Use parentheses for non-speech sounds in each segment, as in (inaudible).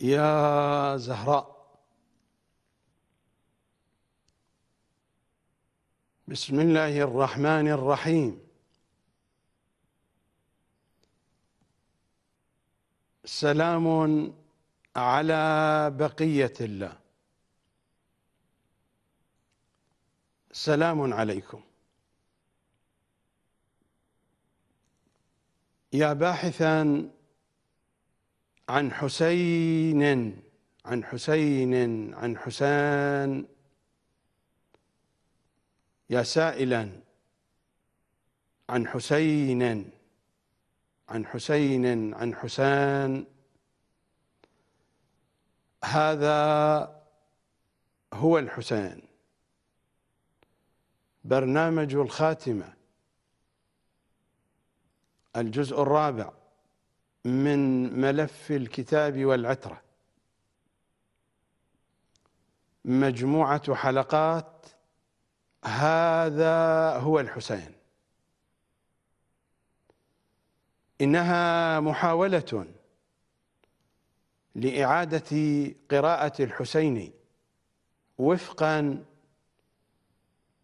يا زهراء بسم الله الرحمن الرحيم سلام على بقية الله سلام عليكم يا باحثا عن حسين عن حسين عن حسان يا سائلا عن حسين عن حسين عن حسان هذا هو الحسين برنامج الخاتمه الجزء الرابع من ملف الكتاب والعترة مجموعة حلقات هذا هو الحسين إنها محاولة لإعادة قراءة الحسين وفقا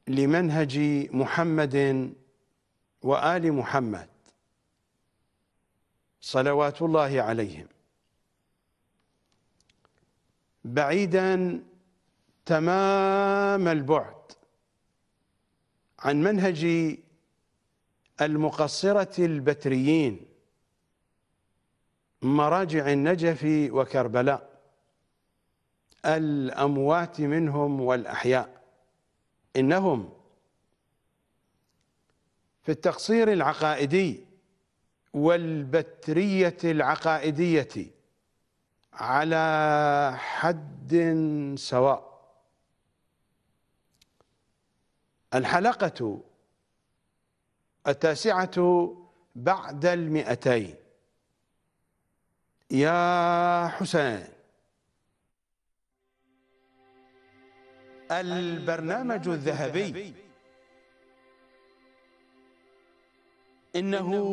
لمنهج محمد وآل محمد صلوات الله عليهم بعيدا تمام البعد عن منهج المقصرة البتريين مراجع النجف وكربلاء الأموات منهم والأحياء إنهم في التقصير العقائدي والبترية العقائدية على حد سواء الحلقة التاسعة بعد المئتين يا حسين البرنامج الذهبي إنه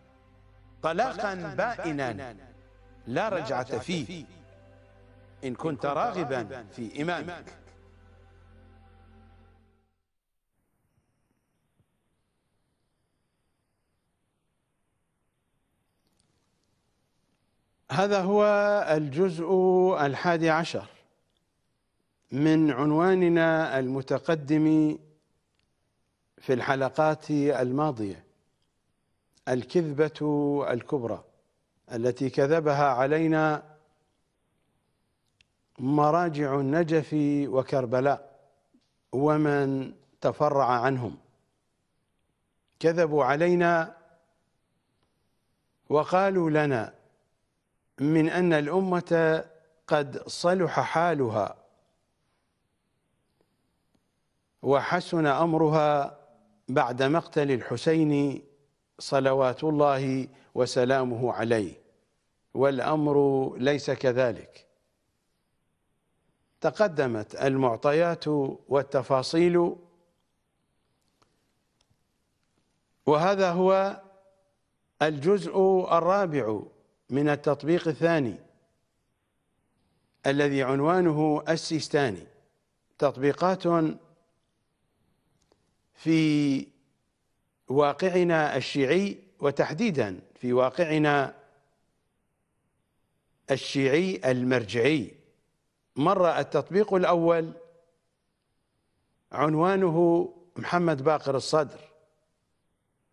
طلاقا بائنا لا رجعة فيه إن كنت راغبا في إمامك هذا هو الجزء الحادي عشر من عنواننا المتقدم في الحلقات الماضيه الكذبة الكبرى التي كذبها علينا مراجع النجف وكربلاء ومن تفرع عنهم كذبوا علينا وقالوا لنا من أن الأمة قد صلح حالها وحسن أمرها بعد مقتل الحسين صلوات الله وسلامه عليه والأمر ليس كذلك تقدمت المعطيات والتفاصيل وهذا هو الجزء الرابع من التطبيق الثاني الذي عنوانه السيستاني تطبيقات في واقعنا الشيعي وتحديدا في واقعنا الشيعي المرجعي مر التطبيق الأول عنوانه محمد باقر الصدر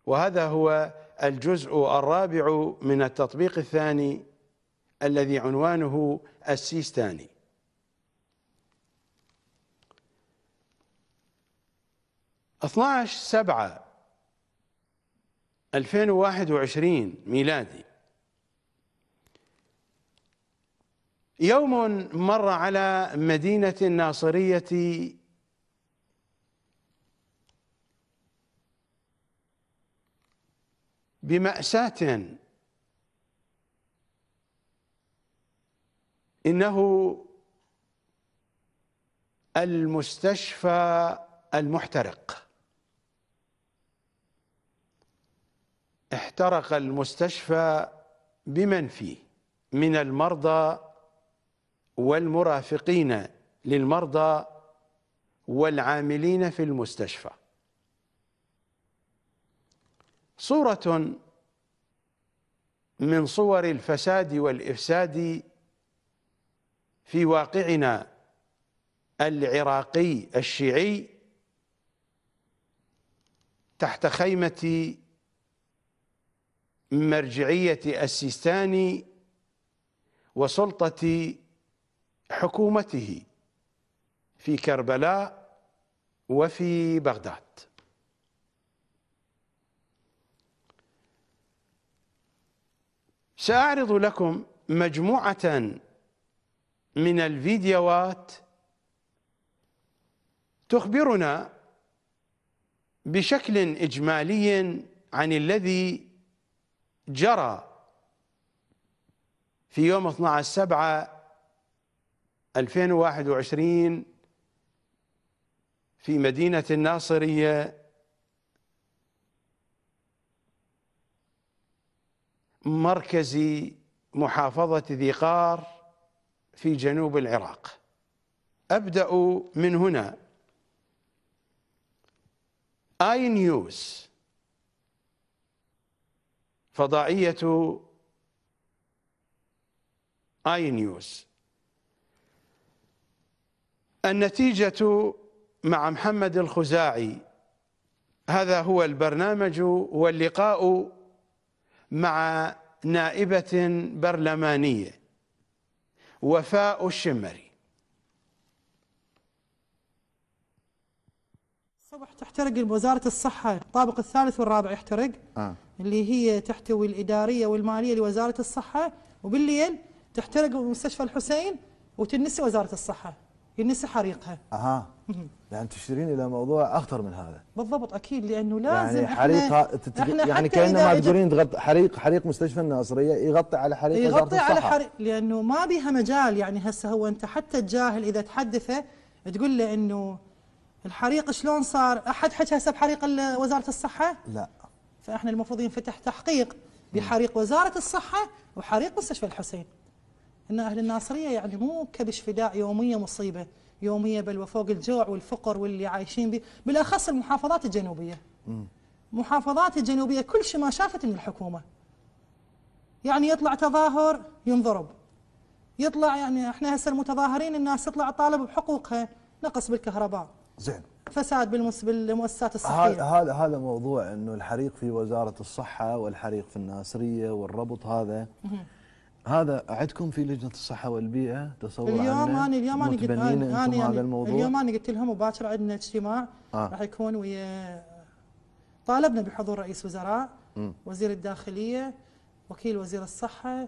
وهذا هو الجزء الرابع من التطبيق الثاني الذي عنوانه السيستاني اثناعش سبعة 2021 ميلادي يوم مر على مدينة الناصرية بمأساة إنه المستشفى المحترق احترق المستشفى بمن فيه من المرضى والمرافقين للمرضى والعاملين في المستشفى صورة من صور الفساد والإفساد في واقعنا العراقي الشيعي تحت خيمة مرجعية السيستاني وسلطة حكومته في كربلاء وفي بغداد سأعرض لكم مجموعة من الفيديوهات تخبرنا بشكل إجمالي عن الذي جرى في يوم 12 سبعة 2021 في مدينة الناصرية مركز محافظة ذي قار في جنوب العراق أبدأ من هنا آي نيوز فضائية آي نيوز النتيجة مع محمد الخزاعي هذا هو البرنامج واللقاء مع نائبة برلمانية وفاء الشمري الصبح تحترق وزارة الصحة الطابق الثالث والرابع يحترق آه. اللي هي تحتوي الإدارية والمالية لوزارة الصحة وبالليل تحترق مستشفى الحسين وتنسي وزارة الصحة ينسي حريقها اها يعني تشيرين الى موضوع اخطر من هذا بالضبط اكيد لانه لازم يعني حريقها تتج... يعني كانما تقولين تغط... حريق حريق مستشفى الناصريه يغطي على حريق يغطي على حريق لانه ما بيها مجال يعني هسه هو انت حتى الجاهل اذا تحدثه تقول له انه الحريق شلون صار؟ احد حكى هسه بحريق وزاره الصحه؟ لا فاحنا المفروض ينفتح تحقيق بحريق وزاره الصحه وحريق مستشفى الحسين. ان اهل الناصريه يعني مو كبش فداء يوميه مصيبه، يوميه بل وفوق الجوع والفقر واللي عايشين به، بالاخص المحافظات الجنوبيه. محافظات الجنوبيه كل شيء ما شافت من الحكومه. يعني يطلع تظاهر ينضرب. يطلع يعني احنا هسه المتظاهرين الناس تطلع تطالب بحقوقها، نقص بالكهرباء، زين فساد بالمؤسسات الصحيه هذا هذا موضوع انه الحريق في وزاره الصحه والحريق في الناصريه والربط هذا هذا عندكم في لجنه الصحه والبيئه تصور اليوم انا اليوم انا قلت انا هذا يعني الموضوع اليوم انا قلت لهم مباشر عندنا اجتماع آه. راح يكون ويا طالبنا بحضور رئيس وزراء وزير الداخليه وكيل وزير الصحه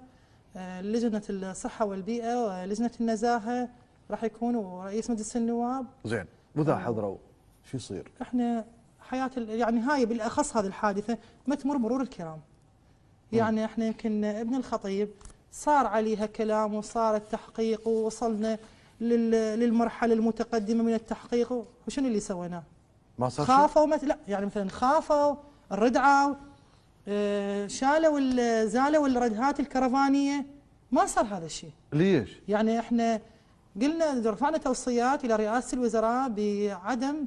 آه، لجنه الصحه والبيئه ولجنه النزاهه راح يكون ورئيس مجلس النواب زين وذا آه. حضروا؟ شو يصير؟ احنا حياه يعني هاي بالاخص هذه الحادثه ما تمر مرور الكرام. يعني احنا يمكن ابن الخطيب صار عليها كلام وصار التحقيق ووصلنا للمرحله المتقدمه من التحقيق وشنو اللي سويناه؟ ما صار خافوا مثل لا يعني مثلا خافوا ردعوا آه، شالوا زالوا الردهات الكرفانيه ما صار هذا الشيء ليش؟ يعني احنا قلنا رفعنا توصيات إلى رئاسة الوزراء بعدم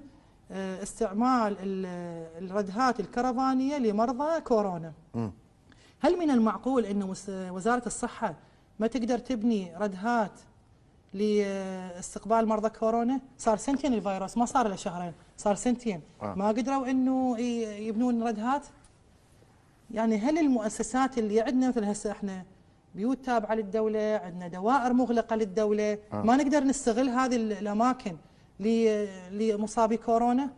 آه، استعمال آه، الردهات الكرفانية لمرضى كورونا م. هل من المعقول أن وزارة الصحة ما تقدر تبني ردهات لاستقبال آه، مرضى كورونا صار سنتين الفيروس ما صار له شهرين صار سنتين آه. ما قدروا انه يبنون ردهات يعني هل المؤسسات اللي عندنا مثل هسه احنا بيوت تابعه للدوله، عندنا دوائر مغلقه للدوله، آه. ما نقدر نستغل هذه الاماكن لمصابي كورونا؟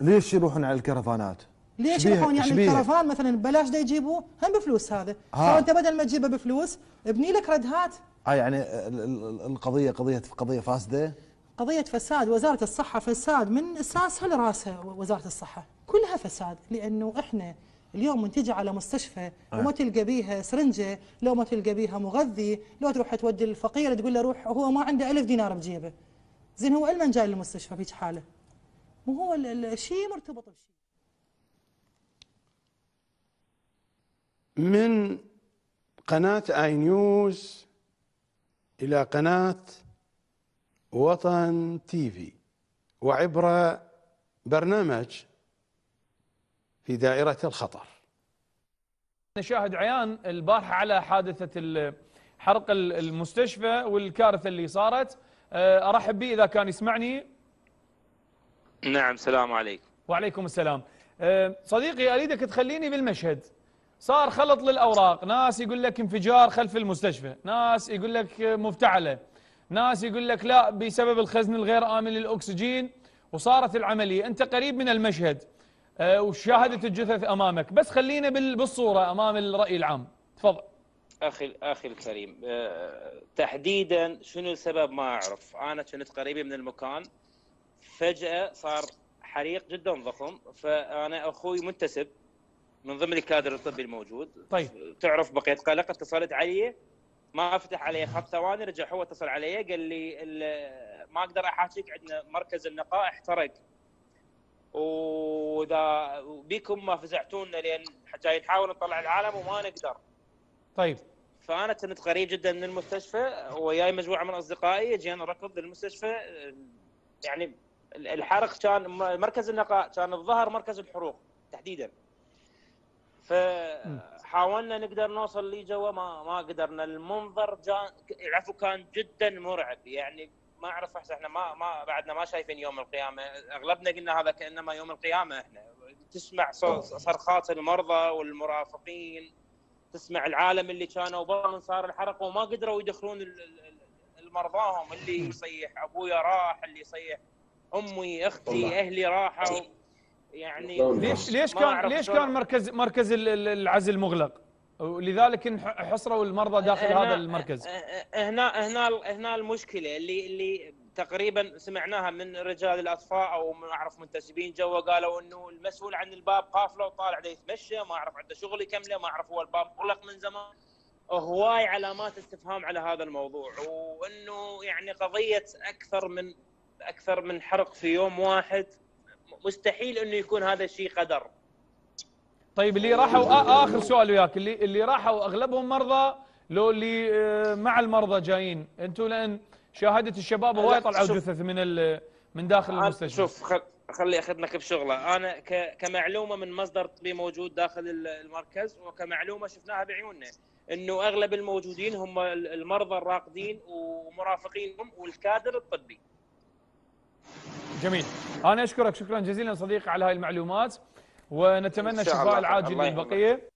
ليش يروحون على الكرفانات؟ ليش يروحون يعني الكرفان مثلا ببلاش دا يجيبوه هم بفلوس هذا، فانت آه. بدل ما تجيبه بفلوس ابني لك ردهات. اه يعني القضيه قضيه قضيه فاسده؟ قضية فساد وزارة الصحة فساد من أساسها لرأسها وزارة الصحة كلها فساد لأنه إحنا اليوم من تجي على مستشفى آه. وما تلقى بيها سرنجه لو ما تلقى بيها مغذي لو تروح تودي الفقير تقول له روح هو ما عنده ألف دينار بجيبه زين هو لمن جاي للمستشفى بيش حاله مو هو الشيء مرتبط بشيء من قناة آي نيوز إلى قناة وطن تيفي وعبر برنامج في دائرة الخطر نشاهد عيان البارحة على حادثة حرق المستشفى والكارثة اللي صارت آه، أرحب به إذا كان يسمعني نعم السلام عليكم وعليكم السلام آه، صديقي أريدك تخليني بالمشهد صار خلط للأوراق ناس يقول لك انفجار خلف المستشفى ناس يقول لك مفتعلة ناس يقول لك لا بسبب الخزن الغير آمن للأكسجين وصارت العملية أنت قريب من المشهد وشاهدت الجثث امامك بس خلينا بالصوره امام الراي العام تفضل اخي اخي الكريم أه تحديدا شنو السبب ما اعرف انا كنت قريبه من المكان فجاه صار حريق جدا ضخم فانا اخوي منتسب من ضمن الكادر الطبي الموجود طيب تعرف بقيت قلق اتصلت علي ما فتح علي خط ثواني رجع هو اتصل علي قال لي ما اقدر احاكيك عندنا مركز النقاء احترق واذا بكم ما فزعتونا لان جاي نحاول نطلع العالم وما نقدر. طيب. فانا كنت قريب جدا من المستشفى وياي مجموعه من اصدقائي جينا ركض للمستشفى يعني الحرق كان مركز النقاء كان الظهر مركز الحروق تحديدا. فحاولنا نقدر نوصل لي جوا ما ما قدرنا المنظر جان العفو كان جدا مرعب يعني ما اعرف احسن احنا ما ما بعدنا ما شايفين يوم القيامه اغلبنا قلنا هذا كانما يوم القيامه احنا تسمع صرخات المرضى والمرافقين تسمع العالم اللي كانوا برا صار الحرق وما قدروا يدخلون مرضاهم اللي يصيح ابويا راح اللي يصيح امي اختي الله. اهلي راحوا يعني ليش ليش كان ليش كان مركز مركز العزل مغلق؟ ولذلك حصروا المرضى داخل هنا هذا المركز هنا هنا هنا المشكله اللي اللي تقريبا سمعناها من رجال الاطفاء او من اعرف منتسبين جوا قالوا انه المسؤول عن الباب قافله وطالع ده يتمشى ما اعرف عنده شغل يكمله ما اعرف هو الباب مغلق من زمان هواي علامات استفهام على هذا الموضوع وانه يعني قضيه اكثر من اكثر من حرق في يوم واحد مستحيل انه يكون هذا الشيء قدر طيب اللي راحوا آه، آه، اخر سؤال وياك اللي اللي راحوا اغلبهم مرضى لو اللي آه، مع المرضى جايين انتم لان شاهدت الشباب هواي طلعوا جثث من من داخل المستشفى شوف خل... خلي اخذ لك بشغله انا كمعلومه من مصدر طبي موجود داخل المركز وكمعلومه شفناها بعيوننا انه اغلب الموجودين هم المرضى الراقدين ومرافقينهم والكادر الطبي جميل انا اشكرك شكرا جزيلا صديقي على هاي المعلومات ونتمنى الشفاء العاجل للبقية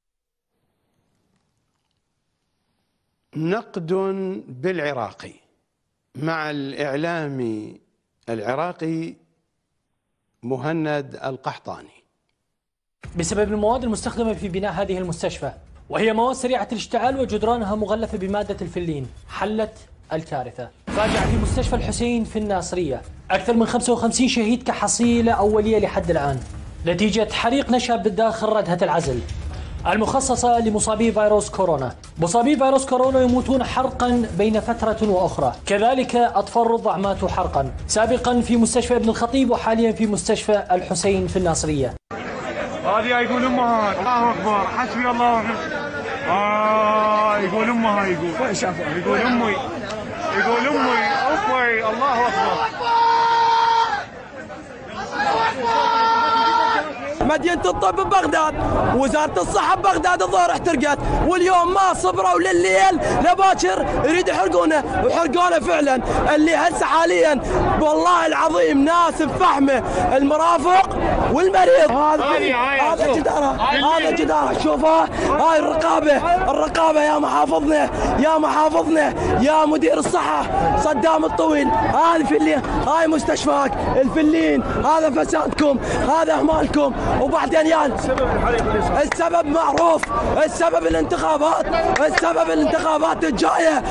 نقد بالعراقي مع الإعلامي العراقي مهند القحطاني بسبب المواد المستخدمة في بناء هذه المستشفى وهي مواد سريعة الاشتعال وجدرانها مغلفة بمادة الفلين حلت الكارثة فاجع في مستشفى الحسين في الناصرية أكثر من 55 شهيد كحصيلة أولية لحد الآن نتيجة حريق نشب بالداخل ردهة العزل المخصصة لمصابي فيروس كورونا مصابي فيروس كورونا يموتون حرقا بين فترة وأخرى كذلك أطفال الرضع ماتوا حرقا سابقا في مستشفى ابن الخطيب وحاليا في مستشفى الحسين في الناصرية هذه يقول امها الله اكبر حسبي الله ونعم آه يقول امها يقول يقول امي يقول امي امي الله اكبر الله اكبر مدينه الطب ببغداد وزاره الصحه ببغداد الظهر احترقت واليوم ما صبروا لليل لباكر يريد يحرقونه وحرقونه فعلا اللي هسه حاليا والله العظيم ناس بفحمه المرافق والمريض هذا هذا جداره هذا جداره شوفه هاي الرقابه الرقابه يا محافظنا يا محافظنا يا مدير الصحه صدام الطويل هاي اللي هاي مستشفاك الفلين هذا فسادكم هذا اهمالكم وبعدين يعني السبب معروف السبب الانتخابات السبب الانتخابات الجاية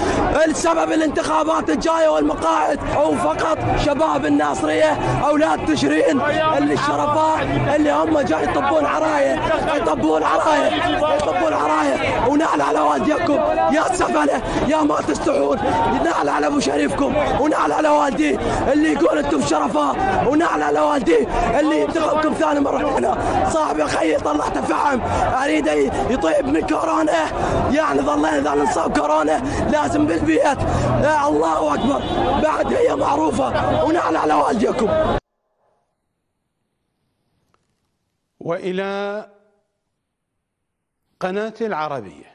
السبب الانتخابات الجاية والمقاعد أو فقط شباب الناصرية أولاد تشرين اللي الشرفاء اللي هم جاي يطبون عراية يطبون عراية يطبون عراية ونعل على والديكم يا سفلة يا ما تستحون نعل على أبو شريفكم ونعل على والدي اللي يقول أنتم شرفاء ونعل على والدي اللي ينتخبكم ثاني مرة صاحبي اخي طلعت فحم اريد يطيب من كورونا يعني ظلينا اذا نصاب كورونا لازم بالبيت يا الله اكبر بعد هي معروفه ونعلى على والديكم والى قناه العربيه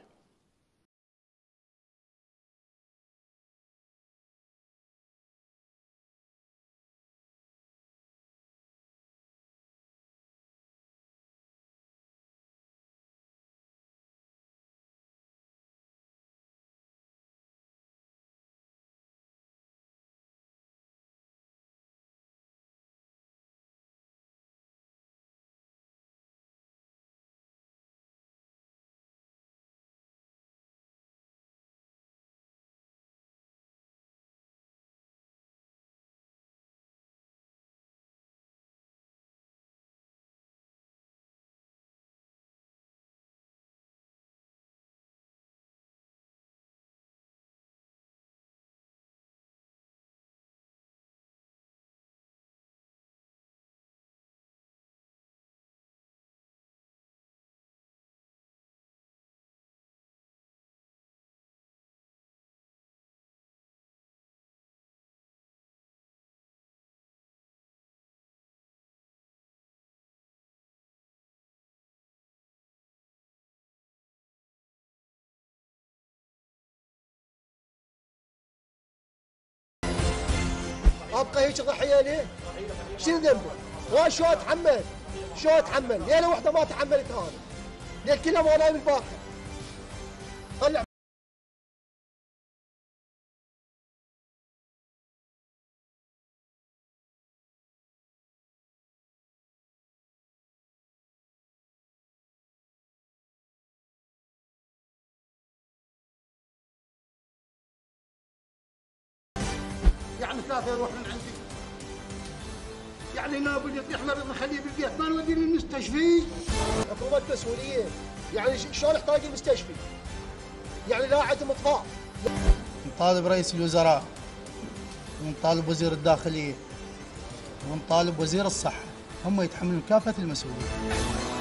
ابقى هيك ضحيه ليه؟ شنو ذنبه؟ هاي شو اتحمل؟ شو اتحمل؟ ليله وحده ما تحملت هذا ليه كلها ما نايم الباقي طلع يعني ثلاثة يروح المستشفي مفروض مسؤوليه يعني شلون احتاج المستشفي؟ يعني لا عدم اطفاء نطالب رئيس الوزراء ونطالب وزير الداخليه ونطالب وزير الصحه هم يتحملون كافه المسؤوليه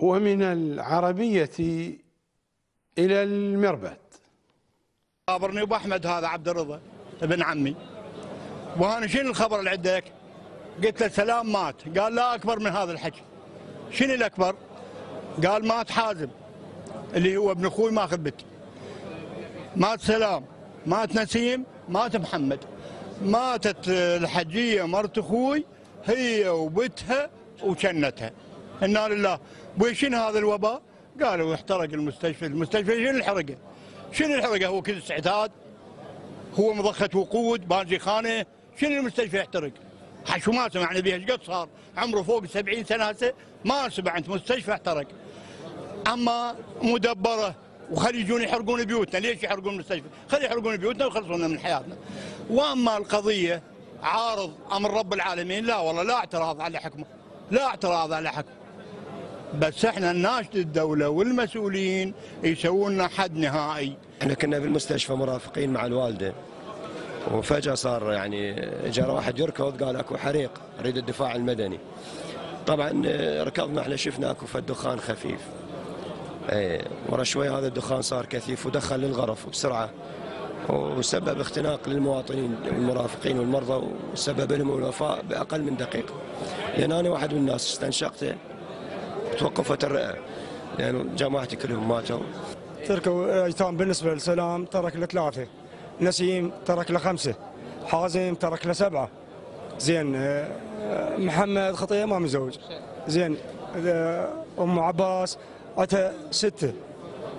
ومن العربية إلى المربد خابرني أبو أحمد هذا عبد الرضا ابن عمي وهاني شنو الخبر اللي عندك؟ قلت له سلام مات قال لا أكبر من هذا الحكي شنو الأكبر؟ قال مات حازم اللي هو ابن أخوي ماخذ بنتي مات سلام مات نسيم مات محمد ماتت الحجية مرت أخوي هي وبتها وشنتها إنا لله وشنو هذا الوباء؟ قالوا احترق المستشفى، المستشفى شنو الحرقه؟ شنو الحرقه؟ هو كذا استعداد؟ هو مضخه وقود، بانجي خانه، شنو المستشفى يحترق؟ حشو ما سمعنا بها ايش قد صار؟ عمره فوق 70 سنه هسه ما سمعت مستشفى احترق. اما مدبره وخلي يجون يحرقون بيوتنا، ليش يحرقون المستشفى؟ خلي يحرقون بيوتنا ويخلصونا من حياتنا. واما القضيه عارض امر رب العالمين لا والله لا اعتراض على حكمه لا اعتراض على حكمه بس احنا الناس الدولة والمسؤولين يسوون لنا حد نهائي احنا كنا بالمستشفى مرافقين مع الوالدة وفجأة صار يعني جاء واحد يركض قال اكو حريق اريد الدفاع المدني طبعا آه، ركضنا احنا شفنا اكو فد دخان خفيف ايه ورا شوي هذا الدخان صار كثيف ودخل للغرف بسرعه وسبب اختناق للمواطنين والمرافقين والمرضى وسبب لهم الوفاة بأقل من دقيقة لأن يعني أنا واحد من الناس استنشقته توقفت الرئه لان يعني جماعتي كلهم ماتوا تركوا ايتام بالنسبه لسلام ترك له ثلاثه نسيم ترك له خمسه حازم ترك له سبعه زين آه، محمد خطيه ما مزوج زين آه، ام عباس عتها سته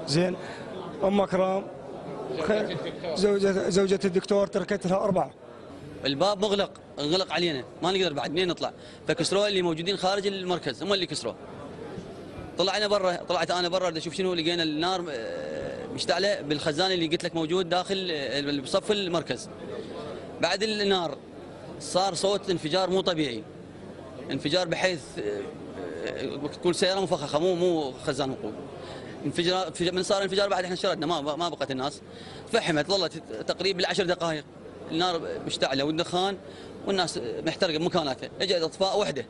زين ام اكرام زوجة زوجة الدكتور تركت لها أربعة الباب مغلق انغلق علينا ما نقدر بعد منين نطلع فكسروه اللي موجودين خارج المركز هم اللي كسروه طلعنا برا طلعت انا برا اشوف شنو لقينا النار آه، مشتعله بالخزان اللي قلت لك موجود داخل آه، بصف المركز بعد النار صار صوت انفجار مو طبيعي انفجار بحيث تكون آه، سياره مفخخه مو مو خزان وقود انفجار من صار انفجار بعد احنا شردنا ما ما بقت الناس فحمت ظلت تقريبا 10 دقائق النار مشتعله والدخان والناس محترقه بمكاناتها اجت اطفاء وحده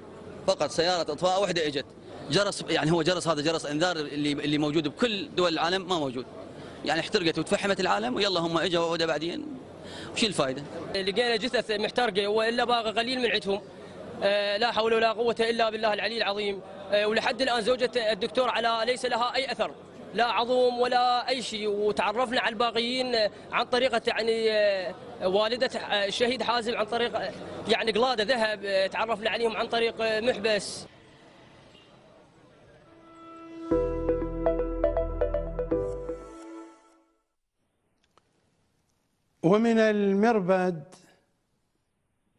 فقط سياره اطفاء وحده اجت جرس يعني هو جرس هذا جرس انذار اللي اللي موجود بكل دول العالم ما موجود يعني احترقت وتفحمت العالم ويلا هم اجوا ودا بعدين وش الفائده؟ لقينا جثث محترقه والا باقي قليل من عندهم آه، لا حول ولا قوه الا بالله العلي العظيم آه، ولحد الان زوجة الدكتور على ليس لها اي اثر لا عظم ولا اي شيء وتعرفنا على الباقيين عن طريقه يعني آه، والده الشهيد حازم عن طريق يعني قلاده ذهب تعرفنا عليهم عن طريق محبس ومن المربد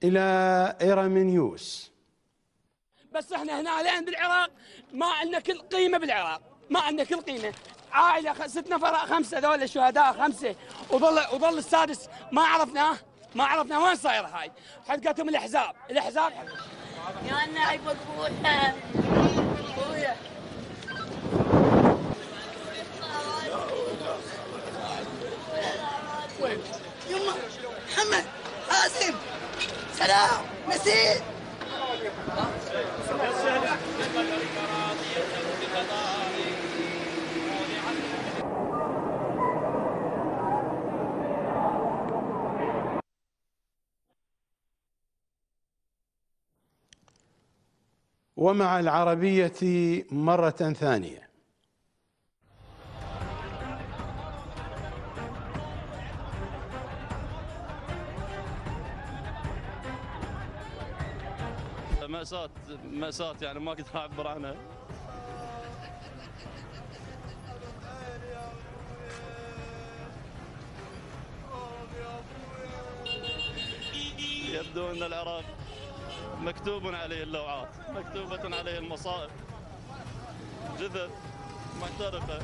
الى ايرامينيوس بس احنا هنا لين بالعراق ما عندنا كل قيمه بالعراق ما عندنا كل قيمه عائله ست نفر خمسه هذول شهداء خمسه وظل وظل السادس ما عرفناه ما عرفنا وين صايره هاي حلقتهم الاحزاب الاحزاب يا نائب اخويا يما محمد قاسم سلام نسيت ومع العربية مرة ثانية مأساة مأساة يعني ما أقدر أعبر عنها يبدو أن العراق مكتوب عليه اللوعات مكتوبة عليه المصائب جثث محترقة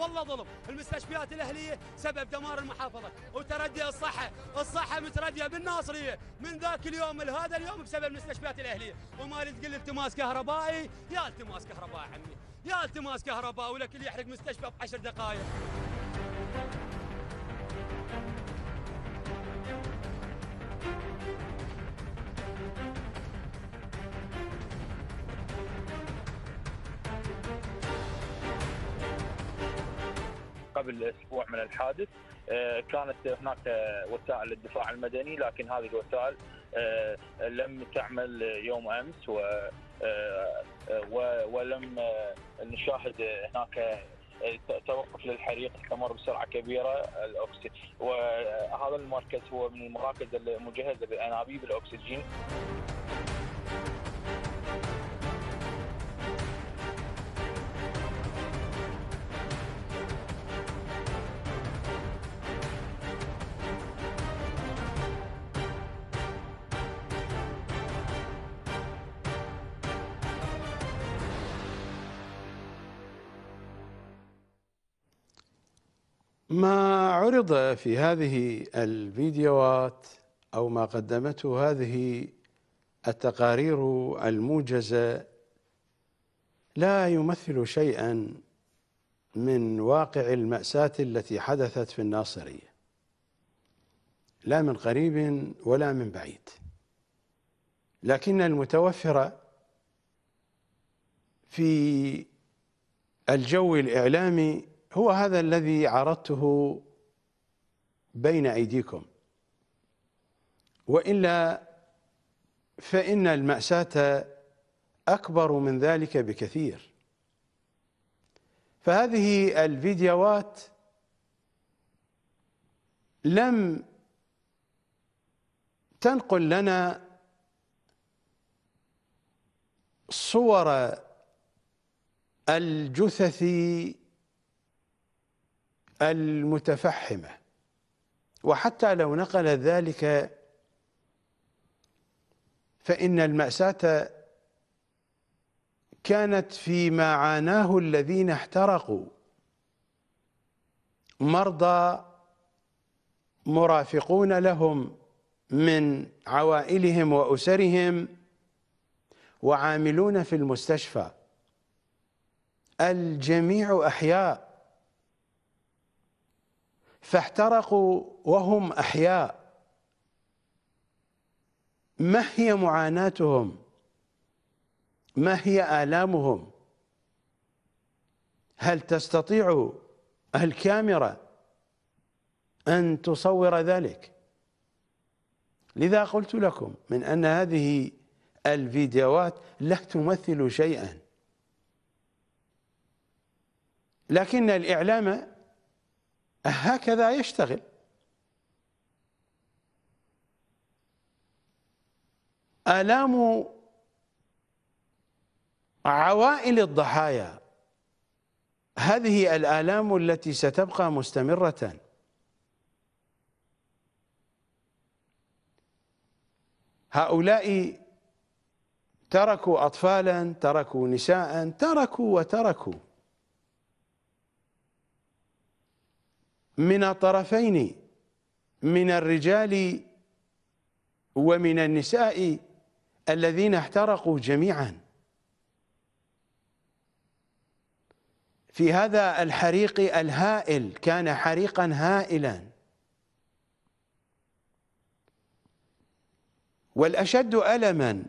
والله ظلم المستشفيات الأهلية سبب دمار المحافظة وتردي الصحة الصحة متردية بالناصرية من ذاك اليوم لهذا اليوم بسبب المستشفيات الأهلية وما تقول التماس كهربائي يا التماس كهربائي عمي يا التماس كهرباء ولك اللي يحرق مستشفى بعشر دقائق قبل اسبوع من الحادث آه، كانت هناك وسائل الدفاع المدني لكن هذه الوسائل آه، لم تعمل يوم امس و آه، ولم نشاهد هناك توقف للحريق استمر بسرعه كبيره الاكسجين وهذا المركز هو من المراكز المجهزه بانابيب الاكسجين ما عرض في هذه الفيديوهات أو ما قدمته هذه التقارير الموجزة لا يمثل شيئا من واقع المأساة التي حدثت في الناصرية لا من قريب ولا من بعيد لكن المتوفرة في الجو الإعلامي هو هذا الذي عرضته بين ايديكم والا فان الماساه اكبر من ذلك بكثير فهذه الفيديوهات لم تنقل لنا صور الجثث المتفحمة وحتى لو نقل ذلك فإن المأساة كانت فيما عاناه الذين احترقوا مرضى مرافقون لهم من عوائلهم وأسرهم وعاملون في المستشفى الجميع أحياء فاحترقوا وهم احياء ما هي معاناتهم ما هي الامهم هل تستطيع الكاميرا ان تصور ذلك لذا قلت لكم من ان هذه الفيديوهات لا تمثل شيئا لكن الاعلام هكذا يشتغل آلام عوائل الضحايا هذه الآلام التي ستبقى مستمرة هؤلاء تركوا أطفالا تركوا نساء تركوا وتركوا من طرفين من الرجال ومن النساء الذين احترقوا جميعا في هذا الحريق الهائل كان حريقا هائلا والأشد ألما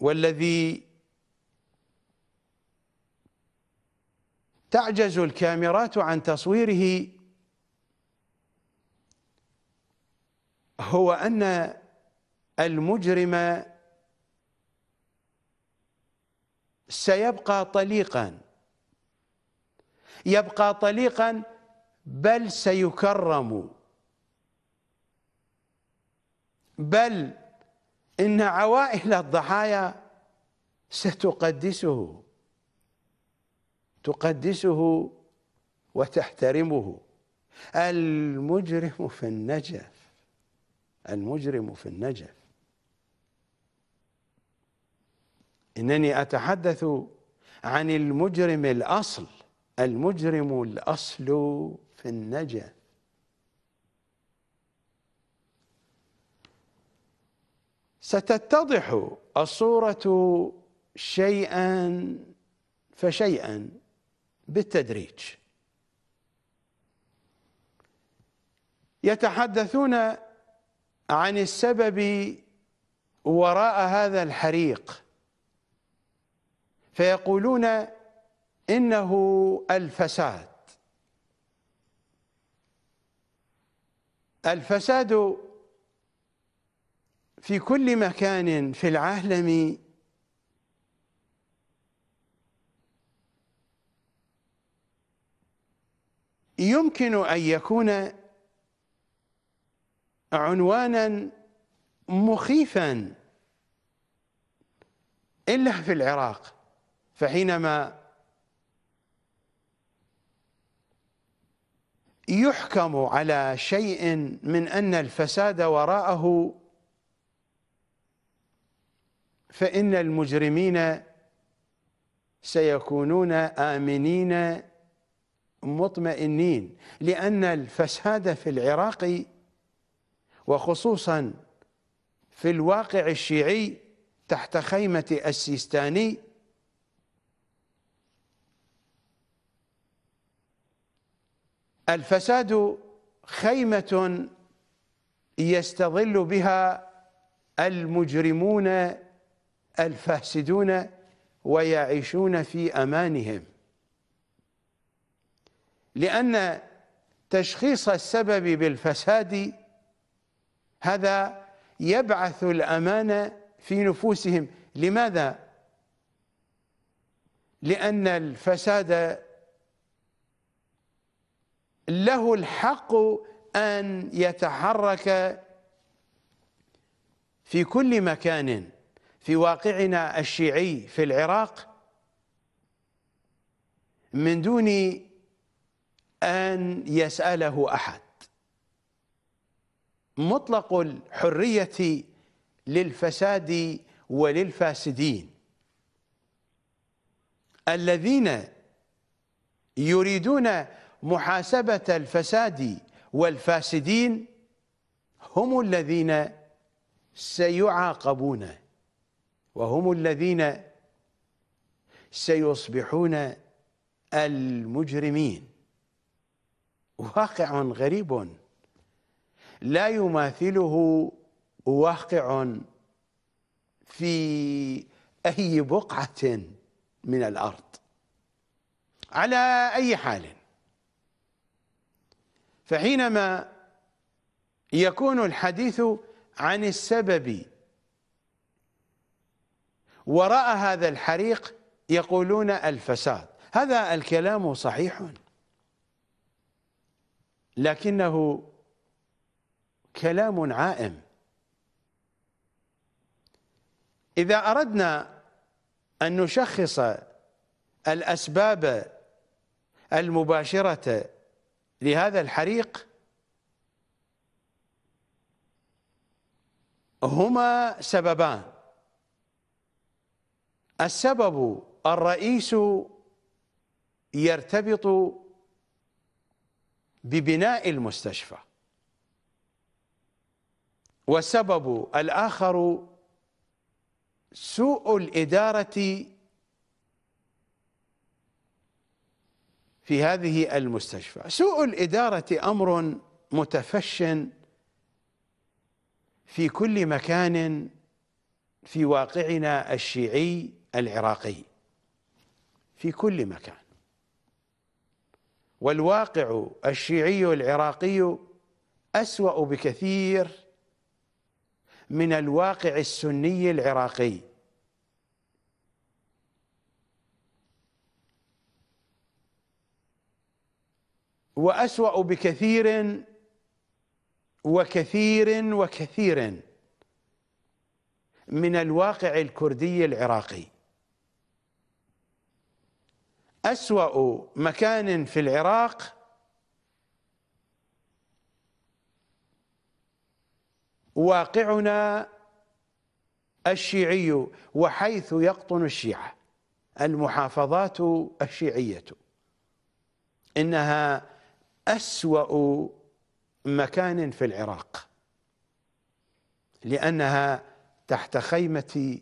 والذي تعجز الكاميرات عن تصويره هو أن المجرم سيبقى طليقا يبقى طليقا بل سيكرم بل إن عوائل الضحايا ستقدسه تقدسه وتحترمه المجرم في النجا المجرم في النجف إنني أتحدث عن المجرم الأصل المجرم الأصل في النجف ستتضح الصورة شيئا فشيئا بالتدريج يتحدثون عن السبب وراء هذا الحريق فيقولون إنه الفساد الفساد في كل مكان في العالم يمكن أن يكون عنوانا مخيفا إلا في العراق فحينما يحكم على شيء من أن الفساد وراءه فإن المجرمين سيكونون آمنين مطمئنين لأن الفساد في العراق وخصوصا في الواقع الشيعي تحت خيمة السيستاني الفساد خيمة يستظل بها المجرمون الفاسدون ويعيشون في أمانهم لأن تشخيص السبب بالفساد هذا يبعث الأمانة في نفوسهم لماذا؟ لأن الفساد له الحق أن يتحرك في كل مكان في واقعنا الشيعي في العراق من دون أن يسأله أحد مطلق الحرية للفساد وللفاسدين الذين يريدون محاسبة الفساد والفاسدين هم الذين سيعاقبون وهم الذين سيصبحون المجرمين واقع غريب لا يماثله واقع في أي بقعة من الأرض على أي حال فحينما يكون الحديث عن السبب وراء هذا الحريق يقولون الفساد هذا الكلام صحيح لكنه كلام عائم إذا أردنا أن نشخص الأسباب المباشرة لهذا الحريق هما سببان السبب الرئيس يرتبط ببناء المستشفى وسبب الآخر سوء الإدارة في هذه المستشفى سوء الإدارة أمر متفش في كل مكان في واقعنا الشيعي العراقي في كل مكان والواقع الشيعي العراقي أسوأ بكثير من الواقع السني العراقي وأسوأ بكثير وكثير وكثير من الواقع الكردي العراقي أسوأ مكان في العراق واقعنا الشيعي وحيث يقطن الشيعة المحافظات الشيعية إنها أسوأ مكان في العراق لأنها تحت خيمة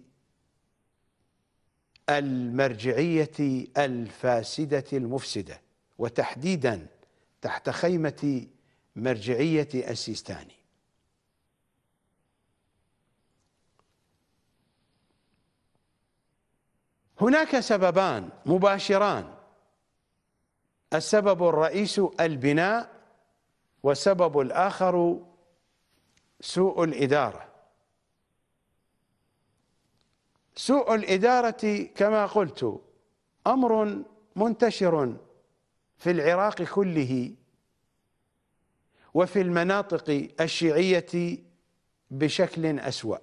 المرجعية الفاسدة المفسدة وتحديدا تحت خيمة مرجعية السيستاني هناك سببان مباشران السبب الرئيس البناء والسبب الآخر سوء الإدارة سوء الإدارة كما قلت أمر منتشر في العراق كله وفي المناطق الشيعية بشكل أسوأ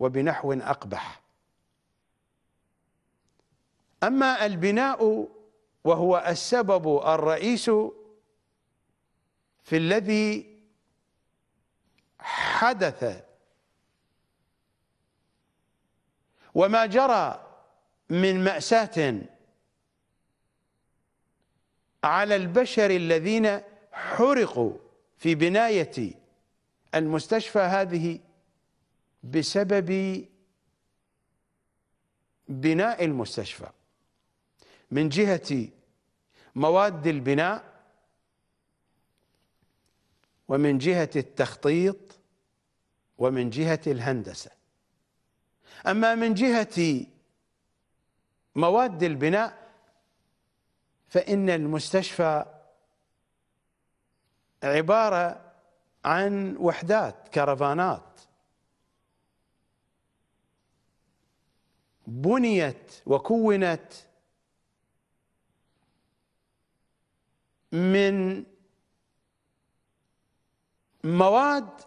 وبنحو أقبح أما البناء وهو السبب الرئيس في الذي حدث وما جرى من مأساة على البشر الذين حرقوا في بناية المستشفى هذه بسبب بناء المستشفى من جهة مواد البناء ومن جهة التخطيط ومن جهة الهندسة أما من جهة مواد البناء فإن المستشفى عبارة عن وحدات كرفانات بنيت وكونت من مواد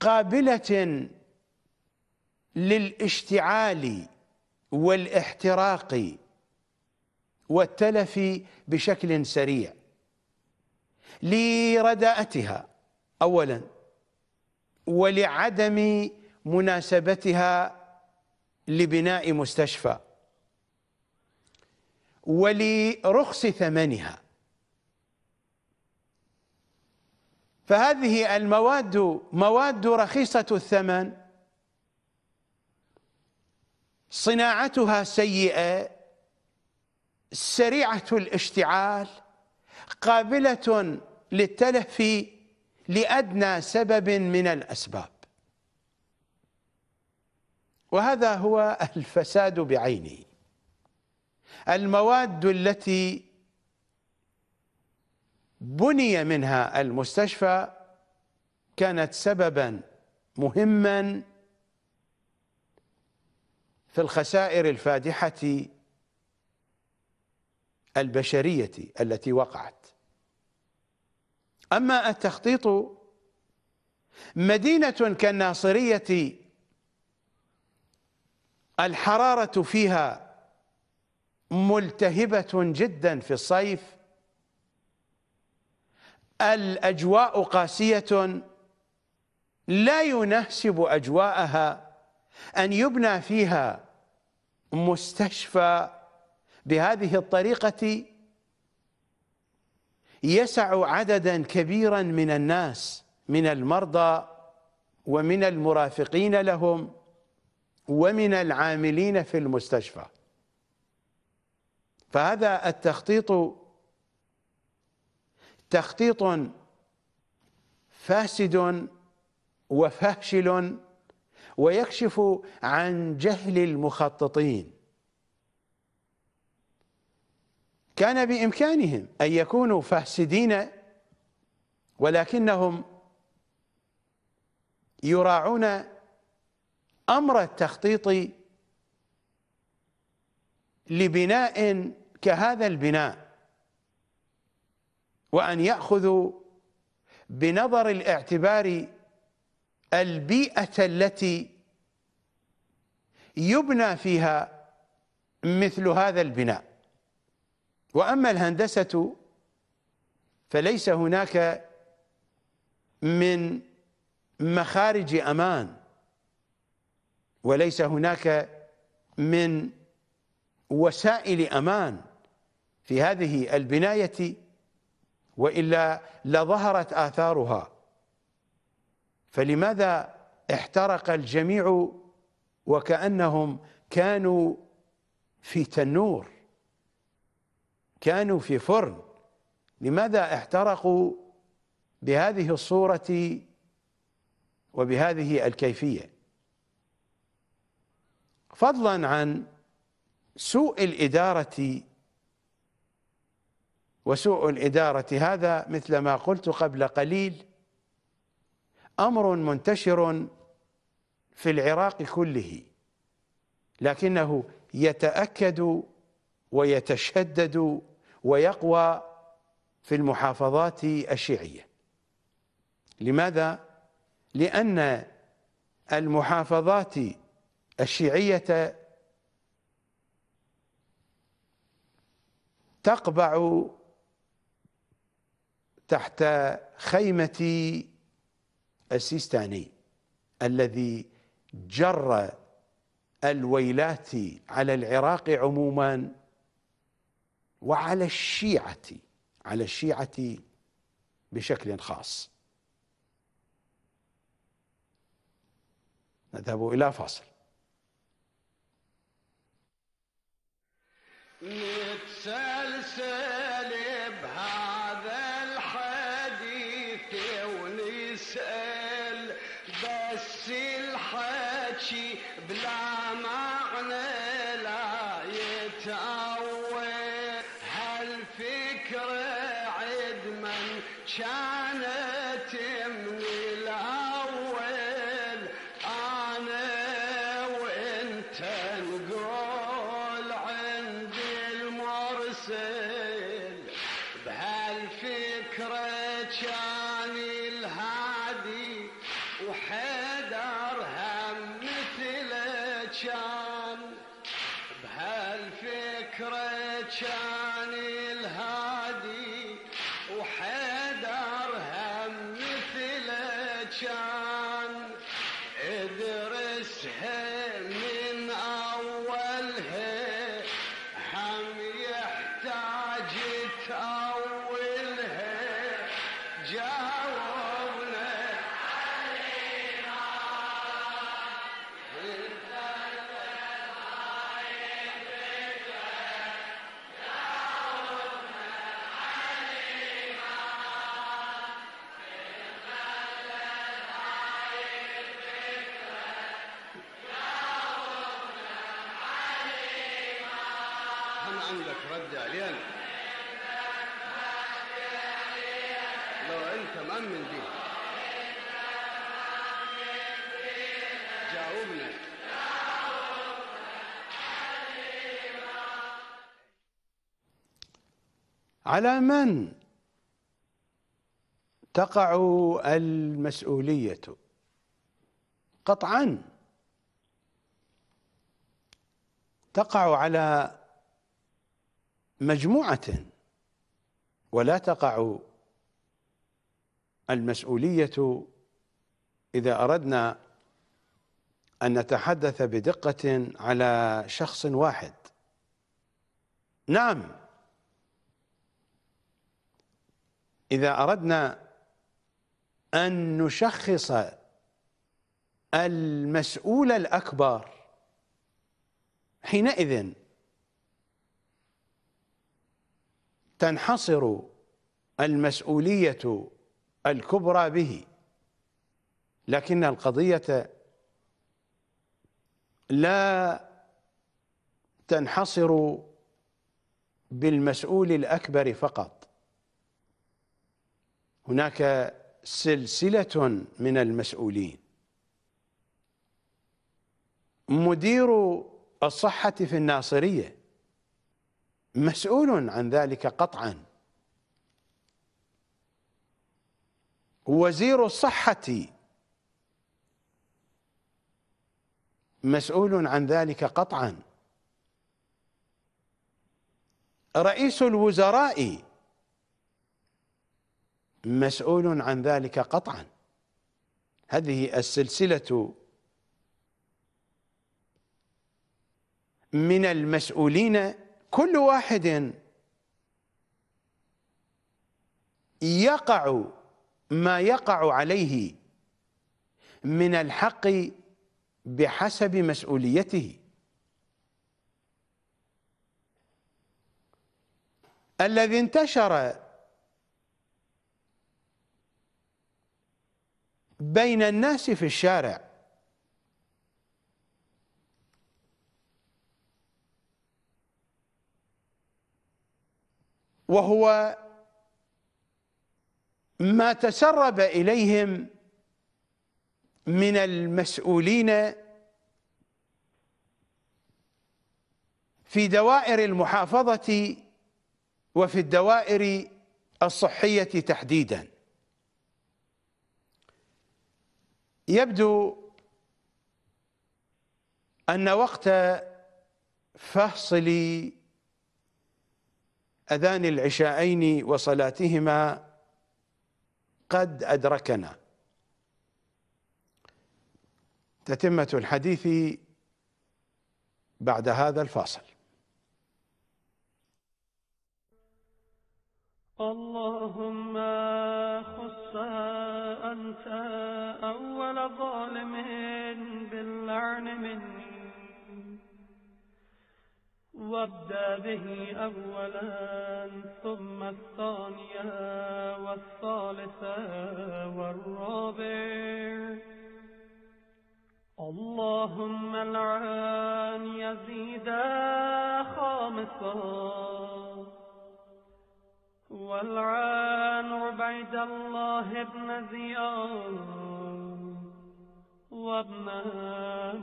قابله للاشتعال والاحتراق والتلف بشكل سريع لرداءتها اولا ولعدم مناسبتها لبناء مستشفى ولرخص ثمنها فهذه المواد مواد رخيصة الثمن صناعتها سيئة سريعة الاشتعال قابلة للتلف لأدنى سبب من الأسباب وهذا هو الفساد بعينه المواد التي بني منها المستشفى كانت سببا مهما في الخسائر الفادحه البشريه التي وقعت اما التخطيط مدينه كالناصريه الحراره فيها ملتهبة جدا في الصيف الأجواء قاسية لا يناسب أجواءها أن يبنى فيها مستشفى بهذه الطريقة يسع عددا كبيرا من الناس من المرضى ومن المرافقين لهم ومن العاملين في المستشفى فهذا التخطيط تخطيط فاسد وفاشل ويكشف عن جهل المخططين كان بامكانهم ان يكونوا فاسدين ولكنهم يراعون امر التخطيط لبناء كهذا البناء وأن يأخذوا بنظر الاعتبار البيئة التي يبنى فيها مثل هذا البناء وأما الهندسة فليس هناك من مخارج أمان وليس هناك من وسائل أمان في هذه البناية وإلا لظهرت آثارها فلماذا احترق الجميع وكأنهم كانوا في تنور كانوا في فرن لماذا احترقوا بهذه الصورة وبهذه الكيفية فضلا عن سوء الإدارة وسوء الإدارة هذا مثل ما قلت قبل قليل أمر منتشر في العراق كله لكنه يتأكد ويتشدد ويقوى في المحافظات الشيعية لماذا؟ لأن المحافظات الشيعية تقبع تحت خيمة السيستاني الذي جر الويلات على العراق عموما وعلى الشيعة على الشيعة بشكل خاص نذهب إلى فاصل متسلسل على من تقع المسؤولية قطعا تقع على مجموعة ولا تقع المسؤولية إذا أردنا أن نتحدث بدقة على شخص واحد نعم إذا أردنا أن نشخص المسؤول الأكبر حينئذ تنحصر المسؤولية الكبرى به لكن القضية لا تنحصر بالمسؤول الأكبر فقط هناك سلسلة من المسؤولين مدير الصحة في الناصرية مسؤول عن ذلك قطعا وزير الصحة مسؤول عن ذلك قطعا رئيس الوزراء مسؤول عن ذلك قطعا هذه السلسلة من المسؤولين كل واحد يقع ما يقع عليه من الحق بحسب مسؤوليته الذي انتشر بين الناس في الشارع وهو ما تسرب إليهم من المسؤولين في دوائر المحافظة وفي الدوائر الصحية تحديداً يبدو أن وقت فصل أذان العشاءين وصلاتهما قد أدركنا تتمة الحديث بعد هذا الفاصل اللهم خص أنت ظالم باللعن مني وابدا به أولا ثم الثانية والثالثة والرابع اللهم العان يزيد خامسا والعان عبيد الله بن زياد وابن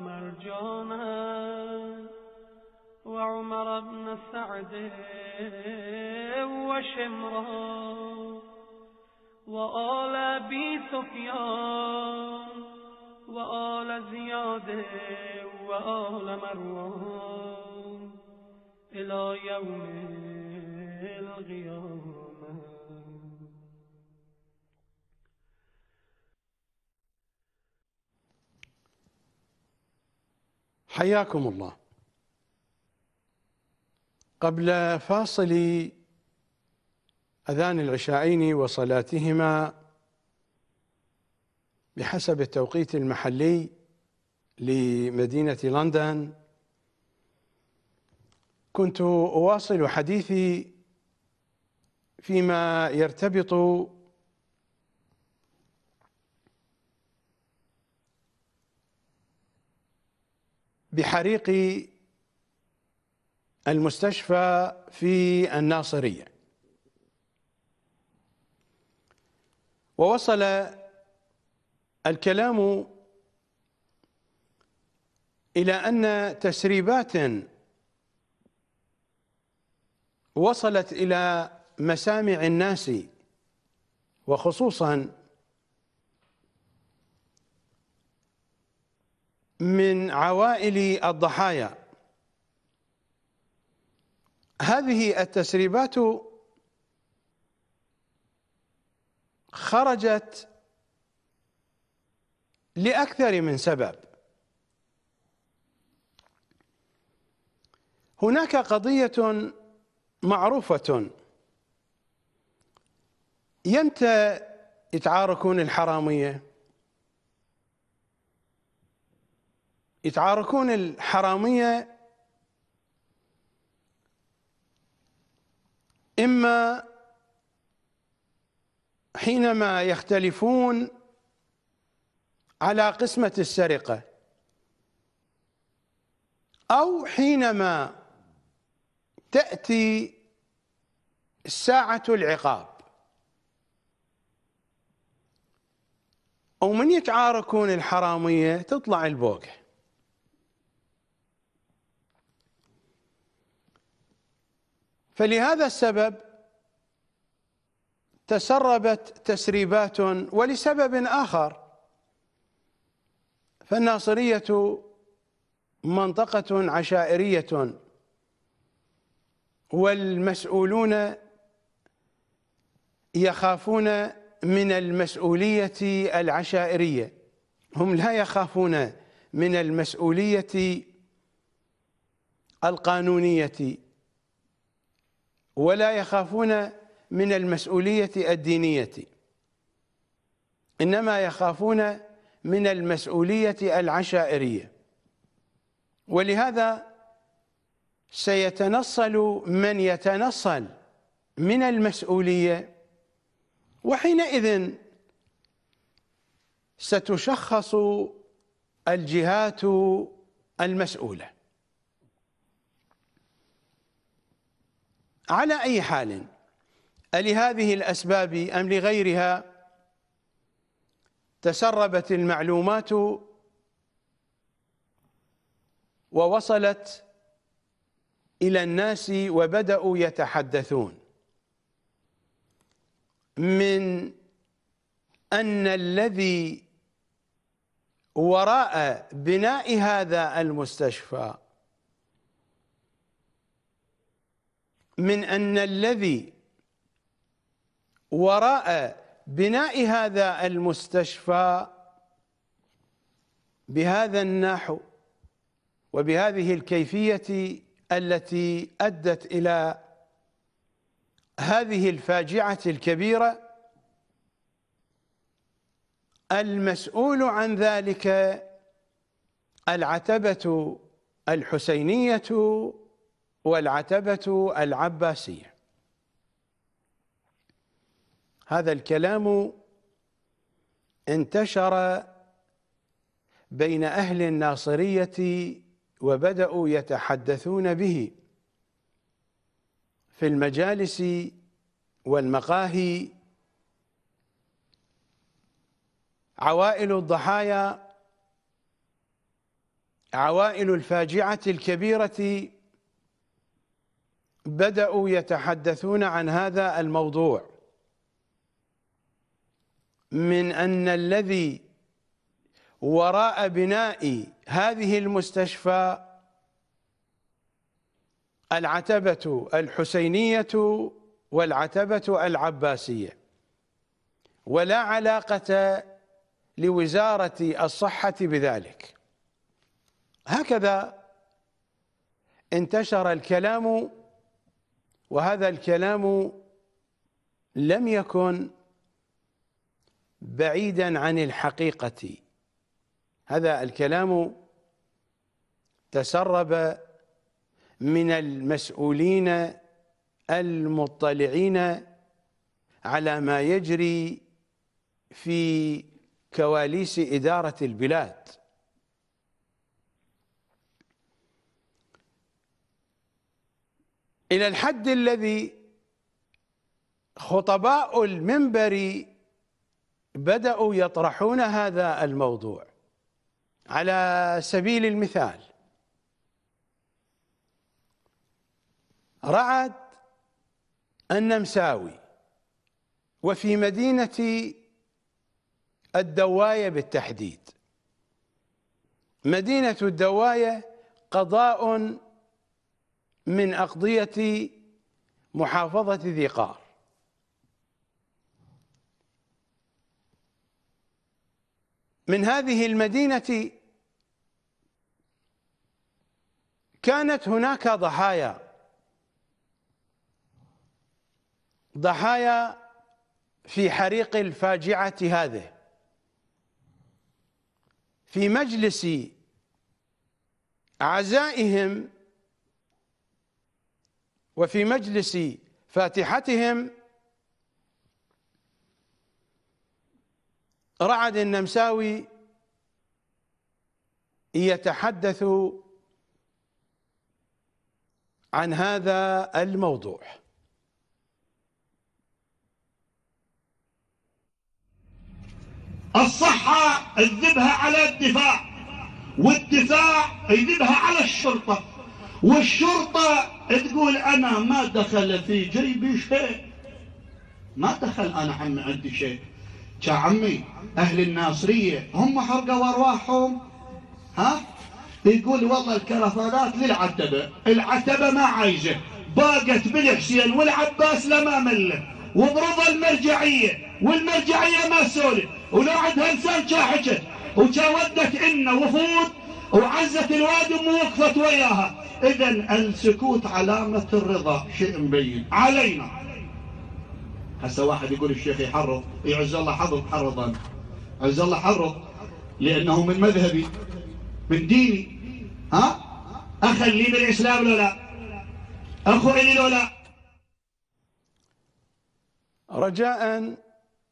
مرجانا وعمر بن سعد وشمر وآل أبي سفيان وآل زياد وآل مروان إلى يوم القيامة حياكم الله قبل فاصل أذان العشاءين وصلاتهما بحسب التوقيت المحلي لمدينة لندن كنت أواصل حديثي فيما يرتبط بحريق المستشفى في الناصرية ووصل الكلام إلى أن تسريبات وصلت إلى مسامع الناس وخصوصا من عوائل الضحايا هذه التسريبات خرجت لأكثر من سبب هناك قضية معروفة يمتى يتعاركون الحرامية يتعاركون الحرامية إما حينما يختلفون على قسمة السرقة أو حينما تأتي ساعة العقاب أو من يتعاركون الحرامية تطلع البوقة فلهذا السبب تسربت تسريبات ولسبب آخر فالناصرية منطقة عشائرية والمسؤولون يخافون من المسؤولية العشائرية هم لا يخافون من المسؤولية القانونية ولا يخافون من المسؤولية الدينية إنما يخافون من المسؤولية العشائرية ولهذا سيتنصل من يتنصل من المسؤولية وحينئذ ستشخص الجهات المسؤوله على أي حال ألهذه الأسباب أم لغيرها تسربت المعلومات ووصلت إلى الناس وبدأوا يتحدثون من أن الذي وراء بناء هذا المستشفى من أن الذي وراء بناء هذا المستشفى بهذا النحو وبهذه الكيفية التي أدت إلى هذه الفاجعة الكبيرة المسؤول عن ذلك العتبة الحسينية والعتبة العباسية هذا الكلام انتشر بين أهل الناصرية وبدأوا يتحدثون به في المجالس والمقاهي عوائل الضحايا عوائل الفاجعة الكبيرة بدأوا يتحدثون عن هذا الموضوع من أن الذي وراء بناء هذه المستشفى العتبة الحسينية والعتبة العباسية ولا علاقة لوزارة الصحة بذلك هكذا انتشر الكلام وهذا الكلام لم يكن بعيدا عن الحقيقة هذا الكلام تسرب من المسؤولين المطلعين على ما يجري في كواليس إدارة البلاد إلى الحد الذي خطباء المنبر بدأوا يطرحون هذا الموضوع على سبيل المثال رعد النمساوي وفي مدينة الدواية بالتحديد مدينة الدواية قضاء من أقضية محافظة ذي قار من هذه المدينة كانت هناك ضحايا ضحايا في حريق الفاجعة هذه في مجلس عزائهم وفي مجلس فاتحتهم رعد النمساوي يتحدث عن هذا الموضوع الصحة يذبها على الدفاع والدفاع يذبها على الشرطة والشرطة تقول أنا ما دخل في جيبي شيء ما دخل أنا عمي عندي شيء يا عمي أهل الناصرية هم حرقوا أرواحهم ها يقول والله الكرفانات للعتبة العتبة ما عايزة باقت بالحسين والعباس لما ملة وبرضى المرجعية والمرجعية ما سولت ولو عندها لسان وشا ودت انه وفود وعزت الوادي الوادم وقفت وياها إذا السكوت علامة الرضا شيء مبين علينا هسه واحد يقول الشيخ يحرض يعز إيه، الله حرض حرضا عز الله حرض لأنه من مذهبي من ديني ها أخلي بالإسلام لو لا أخو إلي لو لا رجاء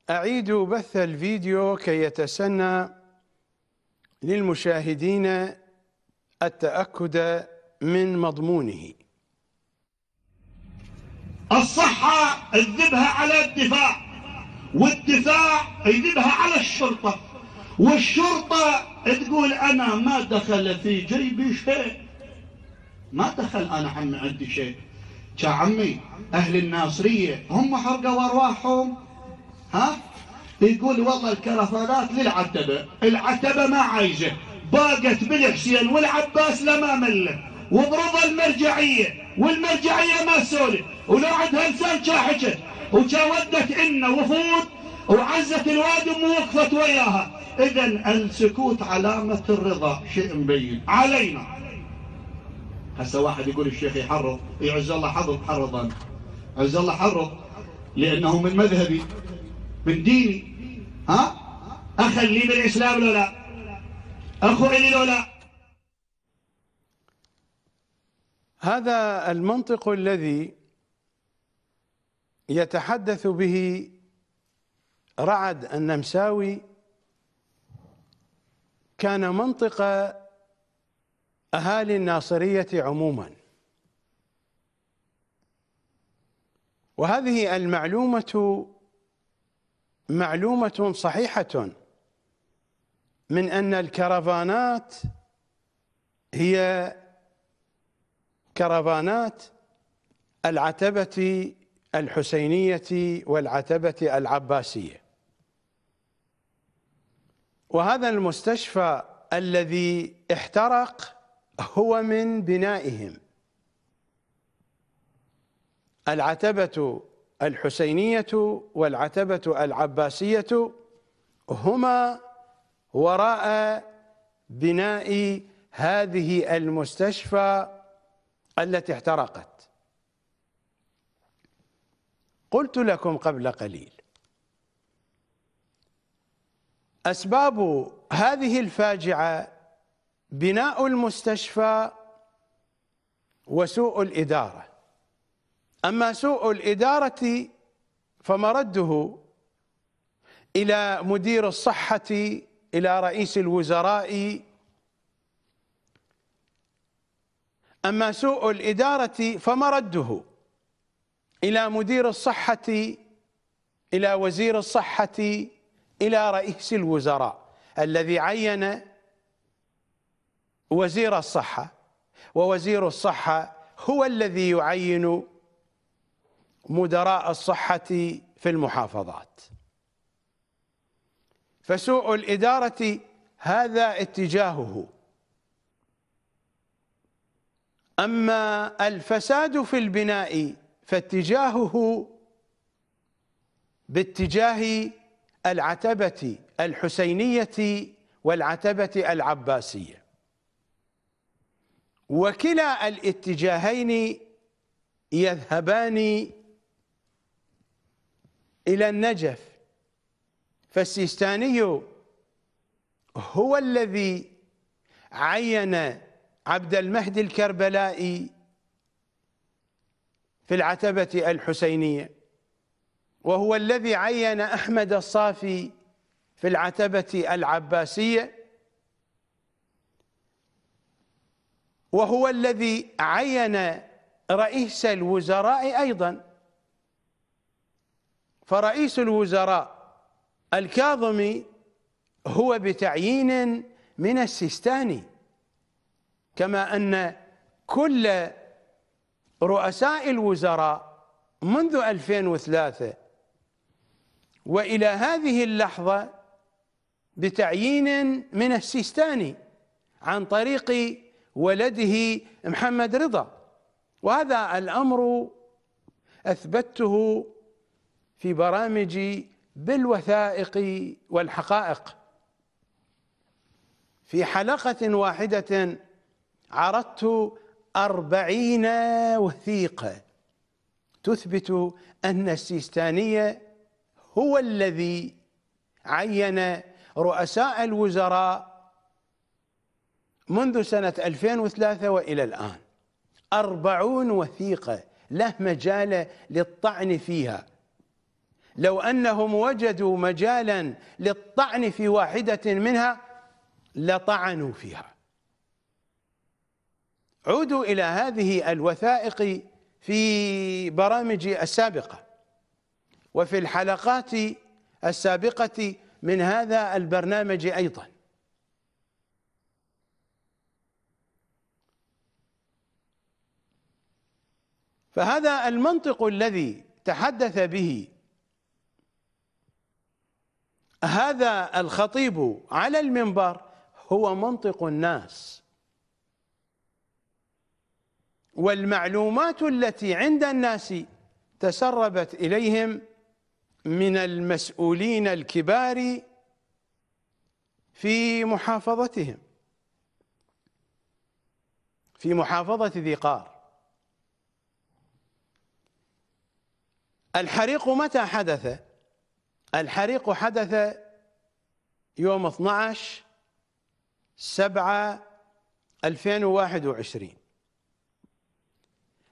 أعيدوا بث الفيديو كي يتسنى للمشاهدين التأكد من مضمونه الصحة يذبها على الدفاع والدفاع يذبها على الشرطة والشرطة تقول أنا ما دخل في جيبي شيء ما دخل أنا عمي عندي شيء يا عمي أهل الناصرية هم حرقوا أرواحهم ها يقول والله الكرفانات للعتبة العتبة ما عايزة باقت بالحسين والعباس لما ملت وبرضى المرجعية والمرجعية ما سولت ولو عندها لسان شاحشت وشاودت إنه وفود وعزت الواد ووقفت وياها إذا السكوت علامة الرضا شيء مبين علينا هسه واحد يقول الشيخ يحرض يعز الله حرض حرضا عز الله حرض لأنه من مذهبي من ديني ها اخلي بالإسلام لو لا أخو إلي لو لا هذا المنطق الذي يتحدث به رعد النمساوي كان منطق أهالي الناصرية عموما وهذه المعلومة معلومة صحيحة من أن الكرفانات هي كرفانات العتبة الحسينية والعتبة العباسية وهذا المستشفى الذي احترق هو من بنائهم العتبة الحسينية والعتبة العباسية هما وراء بناء هذه المستشفى التي احترقت قلت لكم قبل قليل أسباب هذه الفاجعة بناء المستشفى وسوء الإدارة أما سوء الإدارة فمرده إلى مدير الصحة إلى رئيس الوزراء أما سوء الإدارة فمرده إلى مدير الصحة إلى وزير الصحة إلى رئيس الوزراء الذي عين وزير الصحة ووزير الصحة هو الذي يعين مدراء الصحة في المحافظات فسوء الإدارة هذا اتجاهه أما الفساد في البناء فاتجاهه باتجاه العتبة الحسينية والعتبة العباسية وكلا الاتجاهين يذهبان إلى النجف فالسيستاني هو الذي عين عبد المهدي الكربلائي في العتبة الحسينية وهو الذي عين أحمد الصافي في العتبة العباسية وهو الذي عين رئيس الوزراء أيضاً فرئيس الوزراء الكاظمي هو بتعيين من السيستاني كما أن كل رؤساء الوزراء منذ 2003 وإلى هذه اللحظة بتعيين من السيستاني عن طريق ولده محمد رضا وهذا الأمر أثبته في برامجي بالوثائق والحقائق في حلقة واحدة عرضت أربعين وثيقة تثبت أن السيستاني هو الذي عين رؤساء الوزراء منذ سنة 2003 وإلى الآن أربعون وثيقة له مجال للطعن فيها لو أنهم وجدوا مجالا للطعن في واحدة منها لطعنوا فيها عودوا إلى هذه الوثائق في برامج السابقة وفي الحلقات السابقة من هذا البرنامج أيضا فهذا المنطق الذي تحدث به هذا الخطيب على المنبر هو منطق الناس والمعلومات التي عند الناس تسربت إليهم من المسؤولين الكبار في محافظتهم في محافظة ذي قار الحريق متى حدث؟ الحريق حدث يوم 12 7 2021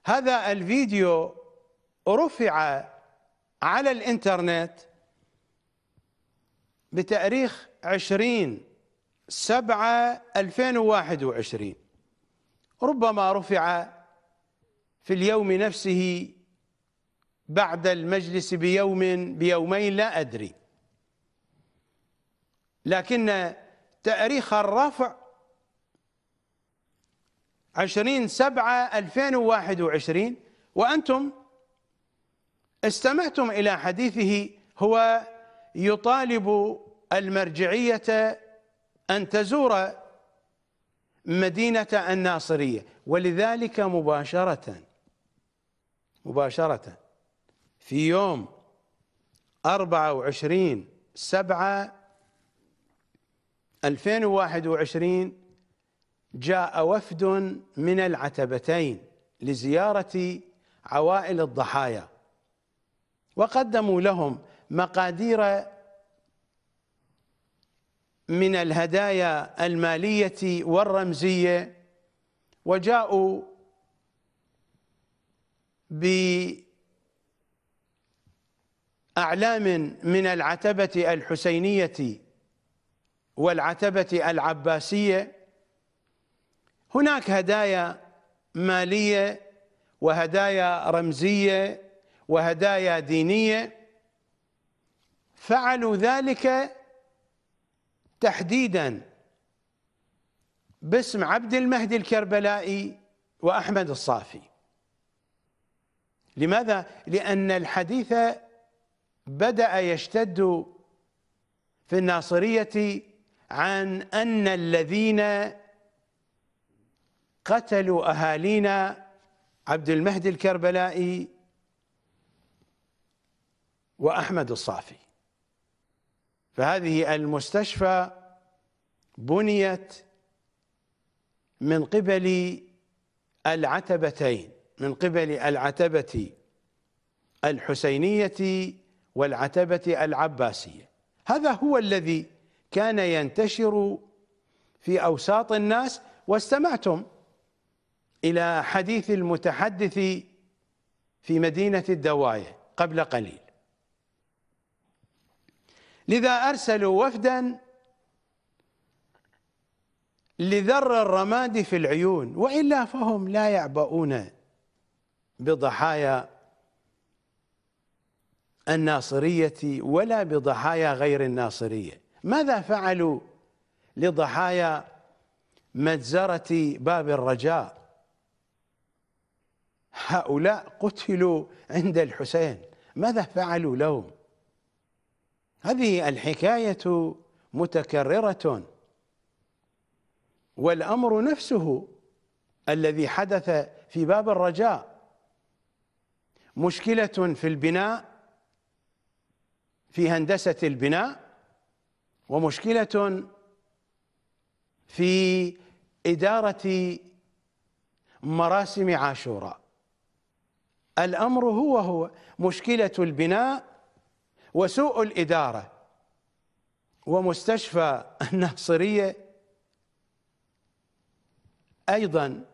هذا الفيديو رفع على الانترنت بتاريخ 20 7 2021 ربما رفع في اليوم نفسه بعد المجلس بيوم بيومين لا أدري لكن تاريخ الرفع 20 سبعة 2021 وأنتم استمعتم إلى حديثه هو يطالب المرجعية أن تزور مدينة الناصرية ولذلك مباشرة مباشرة في يوم 24 7 2021 جاء وفد من العتبتين لزيارة عوائل الضحايا وقدموا لهم مقادير من الهدايا المالية والرمزية وجاءوا ب أعلام من العتبة الحسينية والعتبة العباسية هناك هدايا مالية وهدايا رمزية وهدايا دينية فعلوا ذلك تحديدا باسم عبد المهدي الكربلائي وأحمد الصافي لماذا؟ لأن الحديث بدأ يشتد في الناصرية عن أن الذين قتلوا أهالينا عبد المهدي الكربلائي وأحمد الصافي فهذه المستشفى بنيت من قبل العتبتين من قبل العتبة الحسينية والعتبة العباسية هذا هو الذي كان ينتشر في أوساط الناس واستمعتم إلى حديث المتحدث في مدينة الدواية قبل قليل لذا أرسلوا وفدا لذر الرماد في العيون وإلا فهم لا يعبؤون بضحايا الناصرية ولا بضحايا غير الناصرية ماذا فعلوا لضحايا مجزرة باب الرجاء هؤلاء قتلوا عند الحسين ماذا فعلوا لهم هذه الحكاية متكررة والأمر نفسه الذي حدث في باب الرجاء مشكلة في البناء في هندسة البناء ومشكلة في إدارة مراسم عاشوراء الأمر هو هو مشكلة البناء وسوء الإدارة ومستشفى الناصرية أيضا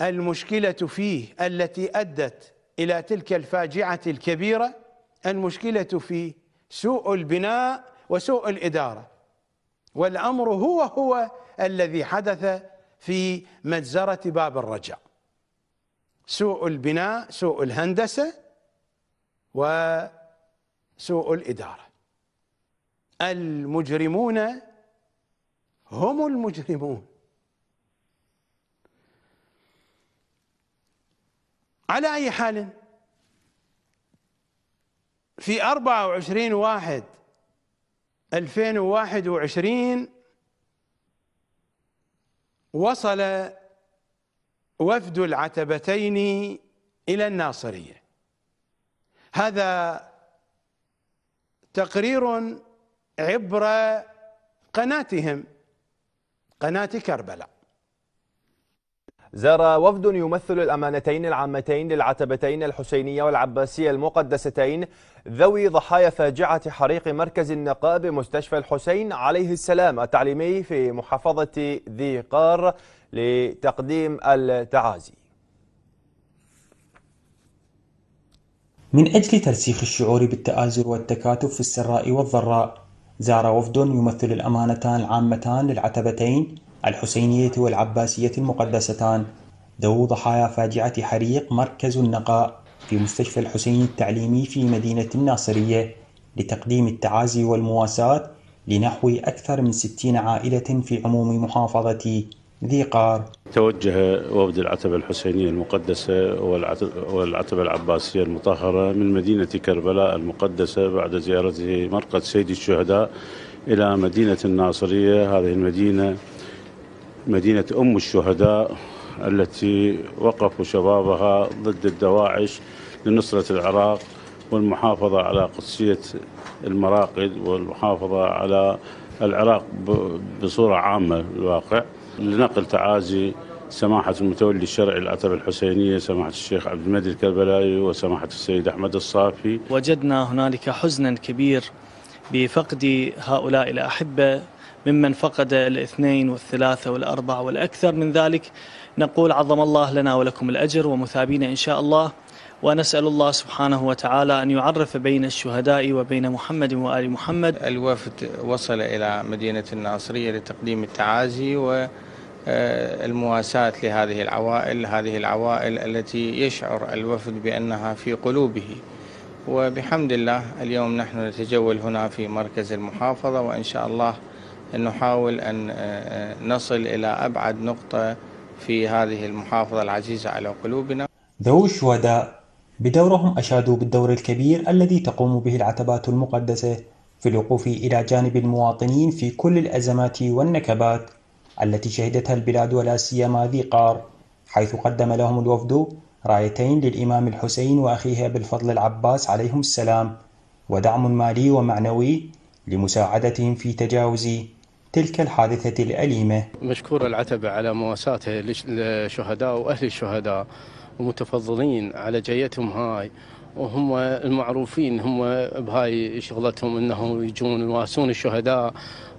المشكلة فيه التي أدت إلى تلك الفاجعة الكبيرة المشكلة في سوء البناء وسوء الإدارة والأمر هو هو الذي حدث في مجزرة باب الرجاء سوء البناء سوء الهندسة وسوء الإدارة المجرمون هم المجرمون على أي حال في 24 واحد 2021 وصل وفد العتبتين إلى الناصرية هذا تقرير عبر قناتهم قناة كربلاء زار وفد يمثل الأمانتين العامتين للعتبتين الحسينية والعباسية المقدستين ذوي ضحايا فاجعة حريق مركز النقاء بمستشفى الحسين عليه السلام التعليمي في محافظة ذي قار لتقديم التعازي من أجل ترسيخ الشعور بالتآزر والتكاتف في السراء والضراء زار وفد يمثل الأمانتان العامتان للعتبتين الحسينية والعباسية المقدستان ذو ضحايا فاجعة حريق مركز النقاء في مستشفى الحسين التعليمي في مدينة الناصرية لتقديم التعازي والمواساة لنحو أكثر من 60 عائلة في عموم محافظة ذي قار توجه وفد العتبة الحسينية المقدسة والعتبة العباسية المطهرة من مدينة كربلاء المقدسة بعد زيارته مرقد سيد الشهداء إلى مدينة الناصرية هذه المدينة مدينة أم الشهداء التي وقفوا شبابها ضد الدواعش لنصرة العراق والمحافظة على قدسية المراقد والمحافظة على العراق بصورة عامة الواقع لنقل تعازي سماحة المتولي الشرعي العتبة الحسينية سماحة الشيخ عبد المجيد الكربلائي وسماحة السيد أحمد الصافي وجدنا هنالك حزنا كبير بفقد هؤلاء الأحبة ممن فقد الاثنين والثلاثة والأربعة والأكثر من ذلك نقول عظم الله لنا ولكم الأجر ومثابين إن شاء الله ونسأل الله سبحانه وتعالى أن يعرف بين الشهداء وبين محمد وآل محمد الوفد وصل إلى مدينة الناصرية لتقديم التعازي والمواساة آه، لهذه العوائل هذه العوائل التي يشعر الوفد بأنها في قلوبه وبحمد الله اليوم نحن نتجول هنا في مركز المحافظة وإن شاء الله نحاول أن آه، آه، نصل إلى أبعد نقطة في هذه المحافظة العزيزة على قلوبنا ذو الشهداء بدورهم أشادوا بالدور الكبير الذي تقوم به العتبات المقدسة في الوقوف إلى جانب المواطنين في كل الأزمات والنكبات التي شهدتها البلاد ولا سيما ذي قار حيث قدم لهم الوفد رايتين للإمام الحسين وأخيه بالفضل العباس عليهم السلام ودعم مالي ومعنوي لمساعدتهم في تجاوز تلك الحادثة الأليمة مشكور العتبة على مواساته للشهداء وأهل الشهداء ومتفضلين على جيتهم هاي وهم المعروفين هم بهاي شغلتهم انهم يجون يواسون الشهداء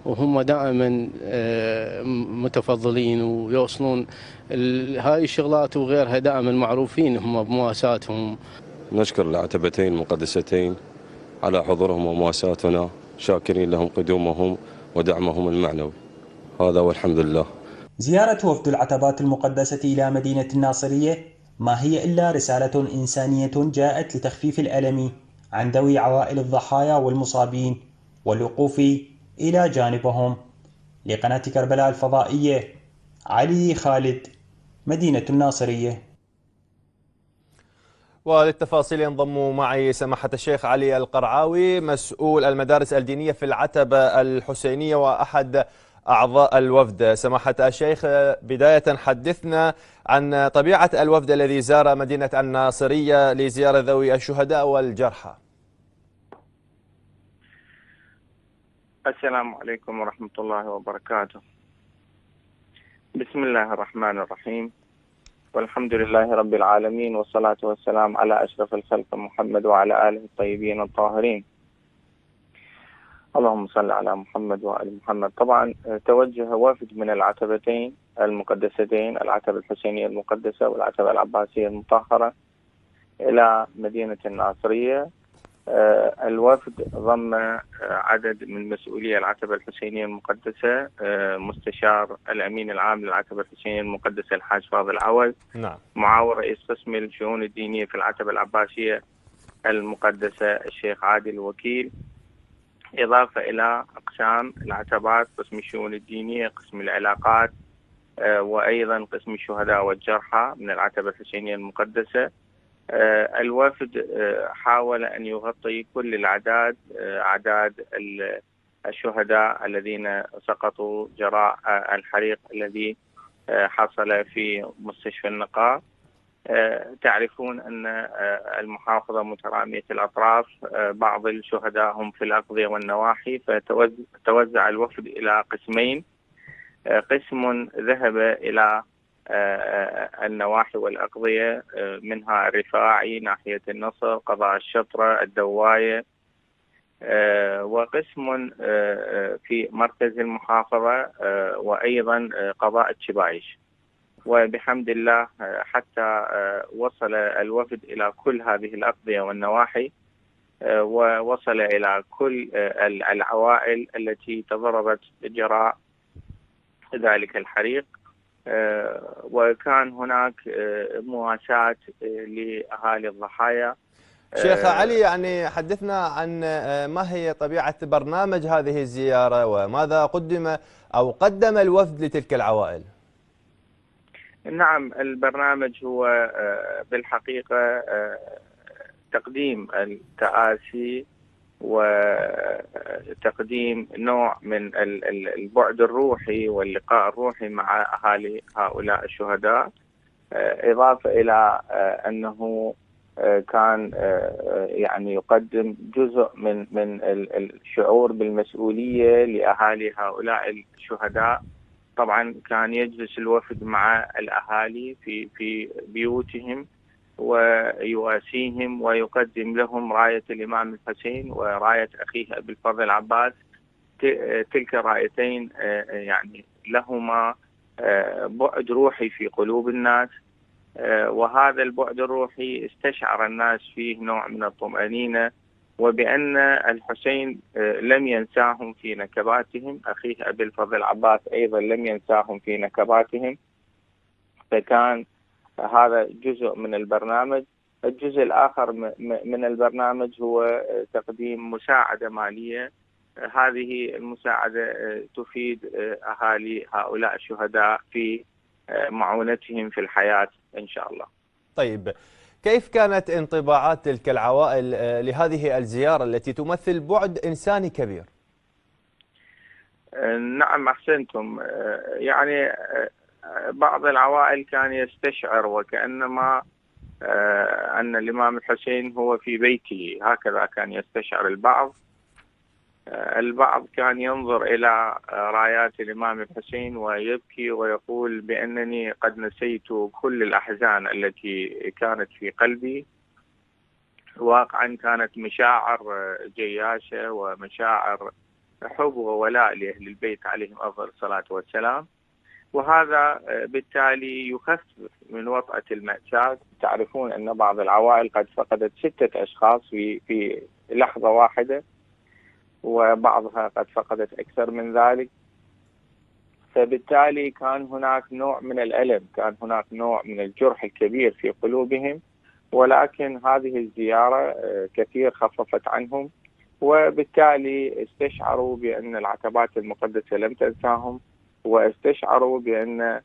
وهم دائما آه، متفضلين ويوصلون هاي الشغلات وغيرها دائما معروفين هم بمواساتهم نشكر العتبتين المقدستين على حضورهم ومواساتنا شاكرين لهم قدومهم ودعمهم المعنوي هذا والحمد لله زيارة وفد العتبات المقدسة إلى مدينة الناصرية ما هي إلا رسالة إنسانية جاءت لتخفيف الألم عن ذوي عوائل الضحايا والمصابين والوقوف إلى جانبهم لقناة كربلاء الفضائية علي خالد مدينة الناصرية وللتفاصيل ينضم معي سماحة الشيخ علي القرعاوي مسؤول المدارس الدينية في العتبة الحسينية وأحد أعضاء الوفد سماحة الشيخ بداية حدثنا عن طبيعة الوفد الذي زار مدينة الناصرية لزيارة ذوي الشهداء والجرحى السلام عليكم ورحمة الله وبركاته بسم الله الرحمن الرحيم والحمد لله رب العالمين والصلاة والسلام على أشرف الخلق محمد وعلى آله الطيبين الطاهرين اللهم صل على محمد وآل محمد طبعا توجه وافد من العتبتين المقدستين العتبة الحسينية المقدسة والعتبة العباسية المطهرة إلى مدينة الناصرية آه، الوفد ضم آه، عدد من مسؤولي العتبة الحسينية المقدسة آه، مستشار الأمين العام للعتبة الحسينية المقدسة الحاج فاضل عوز نعم. معاون رئيس قسم الشؤون الدينية في العتبة العباسية المقدسة الشيخ عادل الوكيل إضافة إلى أقسام العتبات قسم الشؤون الدينية قسم العلاقات وأيضا قسم الشهداء والجرحى من العتبة الحسينية المقدسة آه، الوفد آه، حاول أن يغطي كل الأعداد آه، أعداد الشهداء الذين سقطوا جراء الحريق الذي حصل في مستشفى النقاء تعرفون أن المحافظة مترامية الأطراف بعض الشهداء هم في الأقضية والنواحي فتوزع الوفد إلى قسمين قسم ذهب إلى آه، آه، النواحي والأقضية آه، منها الرفاعي ناحية النصر قضاء الشطرة الدواية وقسم في مركز المحافظة وأيضا قضاء الشبايش وبحمد الله حتى وصل الوفد إلى كل هذه الأقضية والنواحي ووصل إلى كل العوائل التي تضررت جراء ذلك الحريق آه، وكان هناك آه، مواساة آه، لأهالي الضحايا شيخ علي يعني حدثنا عن ما هي طبيعة برنامج هذه الزيارة وماذا قدم أو قدم الوفد لتلك العوائل نعم البرنامج هو بالحقيقة تقديم التآسي وتقديم نوع من البعد الروحي واللقاء الروحي مع اهالي هؤلاء الشهداء آه، اضافه الى آه، انه آه، كان يعني يقدم جزء من من الشعور بالمسؤوليه لاهالي هؤلاء الشهداء طبعا كان يجلس الوفد مع الاهالي في في بيوتهم ويواسيهم ويقدم لهم راية الإمام الحسين وراية أخيه أبي الفضل العباس تلك الرايتين آه، يعني لهما آه، بعد روحي في قلوب الناس آه، وهذا البعد الروحي استشعر الناس فيه نوع من الطمأنينة وبأن الحسين لم ينساهم في نكباتهم أخيه أبي الفضل العباس أيضا لم ينساهم في نكباتهم فكان هذا جزء من البرنامج الجزء الآخر من البرنامج هو آه، تقديم مساعدة مالية آه، هذه المساعدة آه، تفيد أهالي هؤلاء الشهداء في معونتهم في الحياة إن شاء الله طيب كيف كانت انطباعات تلك العوائل لهذه الزيارة التي تمثل بعد إنساني كبير؟ نعم أحسنتم يعني بعض العوائل كان يستشعر وكأنما آه، أن الإمام الحسين هو في بيته هكذا كان يستشعر البعض آه، البعض كان ينظر إلى آه، رايات الإمام الحسين ويبكي ويقول بأنني قد نسيت كل الأحزان التي كانت في قلبي واقعا كانت مشاعر جياشة ومشاعر حب وولاء لأهل البيت عليهم أفضل الصلاة والسلام وهذا آه، بالتالي يخفف من وطأة المأساة تعرفون أن بعض العوائل قد فقدت ستة أشخاص في, في لحظة واحدة وبعضها قد فقدت أكثر من ذلك فبالتالي كان هناك نوع من الألم كان هناك نوع من الجرح الكبير في قلوبهم ولكن هذه الزيارة آه، كثير خففت عنهم وبالتالي استشعروا بأن العتبات المقدسة لم تنساهم واستشعروا بان آه،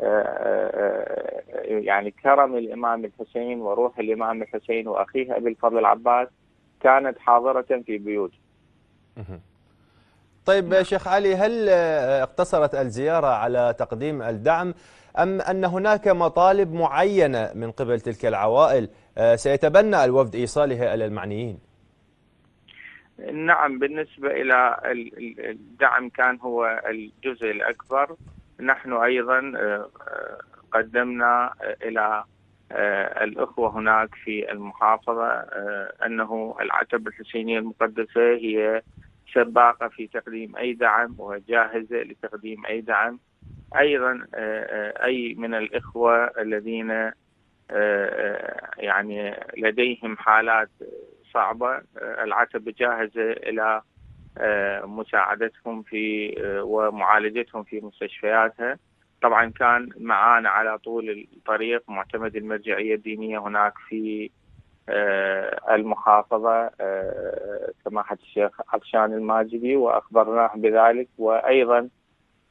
آه، آه، يعني كرم الامام الحسين وروح الامام الحسين واخيه ابي الفضل العباس كانت حاضره في بيوتهم. طيب شيخ علي هل اقتصرت الزياره على تقديم الدعم ام ان هناك مطالب معينه من قبل تلك العوائل سيتبنى الوفد ايصالها الى المعنيين؟ نعم بالنسبة إلى الدعم كان هو الجزء الأكبر نحن أيضا آه، آه، قدمنا إلى آه، الأخوة هناك في المحافظة أنه العتبة الحسينية المقدسة هي سباقة في تقديم أي دعم وجاهزة لتقديم أي دعم أيضا أي من الإخوة الذين يعني لديهم حالات صعبه آه، العتبه جاهزه الى آه، مساعدتهم في آه، ومعالجتهم في مستشفياتها طبعا كان معانا على طول الطريق معتمد المرجعيه الدينيه هناك في المحافظه سماحه الشيخ عطشان الماجدي واخبرناه بذلك وايضا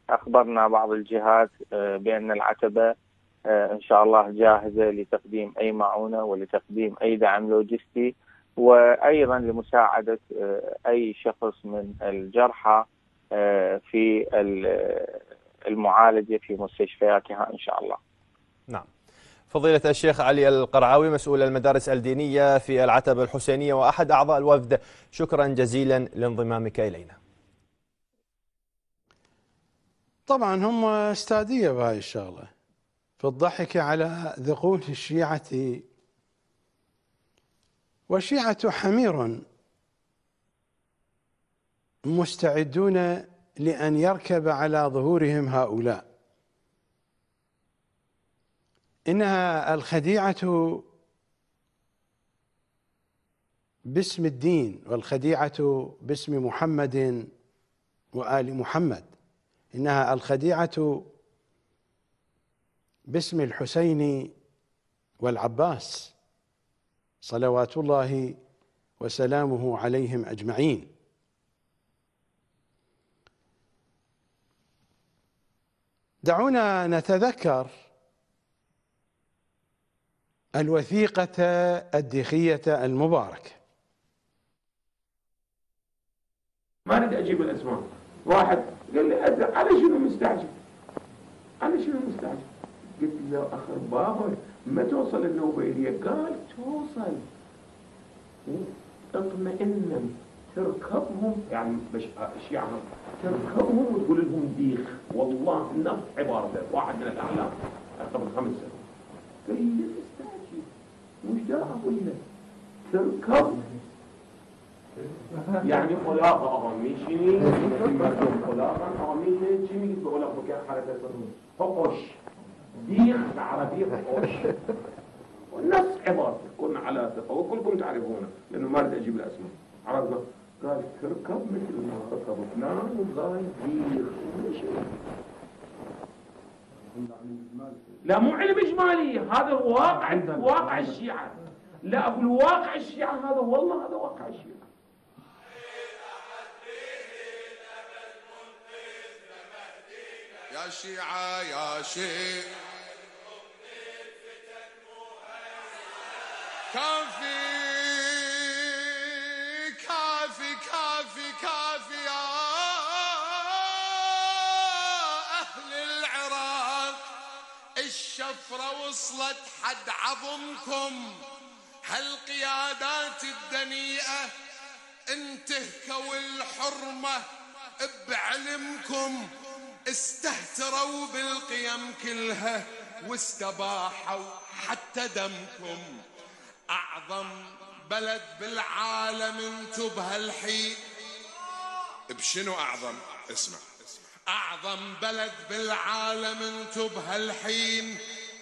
اخبرنا بعض الجهات بان العتبه ان شاء الله جاهزه لتقديم اي معونه ولتقديم اي دعم لوجستي وايضا لمساعده آه، اي شخص من الجرحى آه، في آه، المعالجه في مستشفياتها ان شاء الله. نعم. فضيلة الشيخ علي القرعاوي مسؤول المدارس الدينية في العتبة الحسينية وأحد أعضاء الوفد شكرا جزيلا لانضمامك إلينا طبعا هم استادية بهاي الشغلة في الضحك على ذقون الشيعة وشيعة حمير مستعدون لأن يركب على ظهورهم هؤلاء إنها الخديعة باسم الدين والخديعة باسم محمد وآل محمد إنها الخديعة باسم الحسين والعباس صلوات الله وسلامه عليهم أجمعين دعونا نتذكر الوثيقة الديخية المباركة ما اريد اجيب الاسماء واحد قال لي على شنو مستعجل على شنو مستعجل قلت له اخر بابا ما توصل النوبه الي قال توصل اطمئنا تركبهم يعني مش يعني تركبهم وتقول لهم ديخ والله نفس عبارته واحد من الاعلام قبل خمس سنوات قال لي استعجل مش داعي لك تركب يعني خلاقة أغميشني مكتوب خلاقة أغميشني جيمي يقول لك حركة صدور فقش بيخ على بيخ قش والناس كنا على ثقة وكلكم تعرفونه لأنه ما رد أجيب الأسماء عرفنا قال تركب مثل ما ركب فلان والله بيخ ومشي لا مو علم إجمالي هذا واقع واقع الشيعة لا أقول واقع الشيعة هذا والله هذا واقع الشيعة يا شيعة يا شيعة كافي كافي كافي كافي يا أهل العراق الشفرة وصلت حد عظمكم هالقيادات الدنيئة انتهكوا الحرمة بعلمكم استهتروا بالقيم كلها واستباحوا حتى دمكم أعظم بلد بالعالم انتو بهالحين بشنو أعظم اسمع أعظم بلد بالعالم انتو بهالحين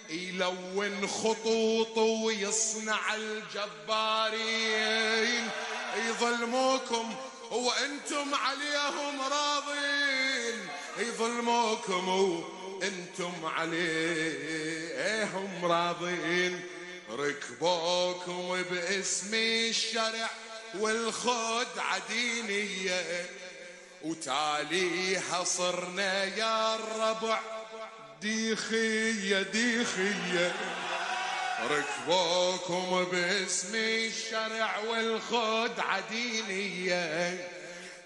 يلون خطوطه ويصنع الجبارين يظلموكم وانتم عليهم راضين يظلموكم وانتم عليهم راضين ركبوكم باسم الشرع والخدعة عدينية وتاليها صرنا يا الربع ديخية ديخية ركبوكم باسم الشرع والخدعة عدينية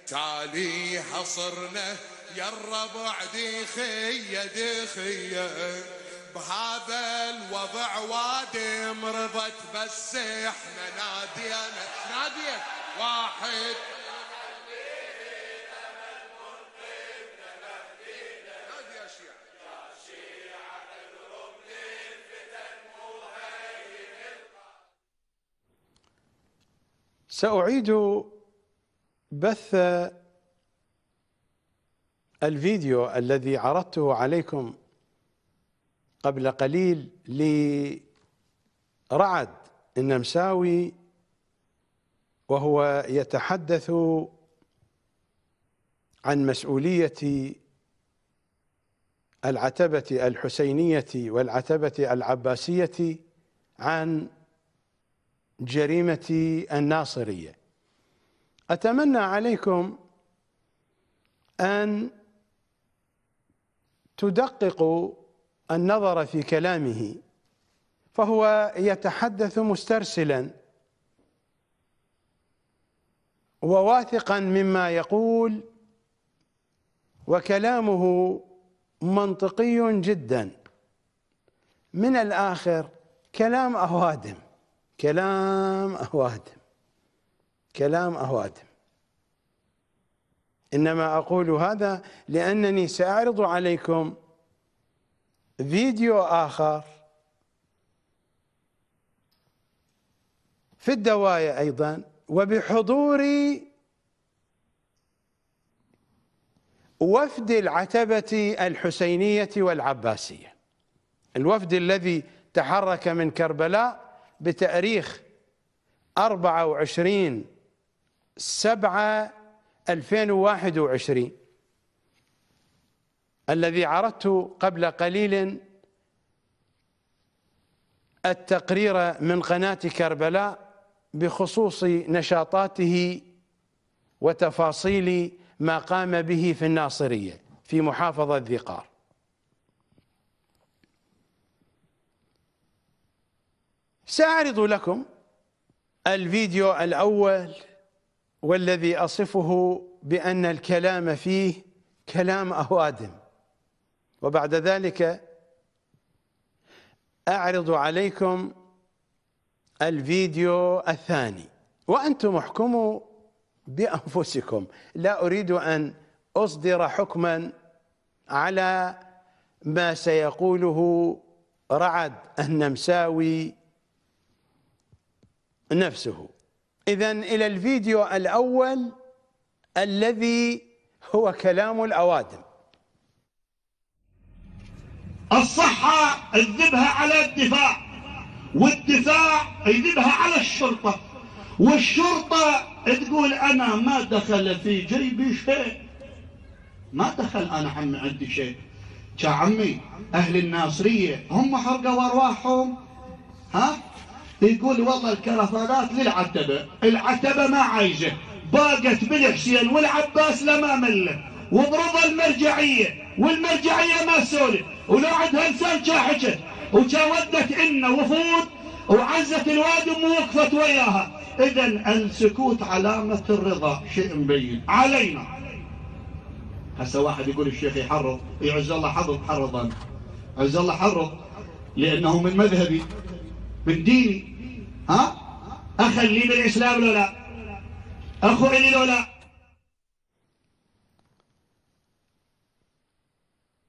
تاليها صرنا يا الربع ديخية ديخية بهذا الوضع وادي مرضت بس احنا نادينا نادية واحد سأعيد بث الفيديو الذي عرضته عليكم قبل قليل لرعد النمساوي وهو يتحدث عن مسؤولية العتبة الحسينية والعتبة العباسية عن جريمة الناصرية أتمنى عليكم أن تدققوا النظر في كلامه فهو يتحدث مسترسلا وواثقا مما يقول وكلامه منطقي جدا من الآخر كلام أوادم كلام أوادم كلام أوادم إنما أقول هذا لأنني سأعرض عليكم فيديو آخر في الدوايا أيضا وبحضور وفد العتبة الحسينية والعباسية الوفد الذي تحرك من كربلاء بتاريخ 24 7 2021 الذي عرضت قبل قليل التقرير من قناة كربلاء بخصوص نشاطاته وتفاصيل ما قام به في الناصرية في محافظة ذقار سأعرض لكم الفيديو الأول والذي أصفه بأن الكلام فيه كلام أوادم وبعد ذلك أعرض عليكم الفيديو الثاني وأنتم احكموا بأنفسكم لا أريد أن أصدر حكما على ما سيقوله رعد النمساوي نفسه إذا إلى الفيديو الأول الذي هو كلام الأوادم الصحة يذبها على الدفاع والدفاع يذبها على الشرطة والشرطة تقول أنا ما دخل في جيبي شيء ما دخل أنا عمي عندي شيء يا عمي أهل الناصرية هم حرقوا أرواحهم ها يقول والله الكرفانات للعتبة العتبة ما عايزة باقت بالحسين والعباس لما ملت ومرضى المرجعية والمرجعية ما سولف ولو عندها لسان وجا ودت عنا وفود وعزت الواد ووقفت وياها اذا السكوت علامة الرضا شيء مبين علينا هسه واحد يقول الشيخ يحرض يعز الله حرض حرضا عز الله حرض لانه من مذهبي من ديني ها اخلي بالاسلام لو لا اخو الي لو لا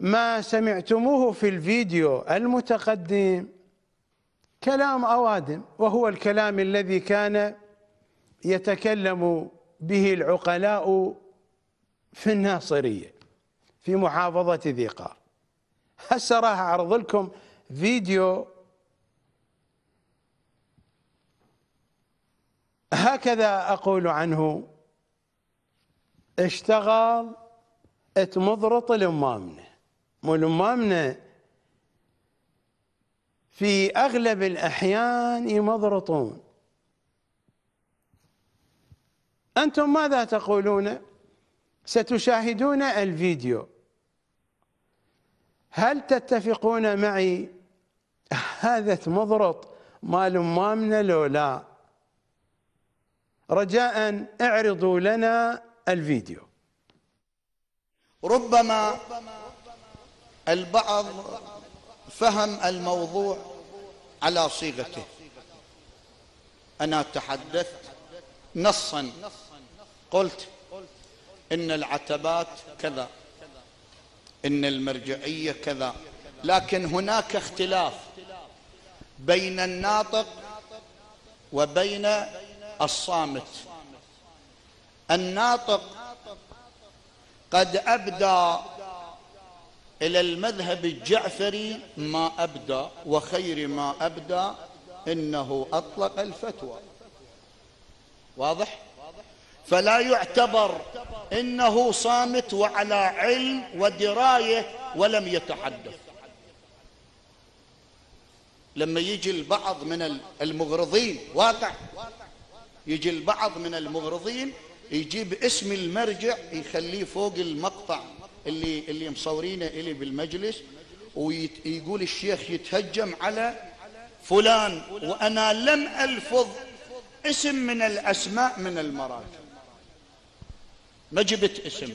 ما سمعتموه في الفيديو المتقدم كلام أوادم وهو الكلام الذي كان يتكلم به العقلاء في الناصرية في محافظة ذي قار هسه راح أعرض لكم فيديو هكذا أقول عنه اشتغل تمضرط المامنه ملمامنا في أغلب الأحيان يمضرطون أنتم ماذا تقولون ستشاهدون الفيديو هل تتفقون معي هذا مضرط مال مامنا لو لا رجاء اعرضوا لنا الفيديو ربما البعض فهم الموضوع على صيغته أنا تحدثت نصا قلت إن العتبات كذا إن المرجعية كذا لكن هناك اختلاف بين الناطق وبين الصامت الناطق قد أبدى إلى المذهب الجعفري ما أبدى وخير ما أبدى إنه أطلق الفتوى واضح؟ فلا يعتبر إنه صامت وعلى علم ودراية ولم يتحدث لما يجي البعض من المغرضين واقع يجي البعض من المغرضين يجيب اسم المرجع يخليه فوق المقطع اللي اللي مصورينه إلي بالمجلس ويقول الشيخ يتهجم على فلان وأنا لم ألفظ اسم من الأسماء من المراتب ما جبت اسم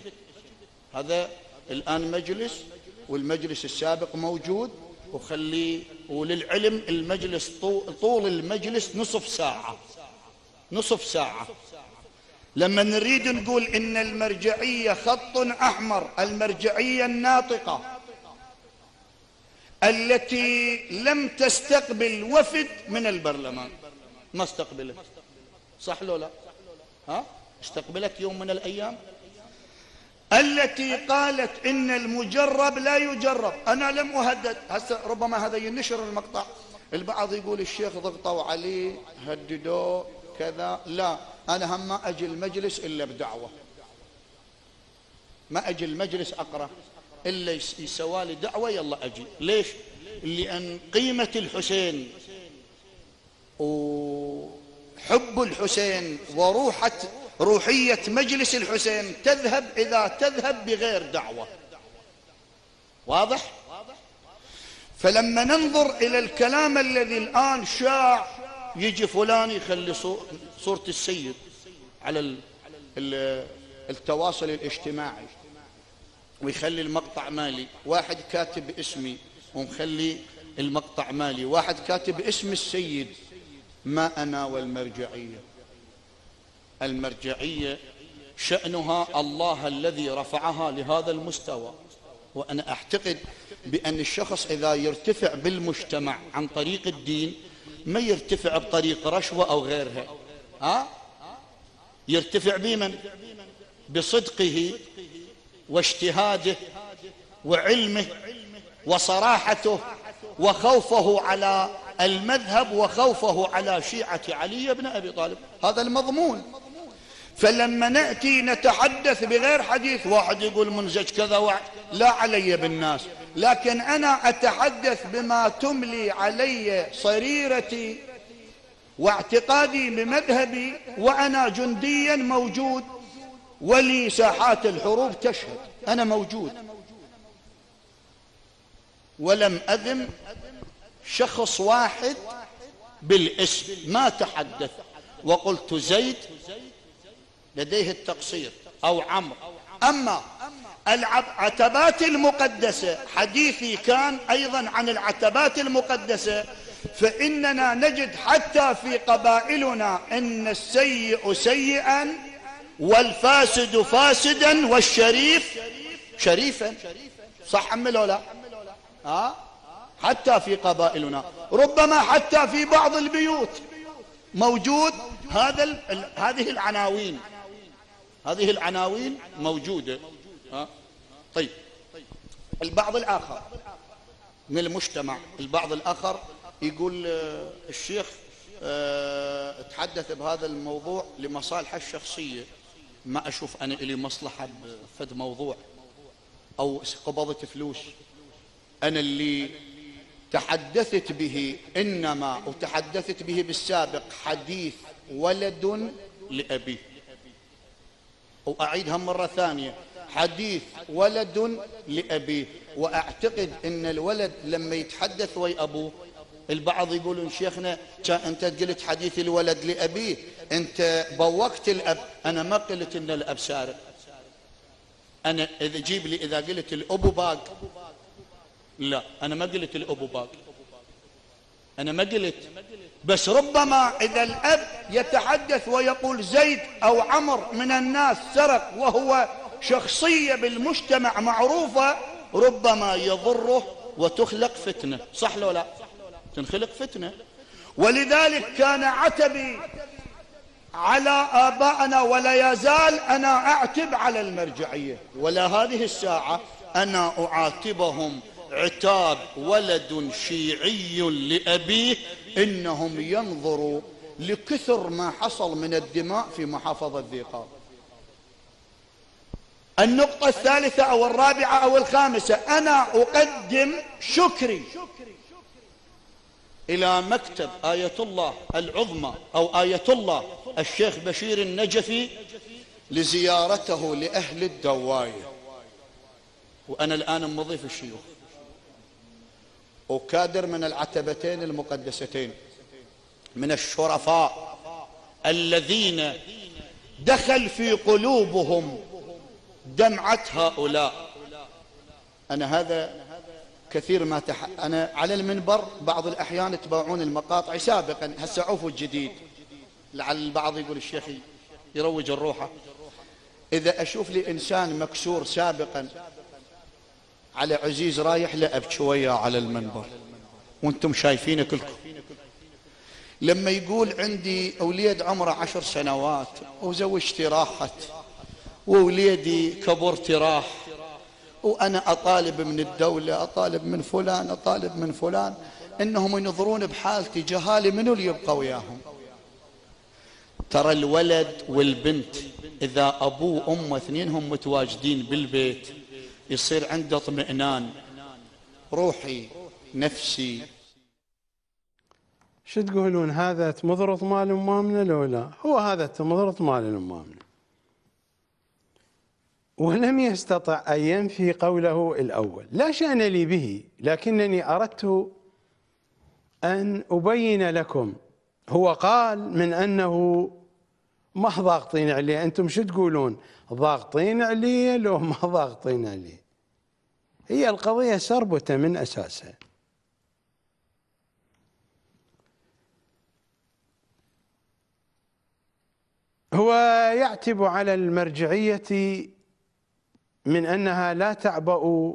هذا الآن مجلس والمجلس السابق موجود وخلي وللعلم المجلس طول المجلس نصف ساعة نصف ساعة لما نريد نقول إن المرجعية خط أحمر المرجعية الناطقة التي لم تستقبل وفد من البرلمان ما استقبلت صح لو لا ها استقبلت يوم من الأيام التي قالت إن المجرب لا يجرب أنا لم أهدد هسه ربما هذا ينشر المقطع البعض يقول الشيخ ضغطوا عليه هددوه كذا لا أنا هم ما أجي المجلس إلا بدعوة ما أجي المجلس أقرأ إلا يسوالي دعوة يلا أجي ليش لأن قيمة الحسين وحب الحسين وروحة روحية مجلس الحسين تذهب إذا تذهب بغير دعوة واضح؟ فلما ننظر إلى الكلام الذي الآن شاع يجي فلان يخلي صورة السيد على التواصل الاجتماعي ويخلي المقطع مالي واحد كاتب اسمي ومخلي المقطع مالي واحد كاتب اسم السيد ما أنا والمرجعية المرجعية شأنها الله الذي رفعها لهذا المستوى وأنا أعتقد بأن الشخص إذا يرتفع بالمجتمع عن طريق الدين ما يرتفع بطريق رشوة أو غيرها ها يرتفع بمن بصدقه واجتهاده وعلمه وصراحته وخوفه على المذهب وخوفه على شيعة علي بن أبي طالب هذا المضمون فلما نأتي نتحدث بغير حديث واحد يقول منزج كذا واحد لا علي بالناس لكن أنا أتحدث بما تملي علي صريرتي واعتقادي بمذهبي وأنا جنديا موجود ولي ساحات الحروب تشهد أنا موجود ولم أذم شخص واحد بالاسم ما تحدث وقلت زيد لديه التقصير أو عمرو أما العتبات المقدسة حديثي كان أيضا عن العتبات المقدسة فإننا نجد حتى في قبائلنا أن السيء سيئا والفاسد فاسدا والشريف شريفا صح أم لا آه؟ حتى في قبائلنا ربما حتى في بعض البيوت موجود هذا هذه العناوين هذه العناوين موجودة ها؟ آه؟ طيب البعض الآخر من المجتمع البعض الآخر يقول آه، الشيخ آه، تحدث بهذا الموضوع لمصالحه الشخصيه ما أشوف أنا إلي مصلحة بفد موضوع أو قبضت فلوس أنا اللي تحدثت به إنما وتحدثت به بالسابق حديث ولد لأبي وأعيدها مرة ثانية حديث ولد لأبيه وأعتقد أن الولد لما يتحدث ويا أبوه البعض يقولون شيخنا انت قلت حديث الولد لابيه انت بوقت الاب انا ما قلت ان الاب سارق انا اذا جيب لي اذا قلت الابو باق لا انا ما قلت الابو باق انا ما قلت بس ربما اذا الاب يتحدث ويقول زيد او عمر من الناس سرق وهو شخصيه بالمجتمع معروفه ربما يضره وتخلق فتنه صح لو لا تنخلق فتنة ولذلك كان عتبي على آبائنا ولا يزال أنا أعتب على المرجعية ولا هذه الساعة أنا أعاتبهم عتاب ولد شيعي لأبيه إنهم ينظروا لكثر ما حصل من الدماء في محافظة ذي قار النقطة الثالثة أو الرابعة أو الخامسة أنا أقدم شكري إلى مكتب آية الله العظمى أو آية الله الشيخ بشير النجفي لزيارته لأهل الدواية وأنا الآن مضيف الشيوخ وكادر من العتبتين المقدستين من الشرفاء الذين دخل في قلوبهم دمعة هؤلاء أنا هذا كثير ما تح... أنا على المنبر بعض الأحيان تباعون المقاطع سابقا هسه عفو الجديد لعل البعض يقول الشيخ يروج الروحة إذا أشوف لي إنسان مكسور سابقا على عزيز رايح لأب شوية على المنبر وانتم شايفين كلكم لما يقول عندي أوليد عمره عشر سنوات وزوجتي راحت ووليدي كبرتي راح وأنا أطالب من الدولة أطالب من فلان أطالب من فلان إنهم ينظرون بحالتي جهالي منو اللي يبقى وياهم ترى الولد والبنت إذا أبوه وأمه اثنينهم متواجدين بالبيت يصير عنده اطمئنان روحي نفسي شو تقولون هذا تمضرط مال أمامنا لو لا هو هذا تمضرط مال أمامنا ولم يستطع أن ينفي قوله الأول لا شأن لي به لكنني أردت أن أبين لكم هو قال من أنه ما ضاغطين عليه أنتم شو تقولون ضاغطين عليه لو ما ضاغطين عليه هي القضية سربتة من أساسها هو يعتب على المرجعية من انها لا تعبأ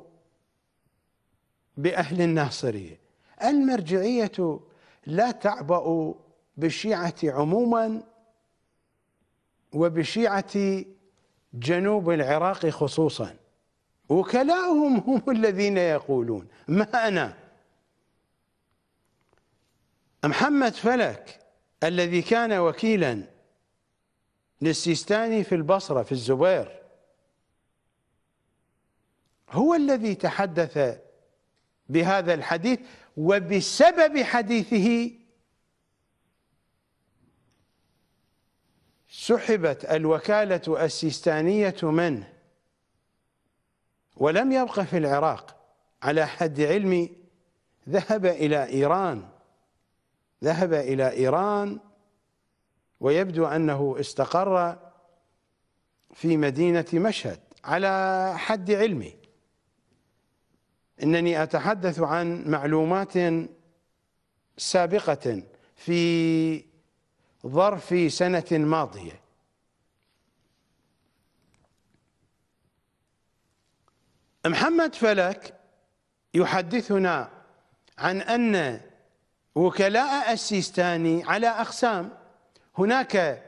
باهل الناصريه المرجعيه لا تعبأ بالشيعه عموما وبشيعه جنوب العراق خصوصا وكلاهم هم الذين يقولون ما انا محمد فلك الذي كان وكيلا للسيستاني في البصره في الزبير هو الذي تحدث بهذا الحديث وبسبب حديثه سحبت الوكالة السيستانية منه ولم يبق في العراق على حد علمي ذهب إلى إيران ذهب إلى إيران ويبدو أنه استقر في مدينة مشهد على حد علمي انني اتحدث عن معلومات سابقه في ظرف سنه ماضيه محمد فلك يحدثنا عن ان وكلاء السيستاني على اقسام هناك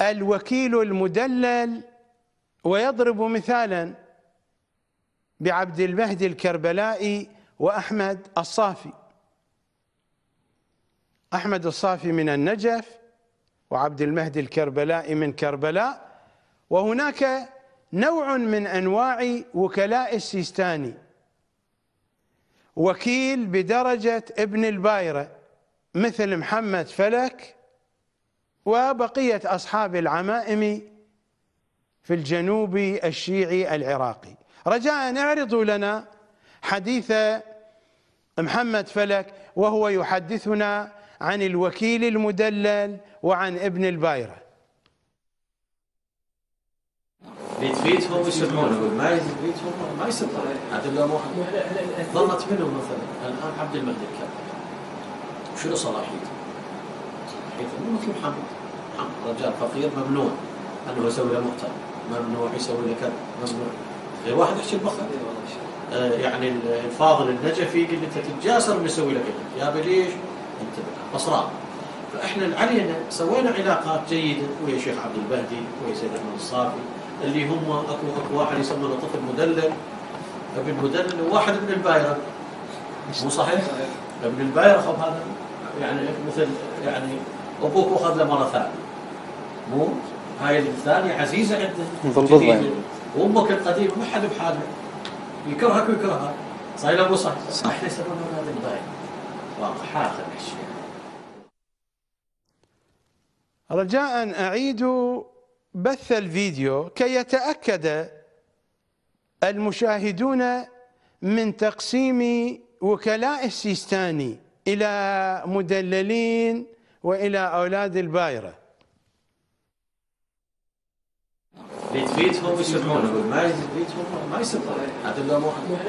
الوكيل المدلل ويضرب مثالا بعبد المهدي الكربلائي وأحمد الصافي أحمد الصافي من النجف وعبد المهدي الكربلائي من كربلاء وهناك نوع من أنواع وكلاء السيستاني وكيل بدرجة ابن البايرة مثل محمد فلك وبقية أصحاب العمائم في الجنوب الشيعي العراقي رجاء اعرضوا لنا حديث محمد فلك وهو يحدثنا عن الوكيل المدلل وعن ابن البايرة بيت بيتهم يسمونه ما بيتهم ما يسمونه هذا اللي ظلت منهم مثلا الان عبد الملك كذا شنو صلاحيته؟ صلاحيته مو مثل محمد محمد رجال فقير ممنوع انه يسوي له مؤتمر ممنوع يسوي له كذا ممنوع واحد يحكي بخر آه، يعني الفاضل النجفي قال انت تتجاسر مسوي لك يا ليش انت بصراحة فاحنا علينا سوينا علاقات جيده ويا شيخ عبد البهدي ويا سيد احمد الصافي اللي هم اكو اكو واحد يسمى طفل مدلل ابن مدلل وواحد ابن البايره مو صحيح؟ ابن البايره خب هذا يعني مثل يعني ابوك اخذ له مره ثانيه مو هاي الثانيه عزيزه عنده وامك القديمه ما حد بحاله يكرهك ويكرهك صحيح ولا مو صحيح؟ صح احنا هذا الضيق واضح هذا الشيء رجاء أعيد بث الفيديو كي يتأكد المشاهدون من تقسيم وكلاء السيستاني إلى مدللين وإلى أولاد البايرة بيتفيتهم يسمعونهم ما يتفيتهم ما يسمعون هذا واحد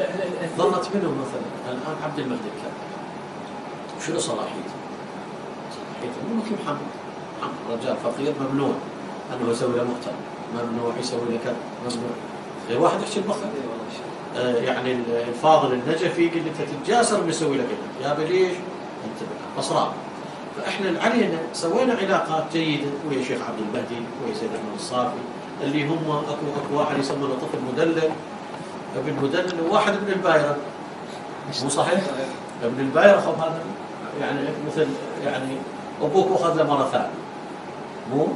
ظلت منهم مثلا الان عبد الملك كان شنو صلاحيته؟ صلاحيته مو مثل محمد محمد رجال فقير ممنوع انه يسوي له مؤتمر ممنوع يسوي له كذا ممنوع غير واحد يحكي البخل آه يعني الفاضل النجفي يقول انت تتجاسر بيسوي لك يا ليش؟ انتبه بصراحه فاحنا علينا سوينا علاقات جيده ويا شيخ عبد المهدي ويا سيد احمد الصافي اللي هم اكو اكو واحد يسمونه طفل مدلل ابن مدلل وواحد ابن البايره مو صحيح؟ ابن البايره خب هذا يعني مثل يعني ابوك اخذ له مره ثانيه مو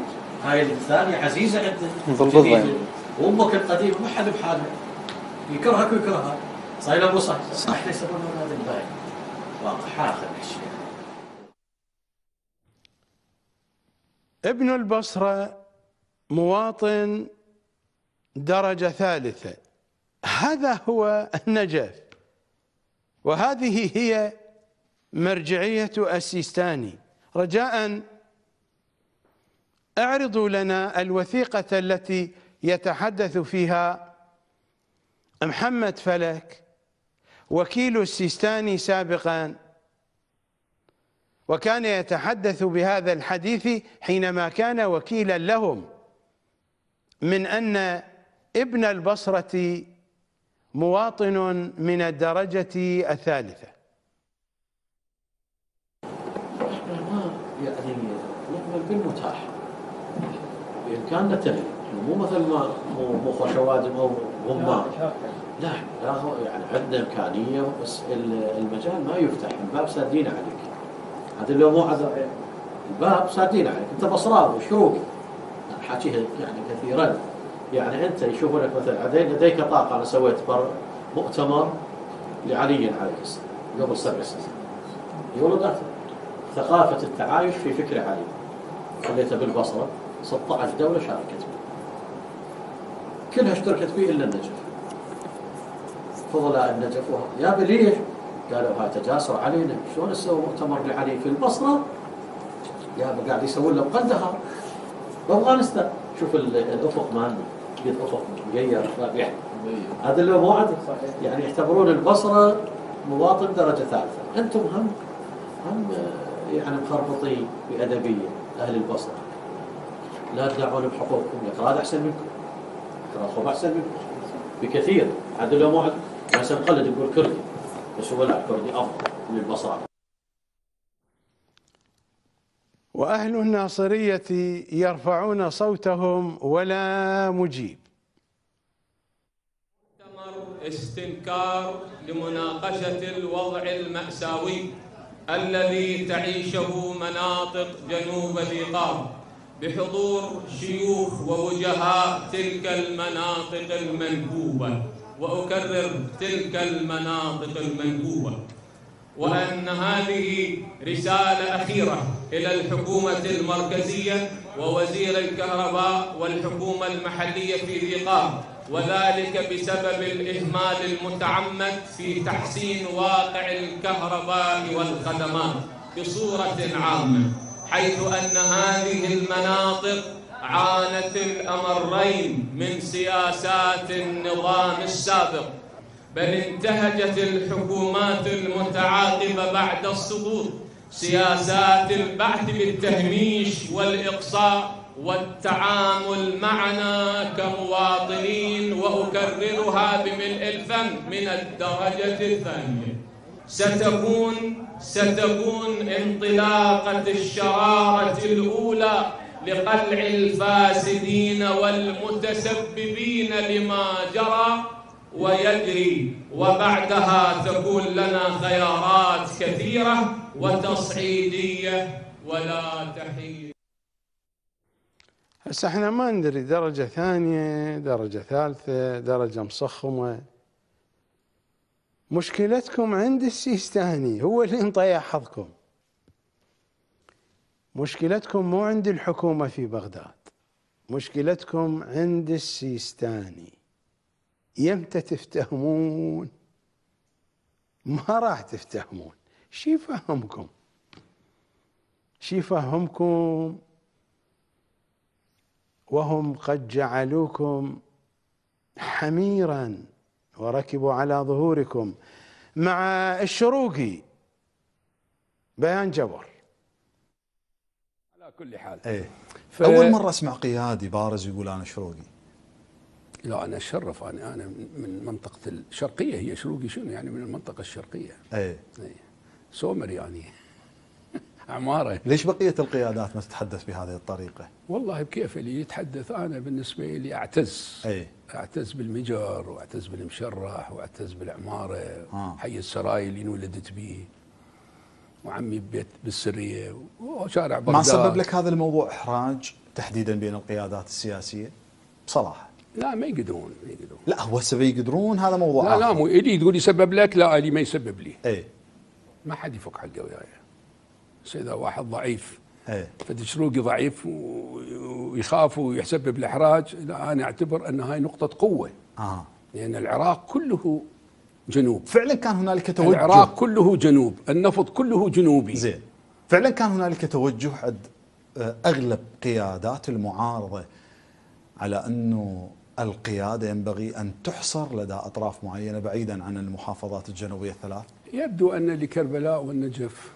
هاي الثانيه عزيزه عندنا وامك القديمه ما حد بحالها يكرهك ويكرهها صاير ابو صح صحيح؟ صح يسمونه اولاد البايره واضح اخر الشيء ابن البصره مواطن درجة ثالثة هذا هو النجف وهذه هي مرجعية السيستاني رجاء اعرضوا لنا الوثيقة التي يتحدث فيها محمد فلك وكيل السيستاني سابقا وكان يتحدث بهذا الحديث حينما كان وكيلا لهم من أن ابن البصرة مواطن من الدرجة الثالثة احنا ما يعني نؤمن بالمتاح بامكاننا تغيير مو مثل ما مو مو خوادم او لا لا يعني عندنا امكانيه بس المجال ما يفتح الباب سادين عليك هذا اللي مو هذا الباب سادين عليك انت بصراوي شروقي حاجيها يعني كثيرا يعني أنت يشوفونك مثلا مثلا لديك طاقة أنا سويت مؤتمر لعلي عليه السلام قبل سبع سنين يولد ثقافة التعايش في فكر علي خليته بالبصرة 16 دولة شاركت فيه كلها اشتركت فيه إلا النجف فضلاء النجف وهو يا ليش؟ قالوا هاي تجاسر علينا شلون نسوي مؤتمر لعلي في البصرة يا قاعد يسوون له بقندهار وافغانستان شوف الافق مالنا قد افق مجير رابح هذا اللي مو عدل يعني يعتبرون البصره مواطن درجه ثالثه انتم هم هم يعني مخربطين بادبيه اهل البصره لا تدعون بحقوقكم الاقراض احسن منكم اقراض خوف احسن منكم بكثير عدل مو عدل بس نقلد نقول كردي بس هو لا كردي افضل من البصره وأهل الناصرية يرفعون صوتهم ولا مجيب مؤتمر استنكار لمناقشة الوضع المأساوي الذي تعيشه مناطق جنوب ذي بحضور شيوخ ووجهاء تلك المناطق المنكوبة وأكرر تلك المناطق المنكوبة وأن هذه رسالة أخيرة إلى الحكومة المركزية ووزير الكهرباء والحكومة المحلية في ذقار وذلك بسبب الإهمال المتعمد في تحسين واقع الكهرباء والخدمات بصورة عامة حيث أن هذه المناطق عانت الأمرين من سياسات النظام السابق بل انتهجت الحكومات المتعاقبة بعد السقوط سياسات البعث بالتهميش والإقصاء والتعامل معنا كمواطنين وأكررها بملء الفم من الدرجة الثانية ستكون ستكون انطلاقة الشرارة الأولى لقلع الفاسدين والمتسببين لما جرى ويجري وبعدها تكون لنا خيارات كثيرة وتصعيدية ولا تحية هسه احنا ما ندري درجة ثانية درجة ثالثة درجة مصخمة مشكلتكم عند السيستاني هو اللي انطيع حظكم مشكلتكم مو عند الحكومة في بغداد مشكلتكم عند السيستاني يمتى تفتهمون ما راح تفتهمون شي فهمكم شي فهمكم وهم قد جعلوكم حميرا وركبوا على ظهوركم مع الشروقي بيان جبر على كل حال ايه ف... اول مره اسمع قيادي بارز يقول انا شروقي لا انا اشرف انا انا من منطقه الشرقيه هي شروقي شنو يعني من المنطقه الشرقيه اي, أي. سومر يعني (laughs) عماره ليش بقيه القيادات ما تتحدث بهذه الطريقه؟ والله بكيف اللي يتحدث انا بالنسبه لي اعتز اي اعتز بالمجر واعتز بالمشرح واعتز بالعماره آه. حي السراي اللي انولدت به وعمي ببيت بالسريه وشارع بغداد ما سبب لك هذا الموضوع احراج تحديدا بين القيادات السياسيه؟ بصراحه لا ما يقدرون ما يقدرون لا هو سبب يقدرون هذا موضوع لا آخر. لا مو الي تقول يسبب لك لا الي ما يسبب لي اي ما حد يفك حقه وياي بس اذا واحد ضعيف اي فدشروقي ضعيف ويخاف ويسبب الاحراج لا انا اعتبر ان هاي نقطه قوه اه لان العراق كله جنوب فعلا كان هنالك توجه العراق كله جنوب النفط كله جنوبي زين فعلا كان هنالك توجه عند اغلب قيادات المعارضه على انه القيادة ينبغي أن تحصر لدى أطراف معينة بعيدا عن المحافظات الجنوبية الثلاث يبدو أن لكربلاء والنجف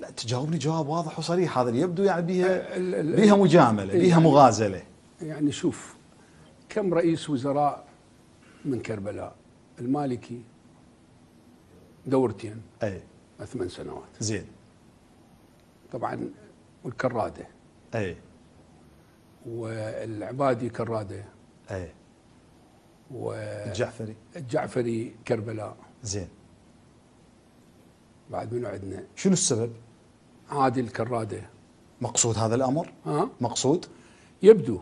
لا تجاوبني جواب واضح وصريح هذا يبدو يعني بها بها مجامله إيه، بها يعني مغازله يعني شوف كم رئيس وزراء من كربلاء المالكي دورتين اي ثمان سنوات زين طبعا والكراده اي والعبادي كراده اي والجعفري الجعفري كربلاء زين بعد منو عندنا شنو السبب؟ عادل كراده مقصود هذا الامر؟ ها؟ مقصود؟ يبدو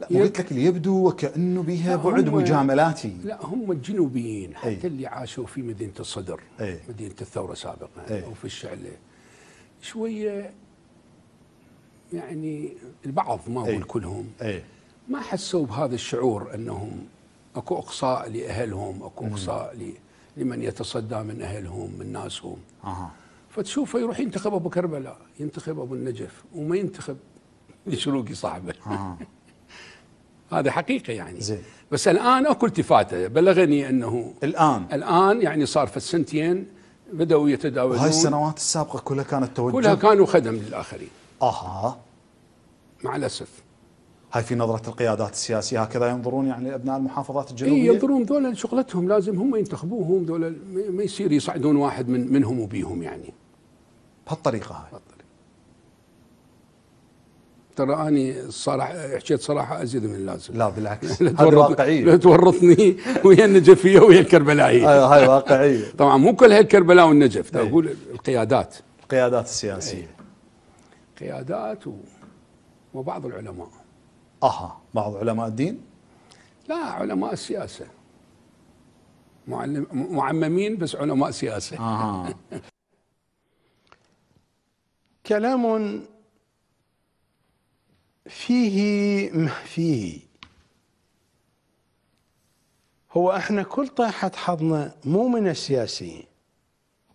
لا ما قلت لك اللي يبدو وكانه بها بعد مجاملاتي لا هم الجنوبيين إيه. حتى أي. اللي عاشوا في مدينه الصدر أي. مدينه الثوره سابقا ايه؟ او في الشعله شويه يعني البعض ما إيه. اقول كلهم أي. ما حسوا بهذا الشعور انهم اكو اقصاء لاهلهم اكو اقصاء لمن يتصدى من اهلهم من ناسهم اها فتشوفه يروح ينتخب ابو كربلاء ينتخب ابو النجف وما ينتخب (laughs) لشروقي صاحبه أه. (laughs) هذا حقيقه يعني زي. بس الان اكو التفاته بلغني انه الان الان يعني صار في السنتين بداوا يتداولون هاي السنوات السابقه كلها كانت توجه كلها كانوا خدم للاخرين اها مع الاسف هاي في نظرة القيادات السياسية هكذا ينظرون يعني أبناء المحافظات الجنوبية؟ إيه ينظرون ذولا شغلتهم لازم هم ينتخبوهم ذولا ما يصير يصعدون واحد من منهم وبيهم يعني بهالطريقة هاي بهالطريقة ترى أني صراحة حكيت صراحة أزيد من اللازم لا بالعكس (laughs) هذه واقعية لا تورطني ويا النجفية ويا الكربلائية أيوة، هاي واقعية طبعا مو كل هالكربلاء والنجف أقول القيادات القيادات السياسية قيادات وبعض العلماء اها بعض علماء الدين لا علماء السياسه معلم معممين بس علماء سياسه اها (laughs) كلام فيه ما فيه هو احنا كل طيحة حظنا مو من السياسيين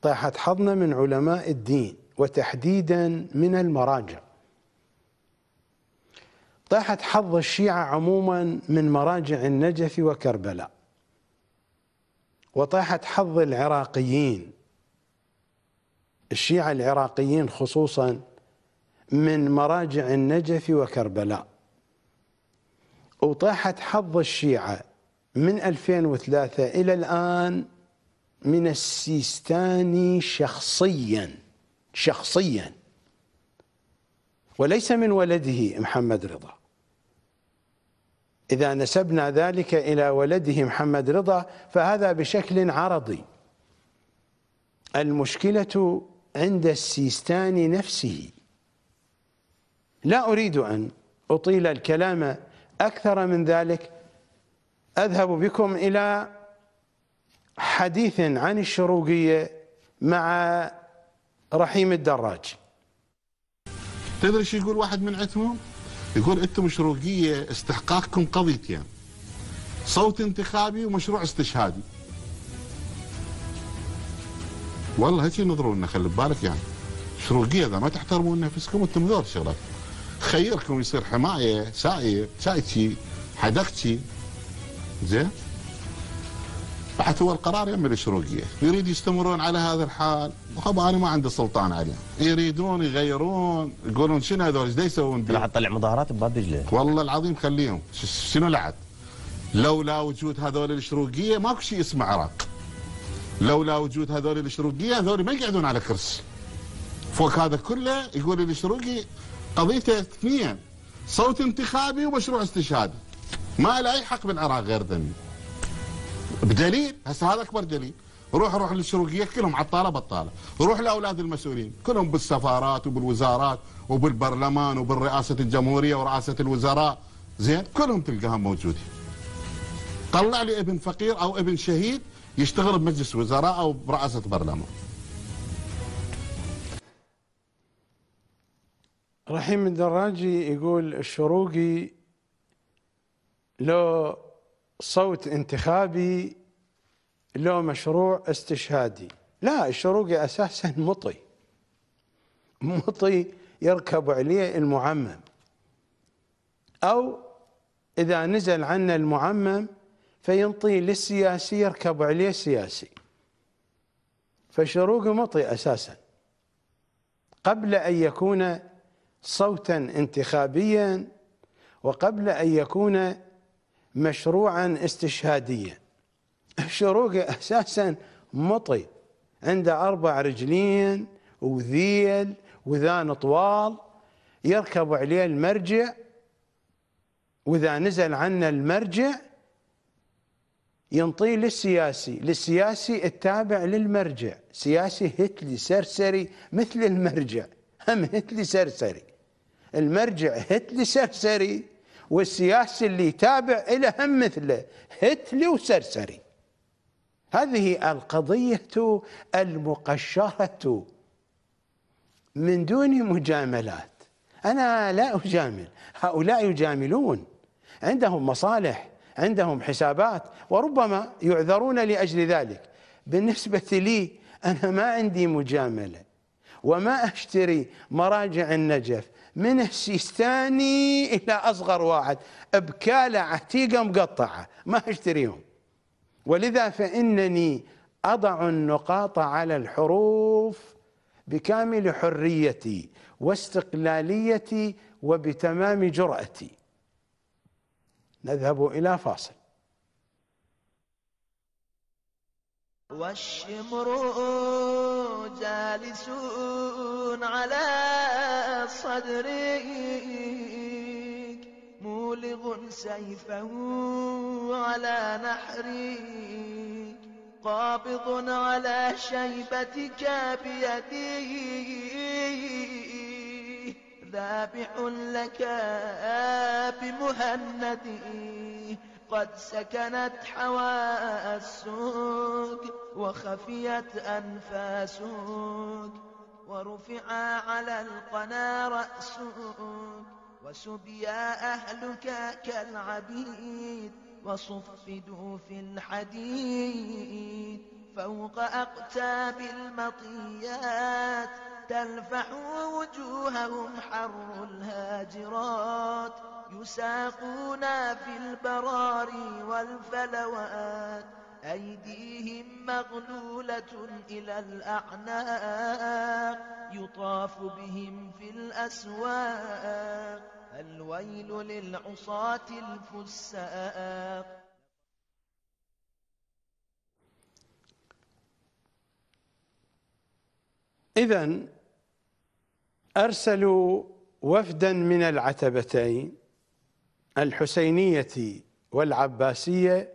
طيحة حظنا من علماء الدين وتحديدا من المراجع طاحت حظ الشيعة عموما من مراجع النجف وكربلاء وطاحت حظ العراقيين الشيعة العراقيين خصوصا من مراجع النجف وكربلاء وطاحت حظ الشيعة من 2003 إلى الآن من السيستاني شخصياً شخصيا وليس من ولده محمد رضا إذا نسبنا ذلك إلى ولده محمد رضا فهذا بشكل عرضي المشكلة عند السيستاني نفسه لا أريد أن أطيل الكلام أكثر من ذلك أذهب بكم إلى حديث عن الشروقية مع رحيم الدراج تدري شو يقول واحد من عثمان؟ يقول انتم شروقيه استحقاقكم قضيتين صوت انتخابي ومشروع استشهادي والله هيك ينظروا لنا خلي ببالك يعني شروقيه اذا ما تحترمون نفسكم انتم ذول شغلات خيركم يصير حمايه سائر سايتشي حدقتشي زين أصبحت هو القرار يم الشروقية يريد يستمرون على هذا الحال وخبا أنا ما عندي سلطان عليهم يريدون يغيرون يقولون شنو هذول ايش يسوون لا تطلع مظاهرات بباب دجلة والله العظيم خليهم شنو لعب لولا وجود هذول الشروقية ماكو شيء اسمه عراق لولا وجود هذول الشروقية هذول ما يقعدون على كرسي فوق هذا كله يقول الشروقي قضيته اثنين صوت انتخابي ومشروع استشهادي ما له أي حق بالعراق غير ذنبي بدليل هسه هذا اكبر دليل روح روح للشروقيه كلهم عطاله بطاله، روح لاولاد المسؤولين كلهم بالسفارات وبالوزارات وبالبرلمان وبالرئاسه الجمهوريه ورئاسه الوزراء زين كلهم تلقاهم موجودين. طلع لي ابن فقير او ابن شهيد يشتغل بمجلس وزراء او برئاسه برلمان. رحيم الدراجي يقول الشروقي لو صوت انتخابي له مشروع استشهادي لا الشروقي أساسا مطي مطي يركب عليه المعمم أو إذا نزل عنا المعمم فينطي للسياسي يركب عليه السياسي فالشروقي مطي أساسا قبل أن يكون صوتا انتخابيا وقبل أن يكون مشروعا استشهاديا الشروق أساسا مطي عنده أربع رجلين وذيل وذان طوال يركب عليه المرجع وإذا نزل عنه المرجع ينطيه للسياسي للسياسي التابع للمرجع سياسي هتلي سرسري مثل المرجع هم هتلي سرسري المرجع هتلي سرسري والسياسي اللي يتابع إلى هم مثله هتلي وسرسري هذه القضية المقشرة من دون مجاملات أنا لا أجامل هؤلاء يجاملون عندهم مصالح عندهم حسابات وربما يعذرون لأجل ذلك بالنسبة لي أنا ما عندي مجاملة وما أشتري مراجع النجف من السيستاني إلى أصغر واحد بكالة عتيقة مقطعة ما أشتريهم ولذا فإنني أضع النقاط على الحروف بكامل حريتي واستقلاليتي وبتمام جرأتي نذهب إلى فاصل والشمر جالسون على صدرك مولغ سيفه على نحرك قابض على شيبتك بيديه ذابح لك بمهنديك قد سكنت حواء السوق وخفيت أنفاسك ورفع على القنا رأسك وسبيا أهلك كالعبيد وصفدوا في الحديد فوق أقتاب المطيات تلفح وجوههم حر الهاجرات يساقون في البراري والفلوات أيديهم مغلولة إلى الأعناق يطاف بهم في الأسواق الويل للعصاة الفساق إذن أرسلوا وفدا من العتبتين الحسينية والعباسية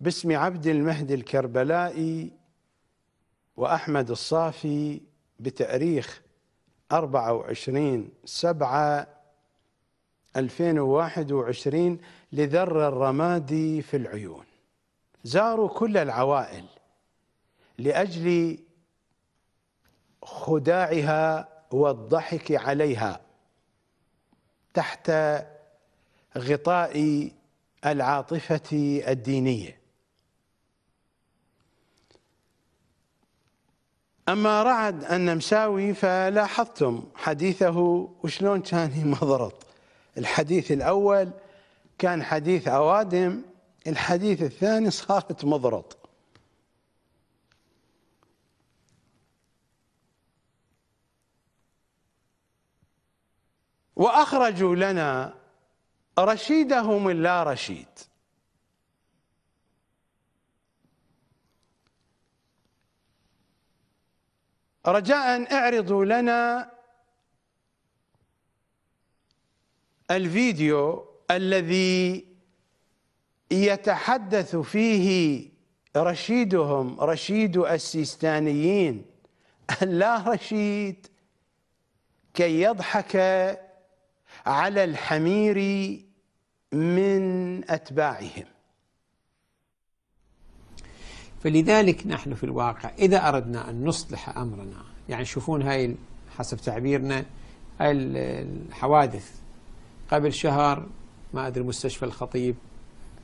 باسم عبد المهدي الكربلائي وأحمد الصافي بتاريخ 24 7 2021 لذر الرمادي في العيون زاروا كل العوائل لأجل خداعها والضحك عليها تحت غطاء العاطفة الدينية أما رعد النمساوي فلاحظتم حديثه وشلون كان مضرط الحديث الأول كان حديث أوادم الحديث الثاني صارت مضرط وأخرجوا لنا رشيدهم اللا رشيد رجاء اعرضوا لنا الفيديو الذي يتحدث فيه رشيدهم رشيد السيستانيين اللا (laughs) رشيد كي يضحك على الحمير من أتباعهم فلذلك نحن في الواقع إذا أردنا أن نصلح أمرنا يعني شوفون هاي حسب تعبيرنا الحوادث قبل شهر ما أدري مستشفى الخطيب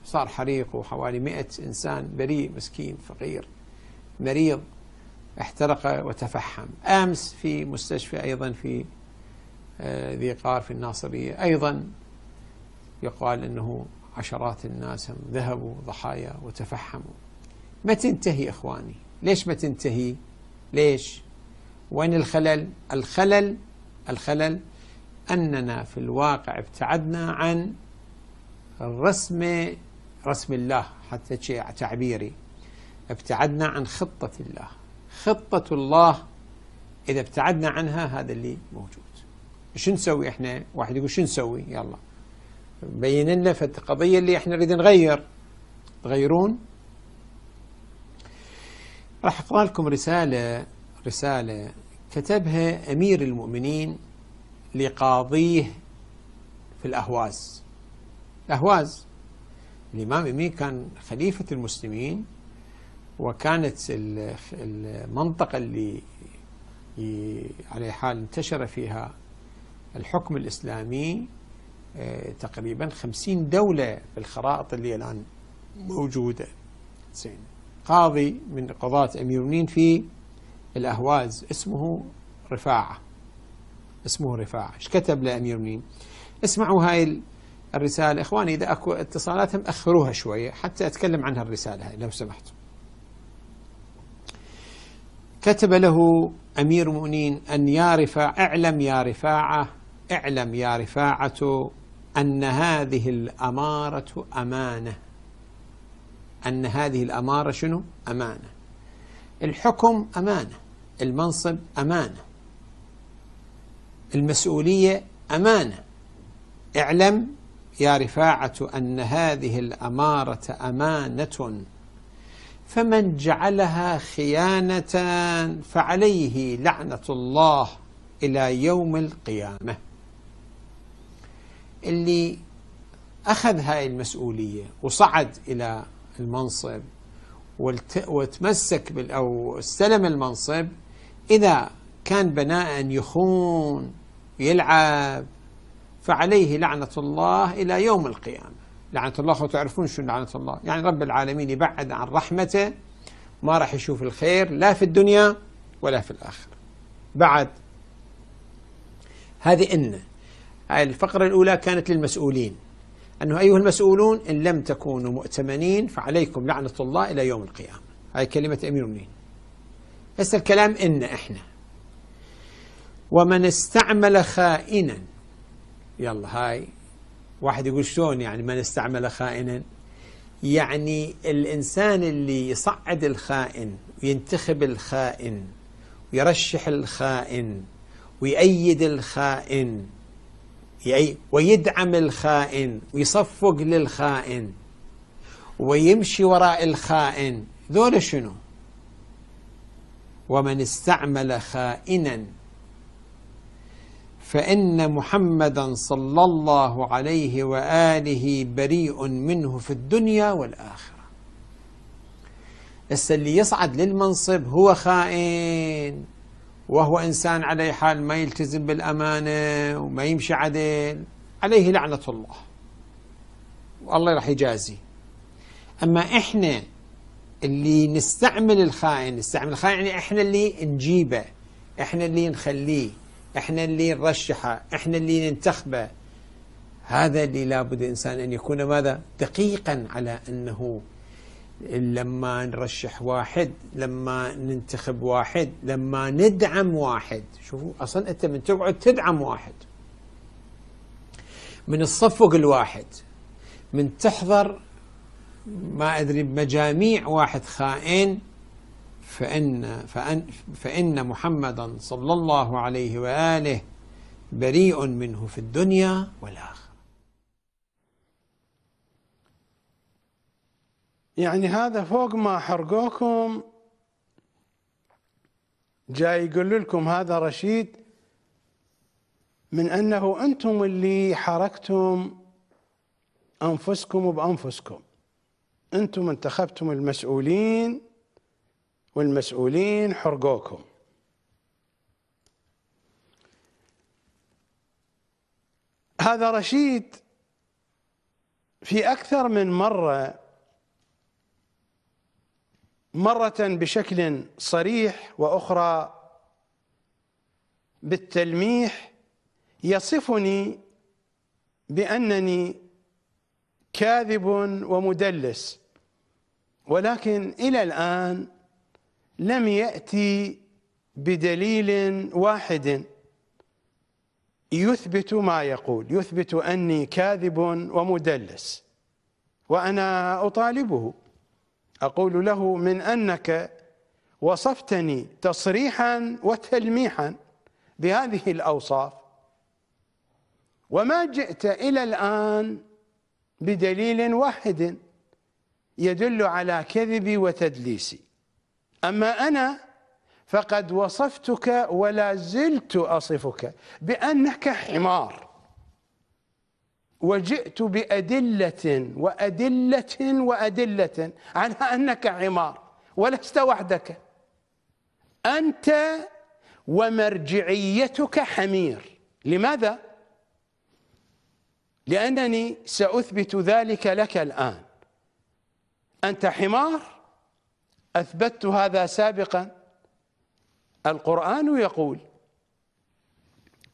صار حريق وحوالي مئة إنسان بريء مسكين فقير مريض احترق وتفحم أمس في مستشفى أيضا في ذي قار في الناصرية أيضا يقال أنه عشرات الناس هم ذهبوا ضحايا وتفحموا ما تنتهي إخواني ليش ما تنتهي ليش وين الخلل الخلل الخلل أننا في الواقع ابتعدنا عن الرسم رسم الله حتى تعبيري ابتعدنا عن خطة الله خطة الله إذا ابتعدنا عنها هذا اللي موجود شو نسوي احنا واحد يقول شو نسوي يلا بين لنا القضيه اللي احنا نريد نغير تغيرون راح اقرا لكم رساله رساله كتبها امير المؤمنين لقاضيه في الاهواز الاهواز الامام امين كان خليفه المسلمين وكانت المنطقه اللي على حال انتشر فيها الحكم الإسلامي آه، تقريبا خمسين دولة في الخرائط اللي الآن موجودة زين قاضي من قضاة أميرونين في الأهواز اسمه رفاعة اسمه رفاعة ايش كتب لأميرونين اسمعوا هاي الرسالة إخواني إذا أكو اتصالات أخروها شوية حتى أتكلم عنها الرسالة هاي لو سمحتوا كتب له أمير المؤمنين أن يا رفاعة اعلم يا رفاعة اعلم يا رفاعة أن هذه الأمارة أمانة أن هذه الأمارة شنو؟ أمانة الحكم أمانة المنصب أمانة المسؤولية أمانة اعلم يا رفاعة أن هذه الأمارة أمانة فمن جعلها خيانة فعليه لعنة الله إلى يوم القيامة اللي أخذ هاي المسؤولية وصعد إلى المنصب وتمسك بال أو استلم المنصب إذا كان بناء يخون يلعب فعليه لعنة الله إلى يوم القيامة لعنة الله تعرفون شو لعنة الله يعني رب العالمين يبعد عن رحمته ما راح يشوف الخير لا في الدنيا ولا في الآخرة بعد هذه إنه الفقرة الأولى كانت للمسؤولين أنه أيها المسؤولون إن لم تكونوا مؤتمنين فعليكم لعنة الله إلى يوم القيامة هاي كلمة أمير المؤمنين هسه الكلام إن إحنا ومن استعمل خائنا يلا هاي واحد يقول شلون يعني من استعمل خائنا يعني الإنسان اللي يصعد الخائن وينتخب الخائن ويرشح الخائن ويأيد الخائن يعني ويدعم الخائن ويصفق للخائن ويمشي وراء الخائن ذول شنو ومن استعمل خائنا فإن محمدا صلى الله عليه وآله بريء منه في الدنيا والآخرة بس اللي يصعد للمنصب هو خائن وهو إنسان عليه حال ما يلتزم بالأمانة وما يمشي عدل عليه لعنة الله والله راح يجازي أما إحنا اللي نستعمل الخائن نستعمل الخائن يعني إحنا اللي نجيبه إحنا اللي نخليه إحنا اللي نرشحه إحنا اللي ننتخبه هذا اللي لابد الإنسان أن يكون ماذا دقيقا على أنه لما نرشح واحد لما ننتخب واحد لما ندعم واحد شوفوا أصلا أنت من تقعد تدعم واحد من الصفق الواحد من تحضر ما أدري بمجاميع واحد خائن فإن, فإن, فإن محمدا صلى الله عليه وآله بريء منه في الدنيا والآخرة يعني هذا فوق ما حرقوكم جاي يقول لكم هذا رشيد من انه انتم اللي حركتم انفسكم بانفسكم انتم انتخبتم المسؤولين والمسؤولين حرقوكم هذا رشيد في اكثر من مره مرة بشكل صريح وأخرى بالتلميح يصفني بأنني كاذب ومدلس ولكن إلى الآن لم يأتي بدليل واحد يثبت ما يقول يثبت أني كاذب ومدلس وأنا أطالبه أقول له من أنك وصفتني تصريحا وتلميحا بهذه الأوصاف وما جئت إلى الآن بدليل واحد يدل على كذبي وتدليسي أما أنا فقد وصفتك ولا زلت أصفك بأنك حمار وجئت بأدلة وأدلة وأدلة على أنك عمار ولست وحدك أنت ومرجعيتك حمير لماذا؟ لأنني سأثبت ذلك لك الآن أنت حمار أثبتت هذا سابقا القرآن يقول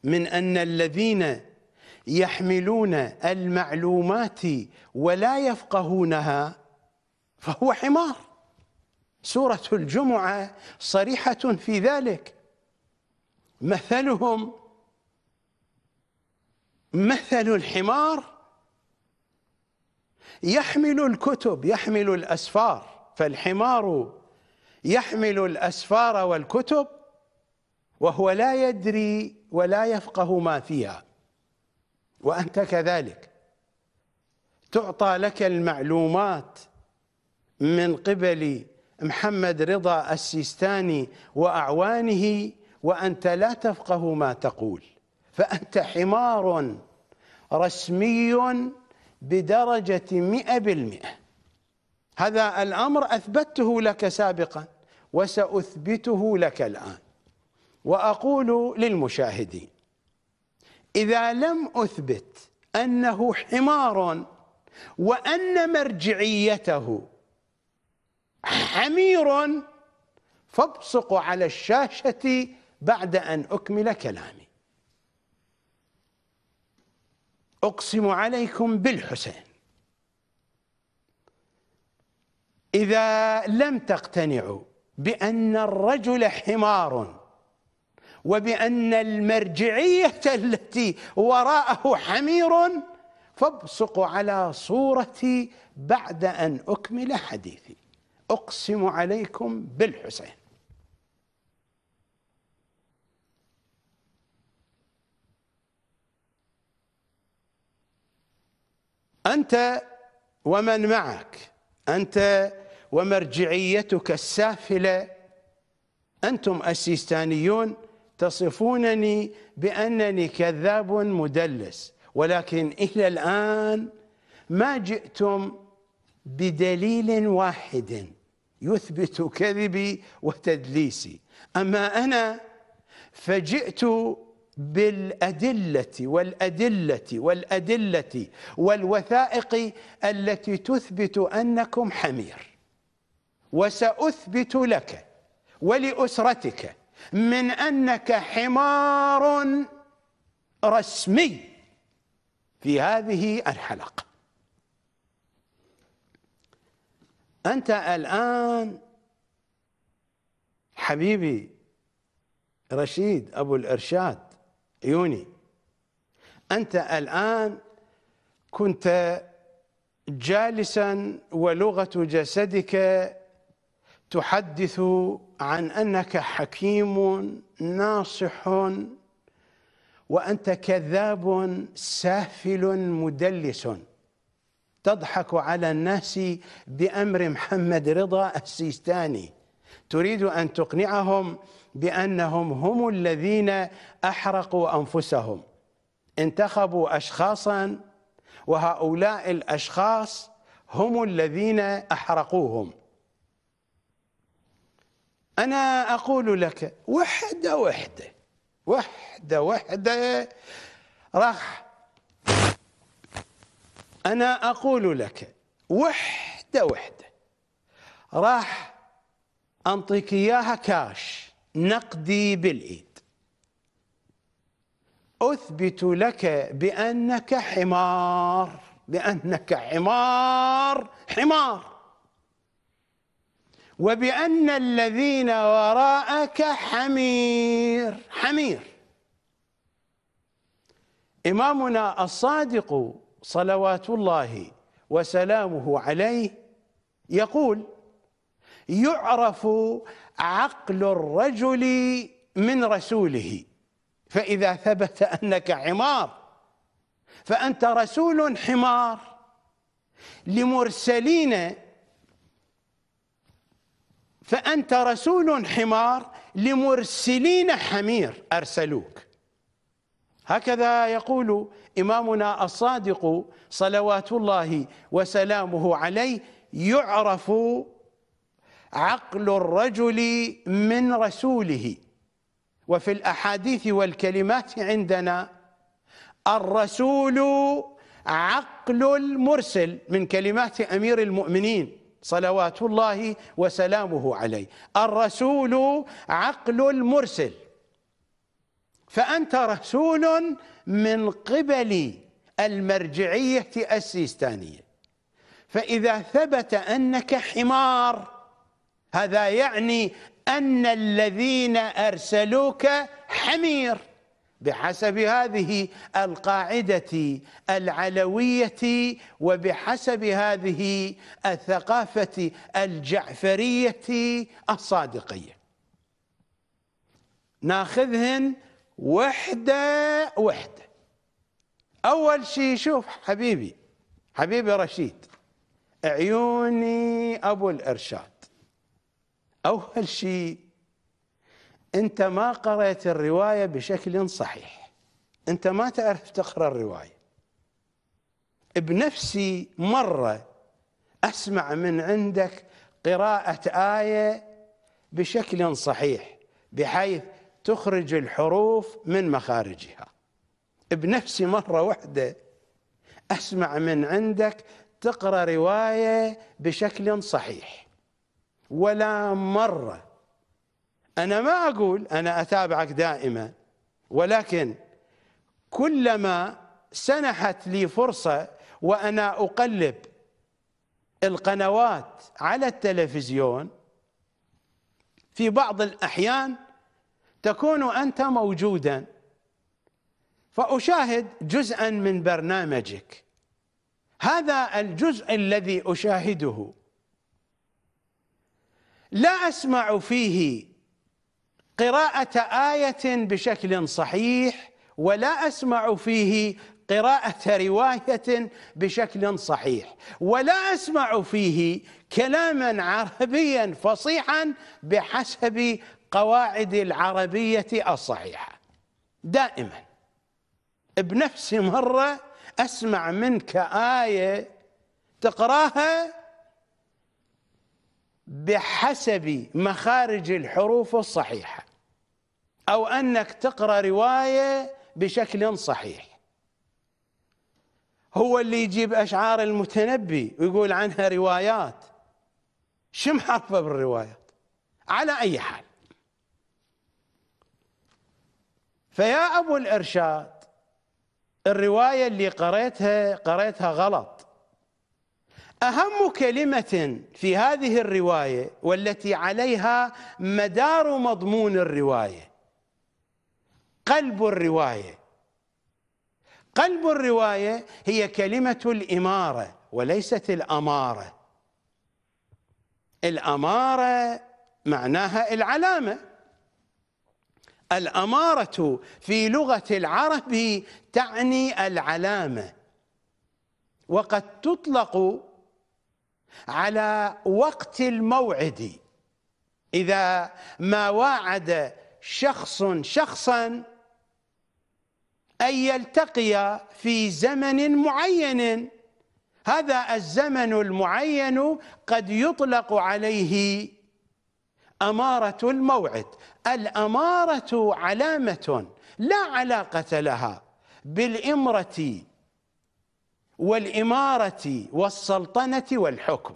من أن الذين يحملون المعلومات ولا يفقهونها فهو حمار سورة الجمعة صريحة في ذلك مثلهم مثل الحمار يحمل الكتب يحمل الأسفار فالحمار يحمل الأسفار والكتب وهو لا يدري ولا يفقه ما فيها وأنت كذلك تعطى لك المعلومات من قبل محمد رضا السيستاني وأعوانه وأنت لا تفقه ما تقول فأنت حمار رسمي بدرجة مئة بالمئة هذا الأمر أثبته لك سابقا وسأثبته لك الآن وأقول للمشاهدين إذا لم أثبت أنه حمار وأن مرجعيته حمير فابصق على الشاشة بعد أن أكمل كلامي أقسم عليكم بالحسين إذا لم تقتنعوا بأن الرجل حمار وبأن المرجعية التي وراءه حمير فابصق على صورتي بعد أن أكمل حديثي أقسم عليكم بالحسين أنت ومن معك أنت ومرجعيتك السافلة أنتم السيستانيون تصفونني بانني كذاب مدلس ولكن الى الان ما جئتم بدليل واحد يثبت كذبي وتدليسي اما انا فجئت بالادله والادله والادله والوثائق التي تثبت انكم حمير وساثبت لك ولاسرتك من انك حمار رسمي في هذه الحلقه انت الان حبيبي رشيد ابو الارشاد عيوني انت الان كنت جالسا ولغه جسدك تحدث عن انك حكيم ناصح وانت كذاب سافل مدلس تضحك على الناس بامر محمد رضا السيستاني تريد ان تقنعهم بانهم هم الذين احرقوا انفسهم انتخبوا اشخاصا وهؤلاء الاشخاص هم الذين احرقوهم أنا أقول لك وحدة وحدة وحدة وحدة راح أنا أقول لك وحدة وحدة راح أنطيك إياها كاش نقدي بالإيد أثبت لك بأنك حمار بأنك حمار حمار وبأن الذين وراءك حمير حمير إمامنا الصادق صلوات الله وسلامه عليه يقول يعرف عقل الرجل من رسوله فإذا ثبت أنك عمار فأنت رسول حمار لمرسلين فأنت رسول حمار لمرسلين حمير أرسلوك هكذا يقول إمامنا الصادق صلوات الله وسلامه عليه يعرف عقل الرجل من رسوله وفي الأحاديث والكلمات عندنا الرسول عقل المرسل من كلمات أمير المؤمنين صلوات الله وسلامه عليه الرسول عقل المرسل فأنت رسول من قبل المرجعية السيستانية فإذا ثبت أنك حمار هذا يعني أن الذين أرسلوك حمير بحسب هذه القاعده العلويه وبحسب هذه الثقافه الجعفريه الصادقيه ناخذهن وحده وحده اول شيء شوف حبيبي حبيبي رشيد عيوني ابو الارشاد اول شيء أنت ما قرأت الرواية بشكل صحيح أنت ما تعرف تقرأ الرواية بنفسي مرة أسمع من عندك قراءة آية بشكل صحيح بحيث تخرج الحروف من مخارجها بنفسي مرة واحدة أسمع من عندك تقرأ رواية بشكل صحيح ولا مرة أنا ما أقول أنا أتابعك دائما ولكن كلما سنحت لي فرصة وأنا أقلب القنوات على التلفزيون في بعض الأحيان تكون أنت موجودا فأشاهد جزءا من برنامجك هذا الجزء الذي أشاهده لا أسمع فيه قراءة آية بشكل صحيح ولا أسمع فيه قراءة رواية بشكل صحيح ولا أسمع فيه كلاما عربيا فصيحا بحسب قواعد العربية الصحيحة دائما بنفس مرة أسمع منك آية تقراها بحسب مخارج الحروف الصحيحة أو أنك تقرأ رواية بشكل صحيح هو اللي يجيب أشعار المتنبي ويقول عنها روايات شم حرفه بالروايات على أي حال فيا أبو الإرشاد الرواية اللي قريتها قريتها غلط أهم كلمة في هذه الرواية والتي عليها مدار مضمون الرواية قلب الرواية قلب الرواية هي كلمة الإمارة وليست الأمارة الأمارة معناها العلامة الأمارة في لغة العرب تعني العلامة وقد تطلق على وقت الموعد إذا ما واعد شخص شخصا أن يلتقي في زمن معين هذا الزمن المعين قد يطلق عليه أمارة الموعد الأمارة علامة لا علاقة لها بالإمرة والإمارة والسلطنة والحكم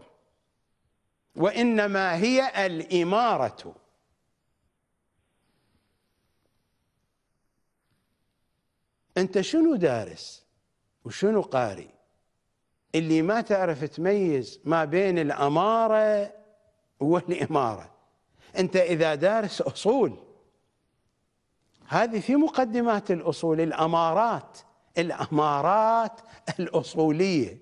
وإنما هي الإمارة أنت شنو دارس وشنو قاري اللي ما تعرف تميز ما بين الأمارة والإمارة أنت إذا دارس أصول هذه في مقدمات الأصول الأمارات الأمارات الأصولية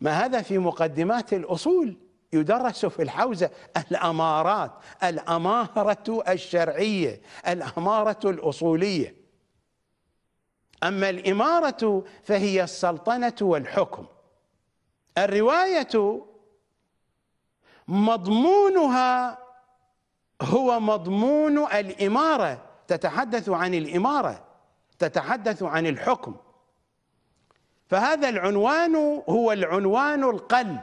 ما هذا في مقدمات الأصول يدرس في الحوزة الأمارات الأمارة الشرعية الأمارة الأصولية أما الإمارة فهي السلطنة والحكم الرواية مضمونها هو مضمون الإمارة تتحدث عن الإمارة تتحدث عن الحكم فهذا العنوان هو العنوان القلب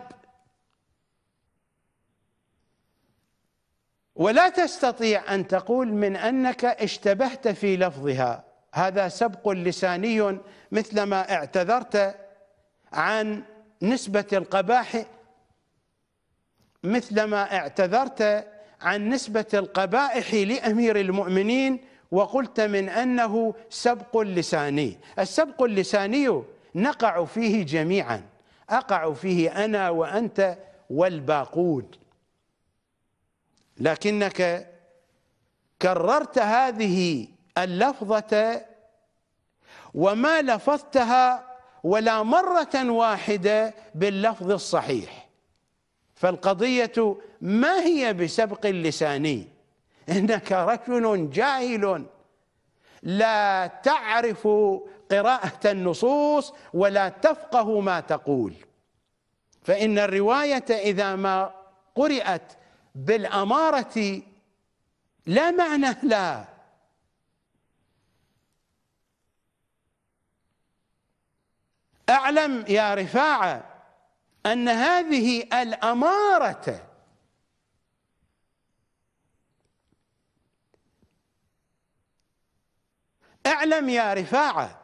ولا تستطيع ان تقول من انك اشتبهت في لفظها هذا سبق لساني مثلما اعتذرت عن نسبه القباح مثلما اعتذرت عن نسبه القبائح لامير المؤمنين وقلت من انه سبق لساني السبق اللساني نقع فيه جميعا أقع فيه أنا وأنت والباقون لكنك كررت هذه اللفظة وما لفظتها ولا مرة واحدة باللفظ الصحيح فالقضية ما هي بسبق لساني إنك رجل جاهل لا تعرف قراءة النصوص ولا تفقه ما تقول فإن الرواية إذا ما قرات بالأمارة لا معنى لها أعلم يا رفاعة أن هذه الأمارة اعلم يا رفاعه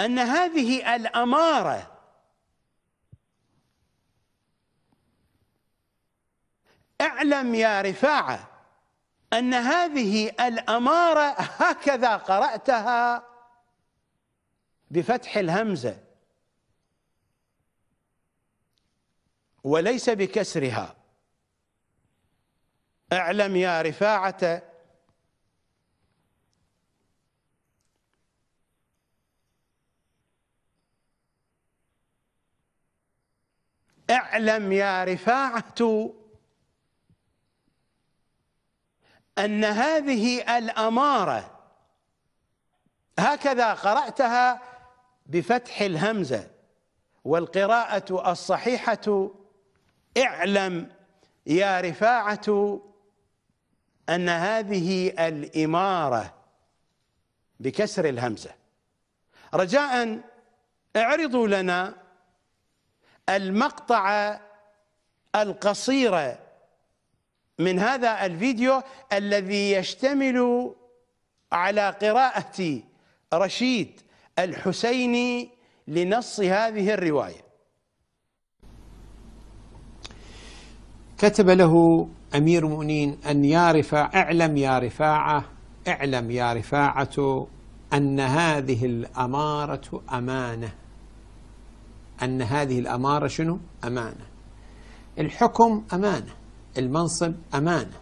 أن هذه الأمارة اعلم يا رفاعة أن هذه الأمارة هكذا قرأتها بفتح الهمزة وليس بكسرها اعلم يا رفاعة اعلم يا رفاعة أن هذه الأمارة هكذا قرأتها بفتح الهمزة والقراءة الصحيحة اعلم يا رفاعة أن هذه الإمارة بكسر الهمزة رجاء اعرضوا لنا المقطع القصير من هذا الفيديو الذي يشتمل على قراءة رشيد الحسيني لنص هذه الرواية كتب له أمير المؤمنين أن يا رفاع اعلم يا رفاعة اعلم يا رفاعة أن هذه الأمارة أمانة أن هذه الأمارة شنو؟ أمانة الحكم أمانة المنصب أمانة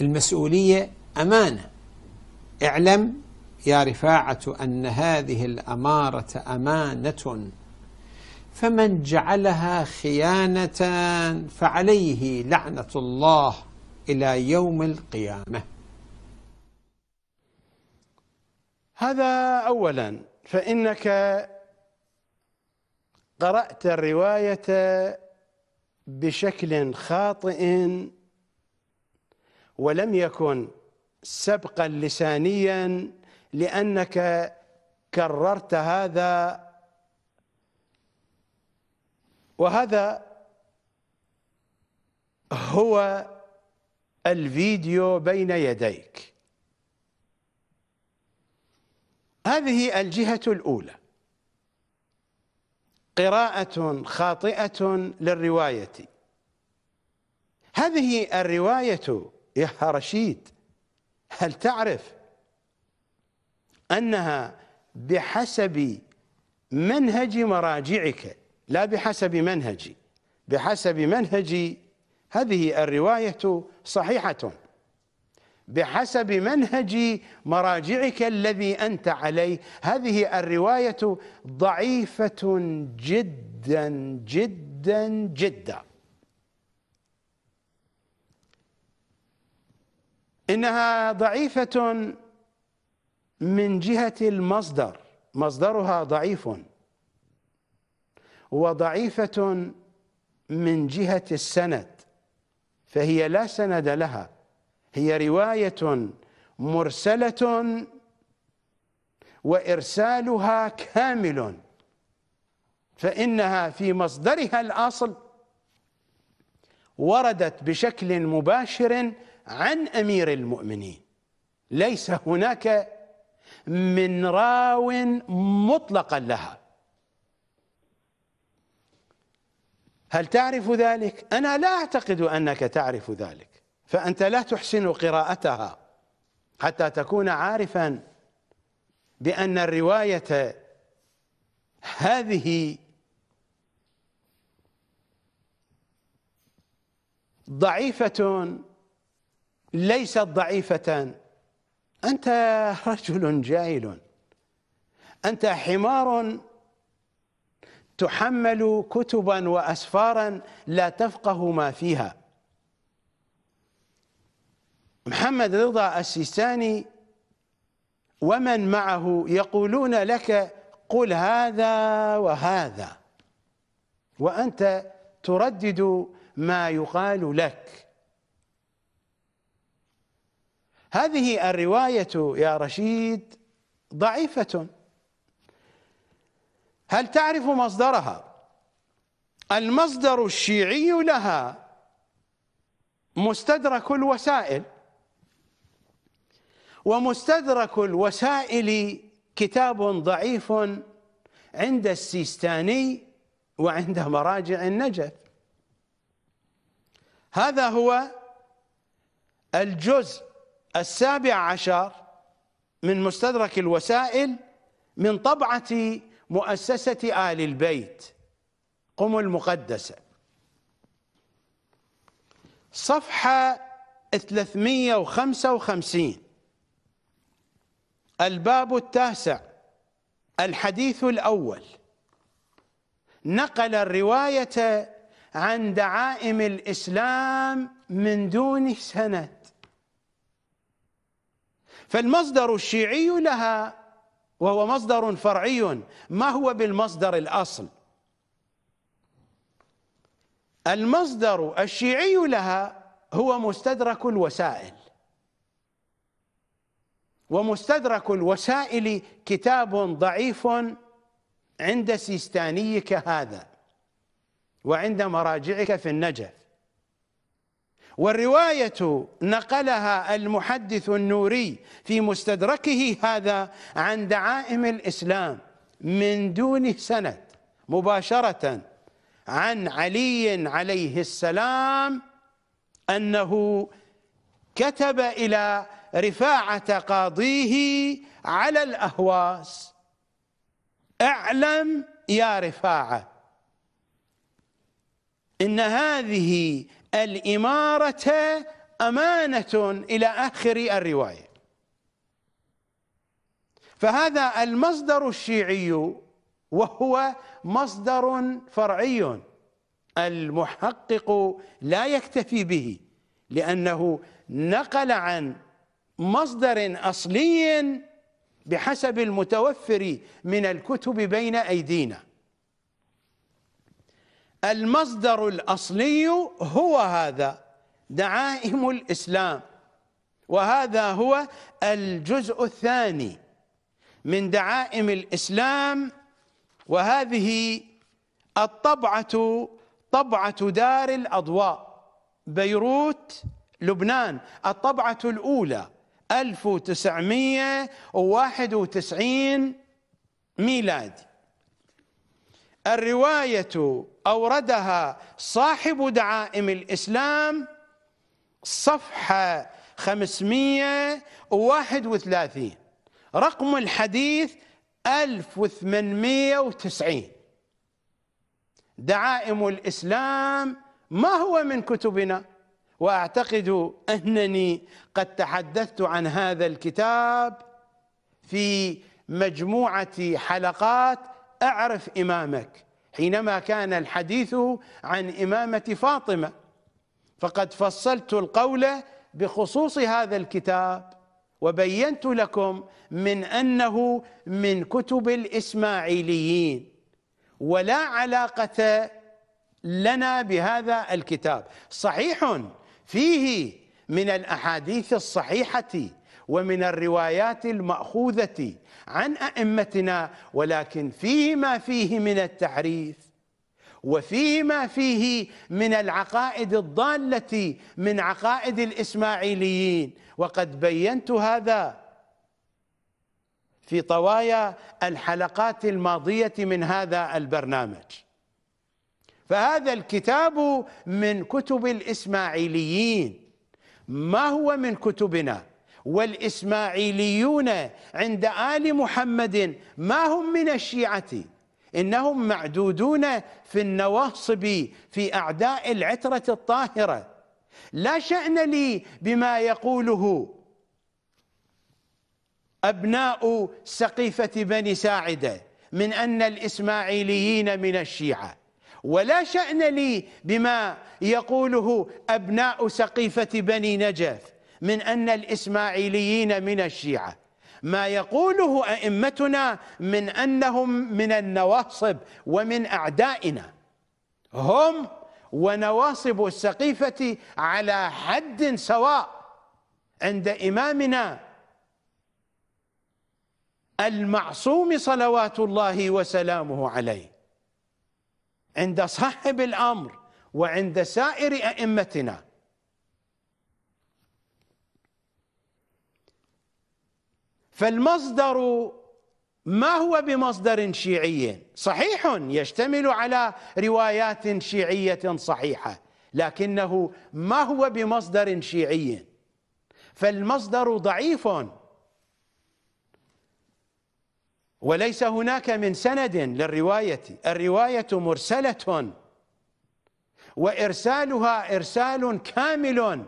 المسؤولية أمانة اعلم يا رفاعة أن هذه الأمارة أمانة فمن جعلها خيانة فعليه لعنة الله إلى يوم القيامة هذا أولا فإنك قرأت الرواية بشكل خاطئ ولم يكن سبقا لسانيا لأنك كررت هذا وهذا هو الفيديو بين يديك هذه الجهة الأولى قراءة خاطئة للرواية هذه الرواية يا رشيد هل تعرف أنها بحسب منهج مراجعك لا بحسب منهجي بحسب منهجي هذه الرواية صحيحة بحسب منهج مراجعك الذي أنت عليه هذه الرواية ضعيفة جدا جدا جدا إنها ضعيفة من جهة المصدر مصدرها ضعيف وضعيفة من جهة السند فهي لا سند لها هي روايه مرسله وارسالها كامل فانها في مصدرها الاصل وردت بشكل مباشر عن امير المؤمنين ليس هناك من راو مطلقا لها هل تعرف ذلك؟ انا لا اعتقد انك تعرف ذلك فأنت لا تحسن قراءتها حتى تكون عارفا بأن الرواية هذه ضعيفة ليست ضعيفة أنت رجل جاهل أنت حمار تحمل كتبا وأسفارا لا تفقه ما فيها محمد رضا السيستاني ومن معه يقولون لك قل هذا وهذا وأنت تردد ما يقال لك هذه الرواية يا رشيد ضعيفة هل تعرف مصدرها المصدر الشيعي لها مستدرك الوسائل ومستدرك الوسائل كتاب ضعيف عند السيستاني وعند مراجع النجف هذا هو الجزء السابع عشر من مستدرك الوسائل من طبعة مؤسسة آل البيت قم المقدسة صفحة 355 الباب التاسع الحديث الأول نقل الرواية عن دعائم الإسلام من دون سند فالمصدر الشيعي لها وهو مصدر فرعي ما هو بالمصدر الأصل المصدر الشيعي لها هو مستدرك الوسائل ومستدرك الوسائل كتاب ضعيف عند سيستانيك هذا وعند مراجعك في النجف والرواية نقلها المحدث النوري في مستدركه هذا عن دعائم الإسلام من دون سند مباشرة عن علي عليه السلام أنه كتب إلى رفاعة قاضيه على الأهواس اعلم يا رفاعة إن هذه الإمارة أمانة إلى آخر الرواية فهذا المصدر الشيعي وهو مصدر فرعي المحقق لا يكتفي به لأنه نقل عن مصدر اصلي بحسب المتوفر من الكتب بين ايدينا المصدر الاصلي هو هذا دعائم الاسلام وهذا هو الجزء الثاني من دعائم الاسلام وهذه الطبعه طبعه دار الاضواء بيروت لبنان الطبعه الاولى 1991 ميلادي الرواية أوردها صاحب دعائم الإسلام صفحة 531 رقم الحديث 1890 دعائم الإسلام ما هو من كتبنا واعتقد انني قد تحدثت عن هذا الكتاب في مجموعه حلقات اعرف امامك حينما كان الحديث عن امامه فاطمه فقد فصلت القول بخصوص هذا الكتاب وبينت لكم من انه من كتب الاسماعيليين ولا علاقه لنا بهذا الكتاب صحيح فيه من الاحاديث الصحيحه ومن الروايات الماخوذه عن ائمتنا ولكن فيه ما فيه من التحريف وفيه ما فيه من العقائد الضاله من عقائد الاسماعيليين وقد بينت هذا في طوايا الحلقات الماضيه من هذا البرنامج فهذا الكتاب من كتب الإسماعيليين ما هو من كتبنا والإسماعيليون عند آل محمد ما هم من الشيعة إنهم معدودون في النواصب في أعداء العترة الطاهرة لا شأن لي بما يقوله أبناء سقيفة بني ساعدة من أن الإسماعيليين من الشيعة ولا شأن لي بما يقوله أبناء سقيفة بني نجف من أن الإسماعيليين من الشيعة ما يقوله أئمتنا من أنهم من النواصب ومن أعدائنا هم ونواصب السقيفة على حد سواء عند إمامنا المعصوم صلوات الله وسلامه عليه عند صاحب الامر وعند سائر ائمتنا فالمصدر ما هو بمصدر شيعي صحيح يشتمل على روايات شيعيه صحيحه لكنه ما هو بمصدر شيعي فالمصدر ضعيف وليس هناك من سند للرواية الرواية مرسلة وإرسالها إرسال كامل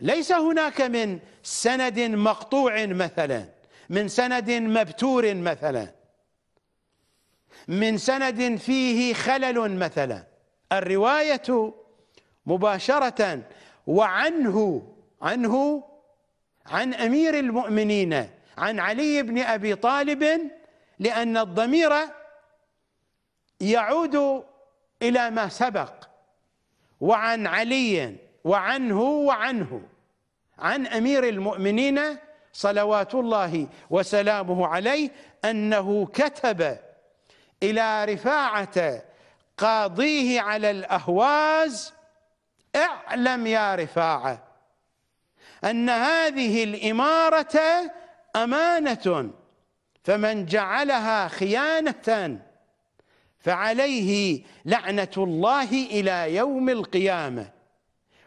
ليس هناك من سند مقطوع مثلا من سند مبتور مثلا من سند فيه خلل مثلا الرواية مباشرة وعنه عنه عن أمير المؤمنين عن علي بن أبي طالب لأن الضمير يعود إلى ما سبق وعن علي وعنه وعنه عن أمير المؤمنين صلوات الله وسلامه عليه أنه كتب إلى رفاعة قاضيه على الأهواز اعلم يا رفاعة أن هذه الإمارة امانه فمن جعلها خيانه فعليه لعنه الله الى يوم القيامه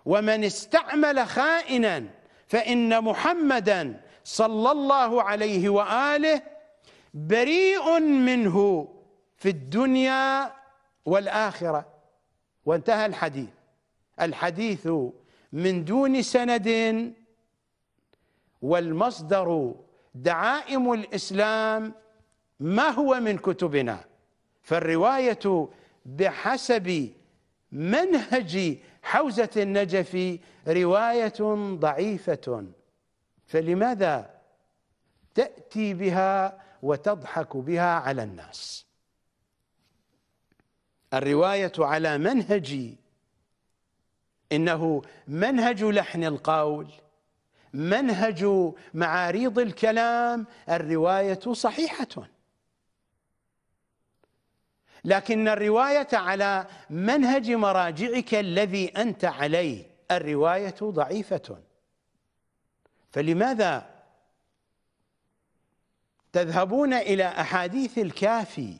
ومن استعمل خائنا فان محمدا صلى الله عليه واله بريء منه في الدنيا والاخره وانتهى الحديث الحديث من دون سند والمصدر دعائم الاسلام ما هو من كتبنا فالروايه بحسب منهج حوزه النجف روايه ضعيفه فلماذا تاتي بها وتضحك بها على الناس الروايه على منهج انه منهج لحن القول منهج معاريض الكلام الروايه صحيحه لكن الروايه على منهج مراجعك الذي انت عليه الروايه ضعيفه فلماذا تذهبون الى احاديث الكافي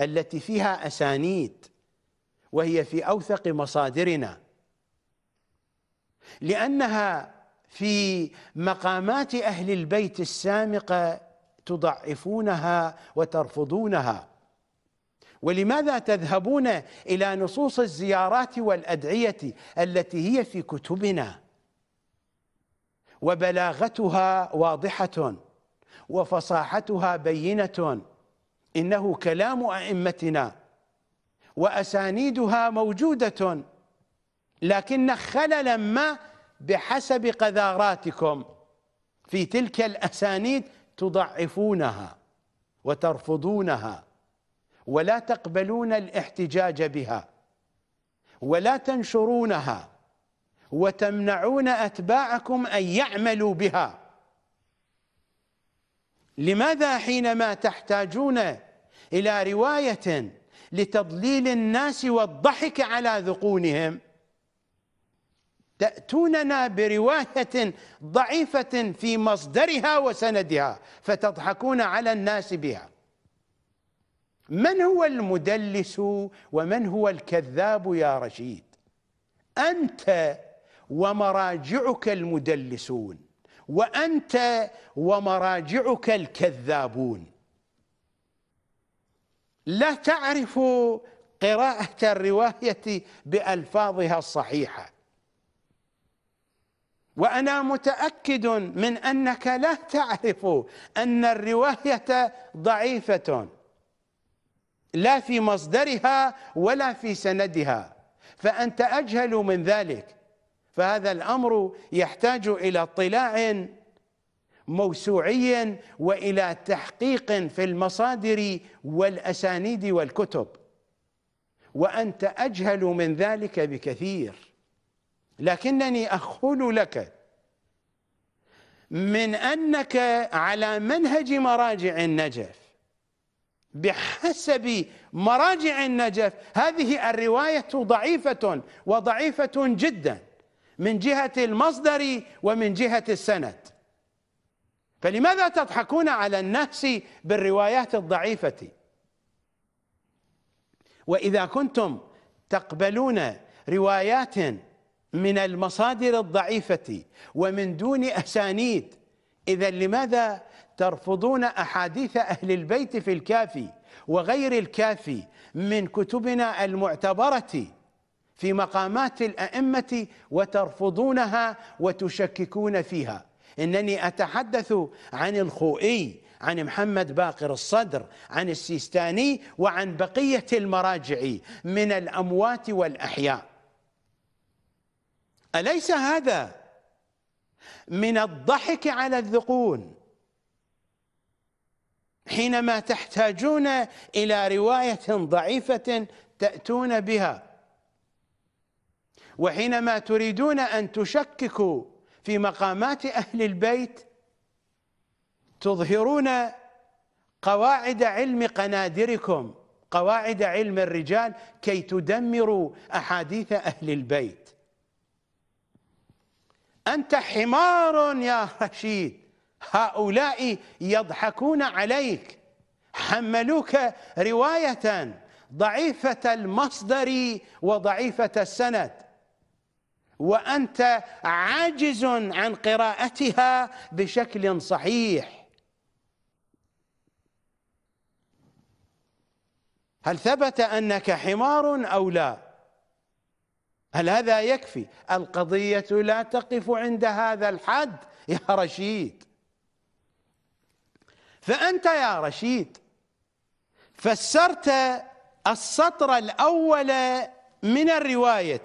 التي فيها اسانيد وهي في اوثق مصادرنا لانها في مقامات اهل البيت السامقه تضعفونها وترفضونها ولماذا تذهبون الى نصوص الزيارات والادعيه التي هي في كتبنا وبلاغتها واضحه وفصاحتها بينه انه كلام ائمتنا واسانيدها موجوده لكن خللا ما بحسب قذاراتكم في تلك الأسانيد تضعفونها وترفضونها ولا تقبلون الاحتجاج بها ولا تنشرونها وتمنعون أتباعكم أن يعملوا بها لماذا حينما تحتاجون إلى رواية لتضليل الناس والضحك على ذقونهم تأتوننا برواية ضعيفة في مصدرها وسندها فتضحكون على الناس بها من هو المدلس ومن هو الكذاب يا رشيد أنت ومراجعك المدلسون وأنت ومراجعك الكذابون لا تعرف قراءة الرواية بألفاظها الصحيحة وانا متاكد من انك لا تعرف ان الروايه ضعيفه لا في مصدرها ولا في سندها فانت اجهل من ذلك فهذا الامر يحتاج الى اطلاع موسوعي والى تحقيق في المصادر والاسانيد والكتب وانت اجهل من ذلك بكثير لكنني أقول لك من أنك على منهج مراجع النجف بحسب مراجع النجف هذه الرواية ضعيفة وضعيفة جدا من جهة المصدر ومن جهة السند فلماذا تضحكون على الناس بالروايات الضعيفة وإذا كنتم تقبلون روايات من المصادر الضعيفة ومن دون أسانيد إذا لماذا ترفضون أحاديث أهل البيت في الكافي وغير الكافي من كتبنا المعتبرة في مقامات الأئمة وترفضونها وتشككون فيها إنني أتحدث عن الخوئي عن محمد باقر الصدر عن السيستاني وعن بقية المراجع من الأموات والأحياء أليس هذا من الضحك على الذقون حينما تحتاجون إلى رواية ضعيفة تأتون بها وحينما تريدون أن تشككوا في مقامات أهل البيت تظهرون قواعد علم قنادركم قواعد علم الرجال كي تدمروا أحاديث أهل البيت أنت حمار يا رشيد هؤلاء يضحكون عليك حملوك رواية ضعيفة المصدر وضعيفة السند وأنت عاجز عن قراءتها بشكل صحيح هل ثبت أنك حمار أو لا؟ هل هذا يكفي القضية لا تقف عند هذا الحد يا رشيد فأنت يا رشيد فسرت السطر الأول من الرواية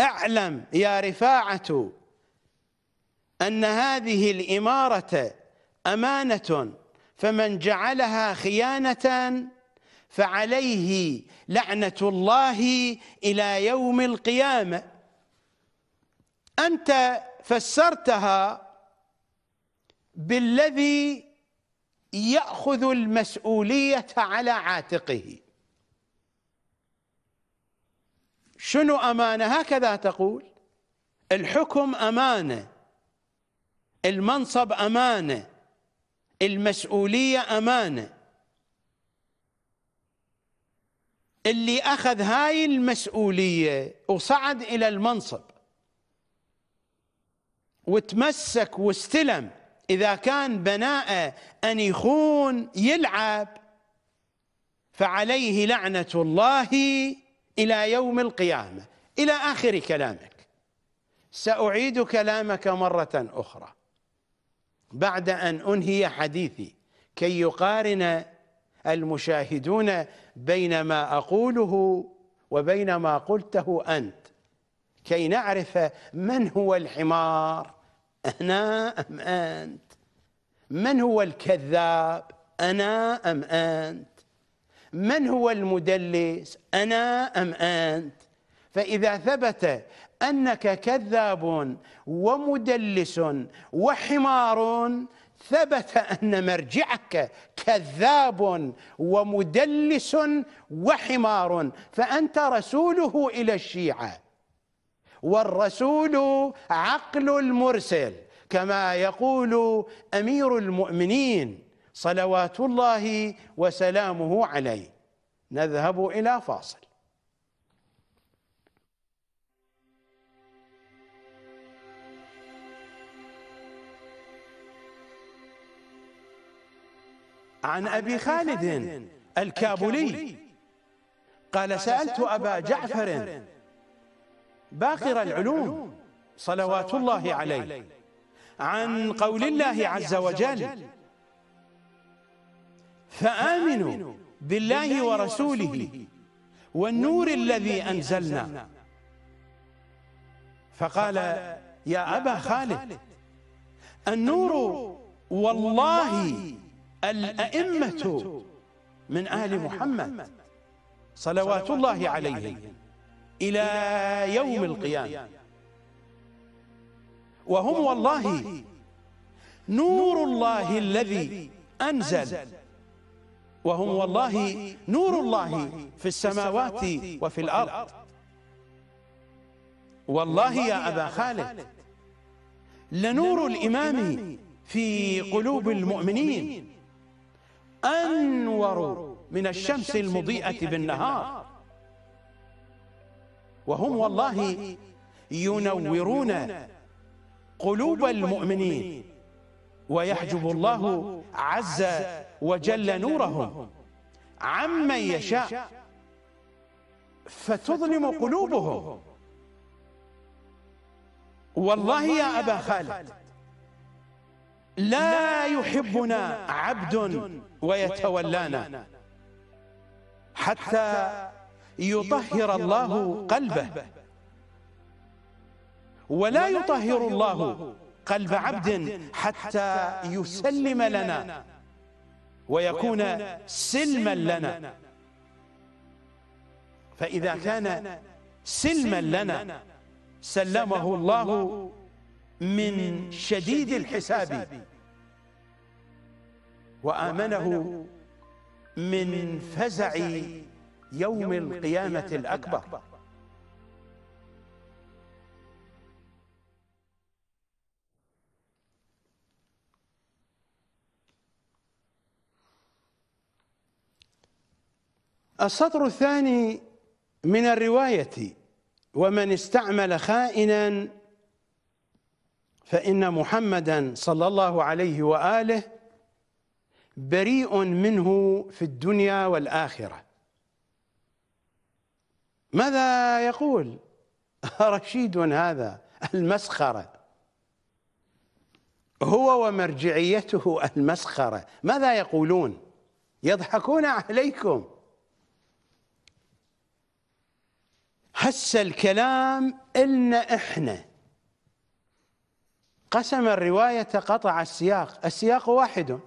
اعلم يا رفاعة أن هذه الإمارة أمانة فمن جعلها خيانة فعليه لعنة الله إلى يوم القيامة أنت فسرتها بالذي يأخذ المسؤولية على عاتقه شنو أمانة هكذا تقول الحكم أمانة المنصب أمانة المسؤولية أمانة اللي أخذ هاي المسؤولية وصعد إلى المنصب وتمسك واستلم إذا كان بناءه أن يخون يلعب فعليه لعنة الله إلى يوم القيامة إلى آخر كلامك سأعيد كلامك مرة أخرى بعد أن أنهي حديثي كي يقارن المشاهدون بين ما أقوله وبين ما قلته أنت كي نعرف من هو الحمار أنا أم أنت من هو الكذاب أنا أم أنت من هو المدلس أنا أم أنت فإذا ثبت أنك كذاب ومدلس وحمار ثبت ان مرجعك كذاب ومدلس وحمار فانت رسوله الى الشيعه والرسول عقل المرسل كما يقول امير المؤمنين صلوات الله وسلامه عليه نذهب الى فاصل عن أبي خالد الكابولي قال سألت أبا جعفر باقر العلوم صلوات الله عليه عن قول الله عز وجل فآمنوا بالله ورسوله والنور الذي أنزلنا فقال يا أبا خالد النور والله الأئمة من آل محمد صلوات الله عليهم إلى يوم القيامة وهم والله نور الله الذي أنزل وهم والله نور الله في السماوات وفي الأرض والله يا أبا خالد لنور الإمام في قلوب المؤمنين أنور من الشمس المضيئة بالنهار وهم والله ينورون قلوب المؤمنين ويحجب الله عز وجل نورهم عمن يشاء فتظلم قلوبهم والله يا أبا خالد لا يحبنا عبد ويتولانا حتى يطهر الله قلبه ولا يطهر الله قلب عبد حتى يسلم لنا ويكون سلما لنا فإذا كان سلما لنا سلمه الله من شديد الحساب وآمنه من فزع يوم القيامة الأكبر السطر الثاني من الرواية ومن استعمل خائنا فإن محمدا صلى الله عليه وآله بريء منه في الدنيا والآخرة ماذا يقول (laughs) رشيد هذا المسخرة هو ومرجعيته المسخرة ماذا يقولون يضحكون عليكم هس الكلام إلنا إحنا قسم الرواية قطع السياق السياق واحد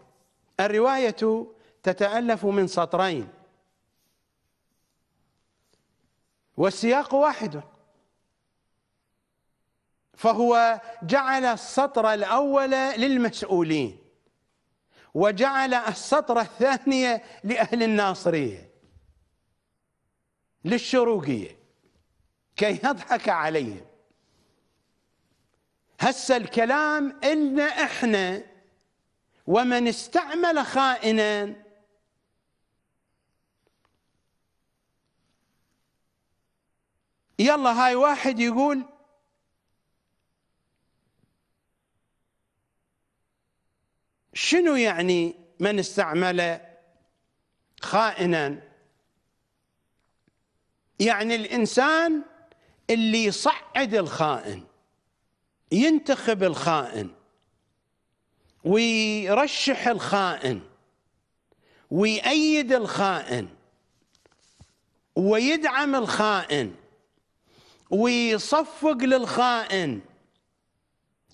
الرواية تتألف من سطرين والسياق واحد فهو جعل السطر الأول للمسؤولين وجعل السطر الثاني لأهل الناصرية للشروقية كي يضحك عليهم هسه الكلام إن إحنا ومن استعمل خائنا يلا هاي واحد يقول شنو يعني من استعمل خائنا يعني الانسان اللي يصعد الخائن ينتخب الخائن ويرشح الخائن ويأيد الخائن ويدعم الخائن ويصفق للخائن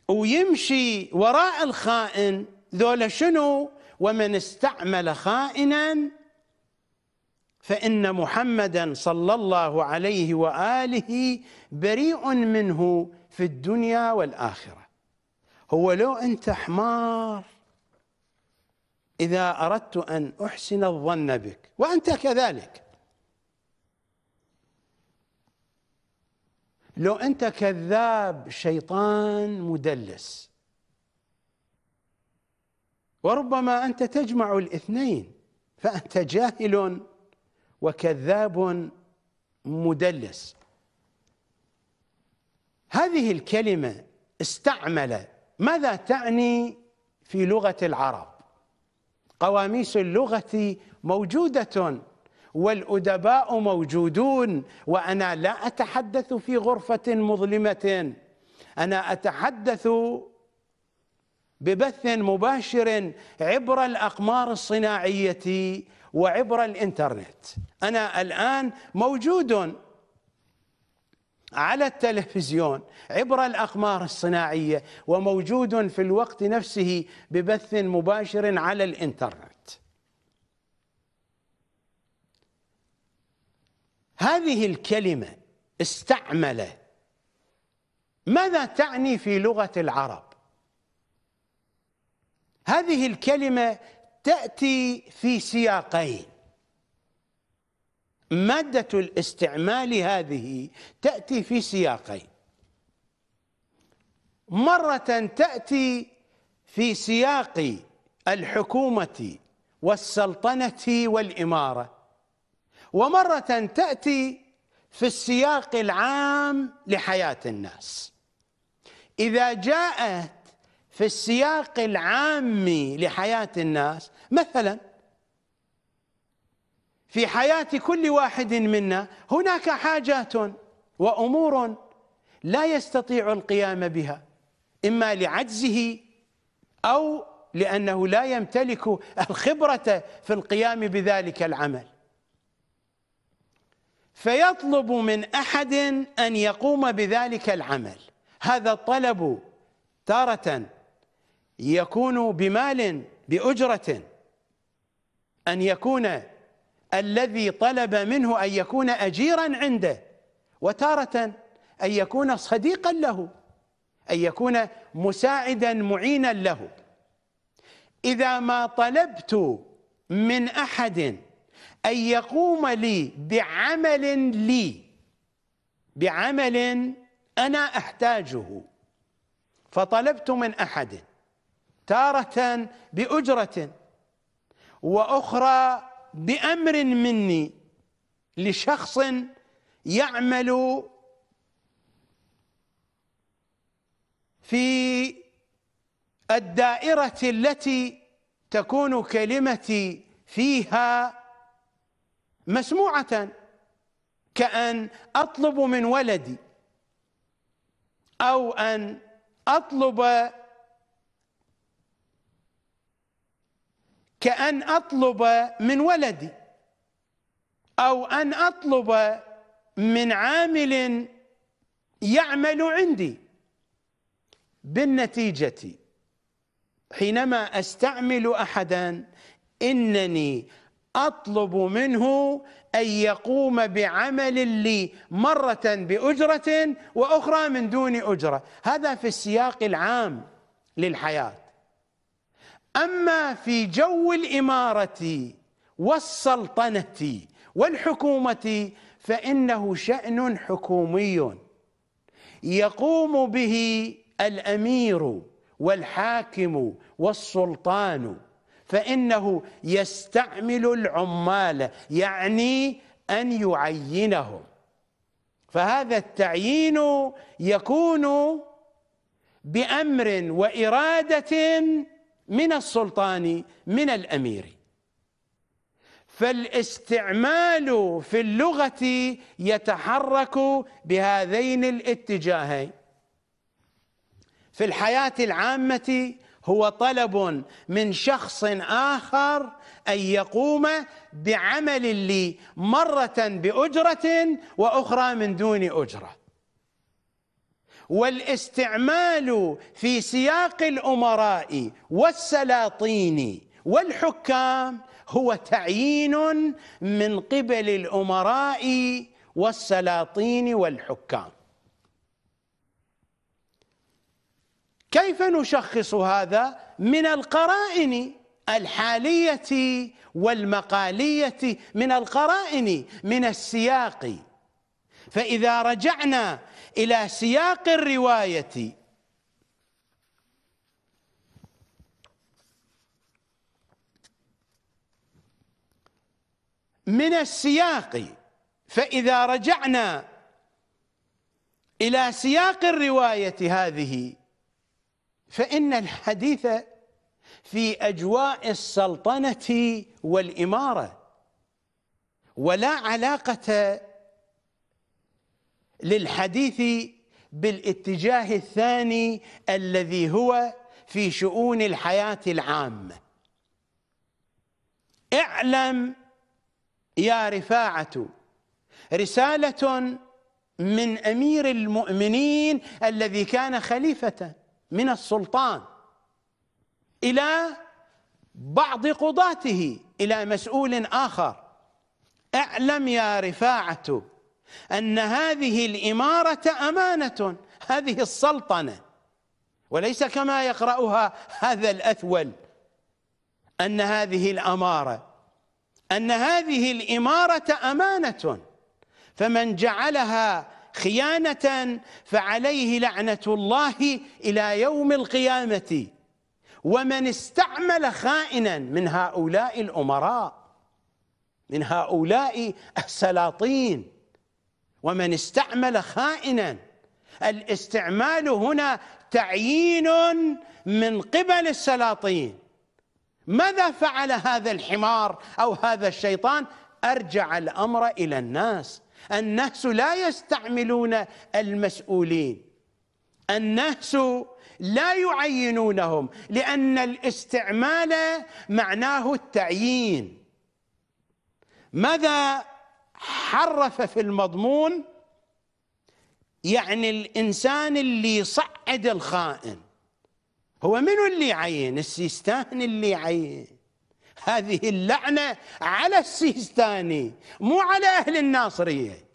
ويمشي وراء الخائن ذولا شنو ومن استعمل خائنا فإن محمدا صلى الله عليه وآله بريء منه في الدنيا والآخرة هو لو أنت حمار إذا أردت أن أحسن الظن بك وأنت كذلك لو أنت كذاب شيطان مدلس وربما أنت تجمع الاثنين فأنت جاهل وكذاب مدلس هذه الكلمة استعملت ماذا تعني في لغة العرب قواميس اللغة موجودة والأدباء موجودون وأنا لا أتحدث في غرفة مظلمة أنا أتحدث ببث مباشر عبر الأقمار الصناعية وعبر الإنترنت أنا الآن موجود على التلفزيون عبر الأقمار الصناعية وموجود في الوقت نفسه ببث مباشر على الإنترنت هذه الكلمة استعمله ماذا تعني في لغة العرب؟ هذه الكلمة تأتي في سياقين مادة الاستعمال هذه تأتي في سياقين مرة تأتي في سياق الحكومة والسلطنة والإمارة ومرة تأتي في السياق العام لحياة الناس إذا جاءت في السياق العام لحياة الناس مثلا في حياة كل واحد منا هناك حاجات وأمور لا يستطيع القيام بها إما لعجزه أو لأنه لا يمتلك الخبرة في القيام بذلك العمل فيطلب من أحد أن يقوم بذلك العمل هذا الطلب تارة يكون بمال بأجرة أن يكون الذي طلب منه أن يكون أجيرا عنده وتارة أن يكون صديقا له أن يكون مساعدا معينا له إذا ما طلبت من أحد أن يقوم لي بعمل لي بعمل أنا أحتاجه فطلبت من أحد تارة بأجرة وأخرى بأمر مني لشخص يعمل في الدائرة التي تكون كلمتي فيها مسموعة كأن أطلب من ولدي أو أن أطلب كأن أطلب من ولدي أو أن أطلب من عامل يعمل عندي بالنتيجة حينما أستعمل أحدا إنني أطلب منه أن يقوم بعمل لي مرة بأجرة وأخرى من دون أجرة هذا في السياق العام للحياة اما في جو الاماره والسلطنه والحكومه فانه شان حكومي يقوم به الامير والحاكم والسلطان فانه يستعمل العمال يعني ان يعينهم فهذا التعيين يكون بامر واراده من السلطان من الأمير فالاستعمال في اللغة يتحرك بهذين الاتجاهين في الحياة العامة هو طلب من شخص آخر أن يقوم بعمل لي مرة بأجرة وأخرى من دون أجرة والاستعمال في سياق الامراء والسلاطين والحكام هو تعيين من قبل الامراء والسلاطين والحكام كيف نشخص هذا من القرائن الحاليه والمقاليه من القرائن من السياق فاذا رجعنا إلى سياق الرواية من السياق فإذا رجعنا إلى سياق الرواية هذه فإن الحديث في أجواء السلطنة والإمارة ولا علاقة للحديث بالاتجاه الثاني الذي هو في شؤون الحياة العامة اعلم يا رفاعة رسالة من أمير المؤمنين الذي كان خليفة من السلطان إلى بعض قضاته إلى مسؤول آخر اعلم يا رفاعة ان هذه الاماره امانه هذه السلطنه وليس كما يقراها هذا الاثول ان هذه الاماره ان هذه الاماره امانه فمن جعلها خيانه فعليه لعنه الله الى يوم القيامه ومن استعمل خائنا من هؤلاء الامراء من هؤلاء السلاطين ومن استعمل خائنا الاستعمال هنا تعيين من قبل السلاطين ماذا فعل هذا الحمار او هذا الشيطان ارجع الامر الى الناس الناس لا يستعملون المسؤولين الناس لا يعينونهم لان الاستعمال معناه التعيين ماذا حرف في المضمون يعني الإنسان اللي يصعد الخائن هو منو اللي عين السيستاني اللي عين هذه اللعنة على السيستاني مو على أهل الناصرية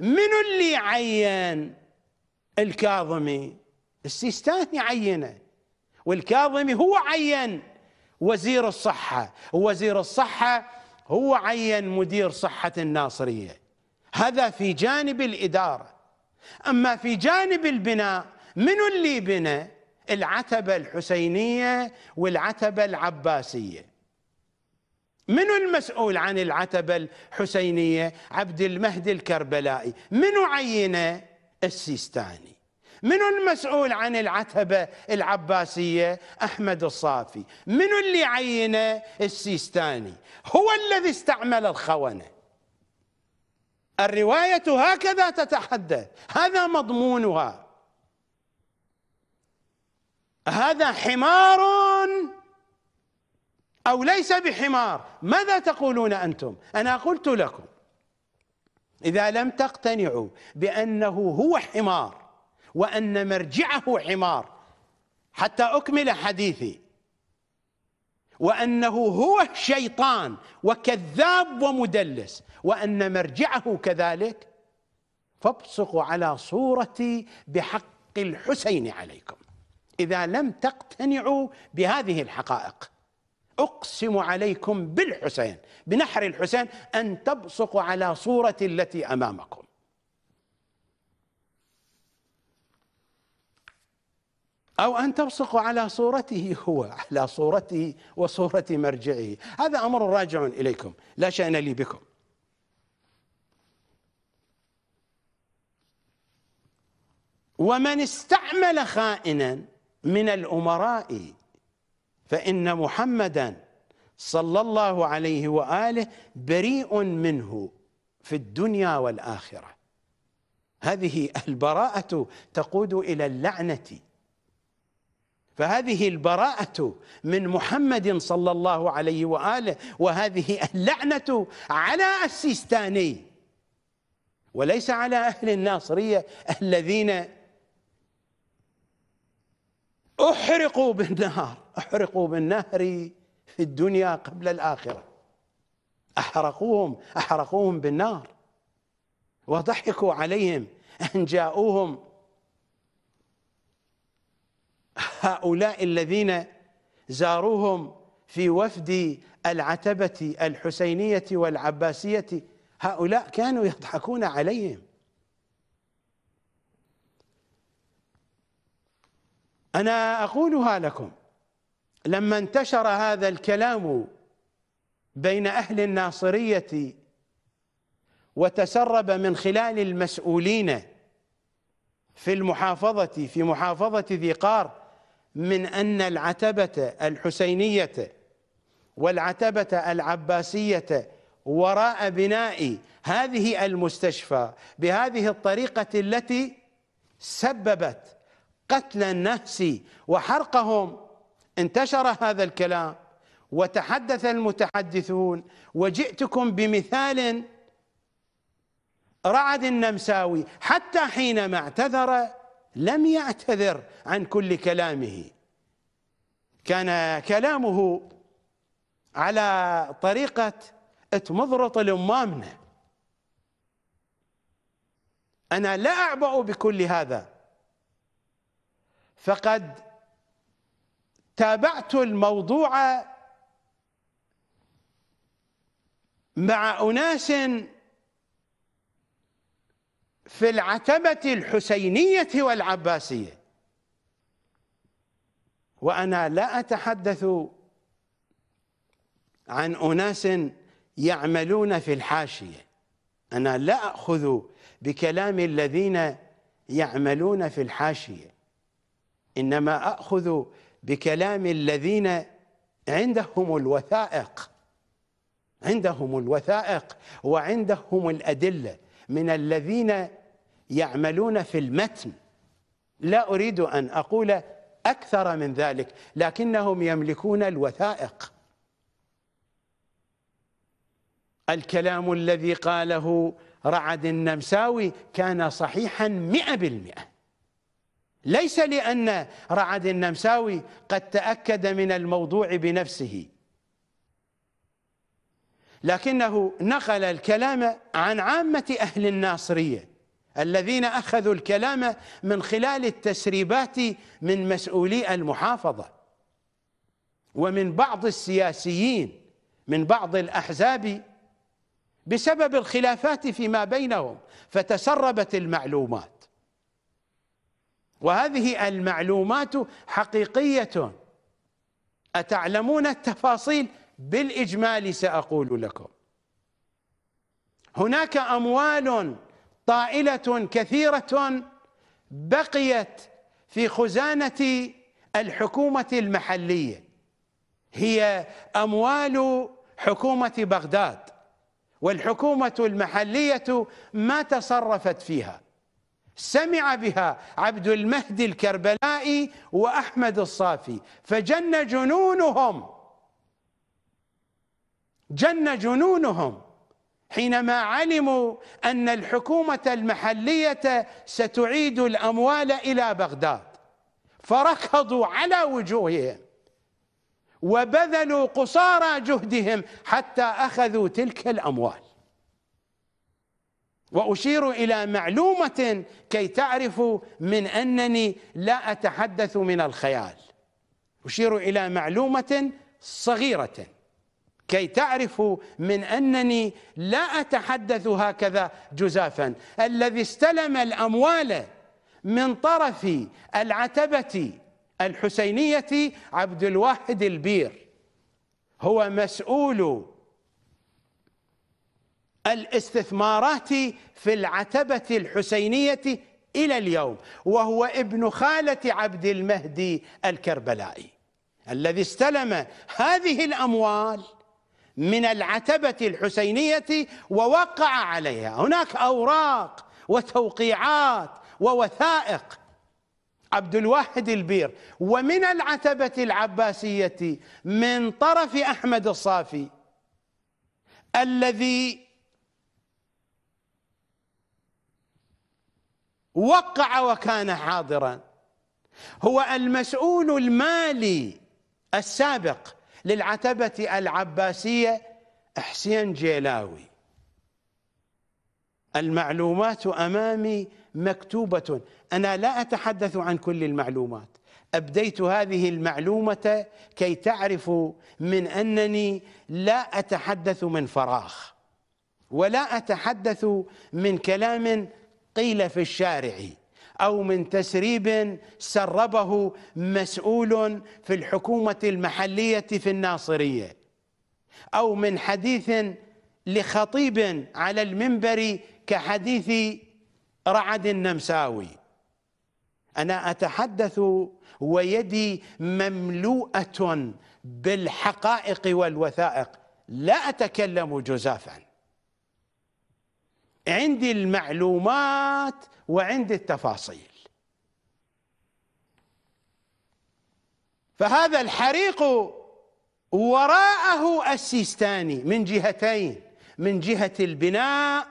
منو اللي عين الكاظمي السيستاني عينه والكاظمي هو عين وزير الصحة وزير الصحة هو عين مدير صحة الناصرية هذا في جانب الإدارة أما في جانب البناء من اللي بنى العتبة الحسينية والعتبة العباسية منو المسؤول عن العتبة الحسينية عبد المهدي الكربلائي منو عينه السيستاني من المسؤول عن العتبة العباسية أحمد الصافي من اللي عينه السيستاني هو الذي استعمل الخونة الرواية هكذا تتحدث هذا مضمونها هذا حمار أو ليس بحمار ماذا تقولون أنتم أنا قلت لكم إذا لم تقتنعوا بأنه هو حمار وأن مرجعه حمار حتى أكمل حديثي وأنه هو الشيطان وكذاب ومدلس وأن مرجعه كذلك فابصقوا على صورتي بحق الحسين عليكم إذا لم تقتنعوا بهذه الحقائق أقسم عليكم بالحسين بنحر الحسين أن تبصقوا على صورتي التي أمامكم أو أن تبصق على صورته هو على صورته وصورة مرجعه هذا أمر راجع إليكم لا شأن لي بكم ومن استعمل خائنا من الأمراء فإن محمدا صلى الله عليه وآله بريء منه في الدنيا والآخرة هذه البراءة تقود إلى اللعنة فهذه البراءة من محمد صلى الله عليه وآله وهذه اللعنة على السيستاني وليس على أهل الناصرية الذين أحرقوا بالنار أحرقوا بالنهر في الدنيا قبل الآخرة أحرقوهم أحرقوهم بالنار وضحكوا عليهم أن جاءوهم هؤلاء الذين زاروهم في وفد العتبة الحسينية والعباسية هؤلاء كانوا يضحكون عليهم أنا أقولها لكم لما انتشر هذا الكلام بين أهل الناصرية وتسرب من خلال المسؤولين في المحافظة في محافظة ذي قار من أن العتبة الحسينية والعتبة العباسية وراء بناء هذه المستشفى بهذه الطريقة التي سببت قتل النفس وحرقهم انتشر هذا الكلام وتحدث المتحدثون وجئتكم بمثال رعد النمساوي حتى حينما اعتذر لم يعتذر عن كل كلامه كان كلامه على طريقة اتمضرط الأمامنة أنا لا أعبأ بكل هذا فقد تابعت الموضوع مع أناس في العتبة الحسينية والعباسية وأنا لا أتحدث عن أناس يعملون في الحاشية أنا لا أخذ بكلام الذين يعملون في الحاشية إنما أخذ بكلام الذين عندهم الوثائق عندهم الوثائق وعندهم الأدلة من الذين يعملون في المتن لا أريد أن أقول أكثر من ذلك لكنهم يملكون الوثائق الكلام الذي قاله رعد النمساوي كان صحيحا مئة بالمئة ليس لأن رعد النمساوي قد تأكد من الموضوع بنفسه لكنه نقل الكلام عن عامة أهل الناصرية الذين أخذوا الكلام من خلال التسريبات من مسؤولي المحافظة ومن بعض السياسيين من بعض الأحزاب بسبب الخلافات فيما بينهم فتسربت المعلومات وهذه المعلومات حقيقية أتعلمون التفاصيل بالإجمال سأقول لكم هناك أموال طائله كثيره بقيت في خزانه الحكومه المحليه هي اموال حكومه بغداد والحكومه المحليه ما تصرفت فيها سمع بها عبد المهدي الكربلائي واحمد الصافي فجن جنونهم جن جنونهم حينما علموا أن الحكومة المحلية ستعيد الأموال إلى بغداد فركضوا على وجوههم وبذلوا قصارى جهدهم حتى أخذوا تلك الأموال وأشير إلى معلومة كي تعرفوا من أنني لا أتحدث من الخيال أشير إلى معلومة صغيرة كي تعرفوا من أنني لا أتحدث هكذا جزافا الذي استلم الأموال من طرف العتبة الحسينية عبد الواحد البير هو مسؤول الاستثمارات في العتبة الحسينية إلى اليوم وهو ابن خالة عبد المهدي الكربلائي الذي استلم هذه الأموال من العتبة الحسينية ووقع عليها هناك أوراق وتوقيعات ووثائق عبد الواحد البير ومن العتبة العباسية من طرف أحمد الصافي الذي وقع وكان حاضرا هو المسؤول المالي السابق للعتبة العباسية حسين جيلاوي المعلومات أمامي مكتوبة أنا لا أتحدث عن كل المعلومات أبديت هذه المعلومة كي تعرفوا من أنني لا أتحدث من فراغ ولا أتحدث من كلام قيل في الشارع أو من تسريب سربه مسؤول في الحكومة المحلية في الناصرية أو من حديث لخطيب على المنبر كحديث رعد النمساوي أنا أتحدث ويدي مملوءة بالحقائق والوثائق لا أتكلم جزافا عندي المعلومات وعندي التفاصيل فهذا الحريق وراءه السيستاني من جهتين من جهة البناء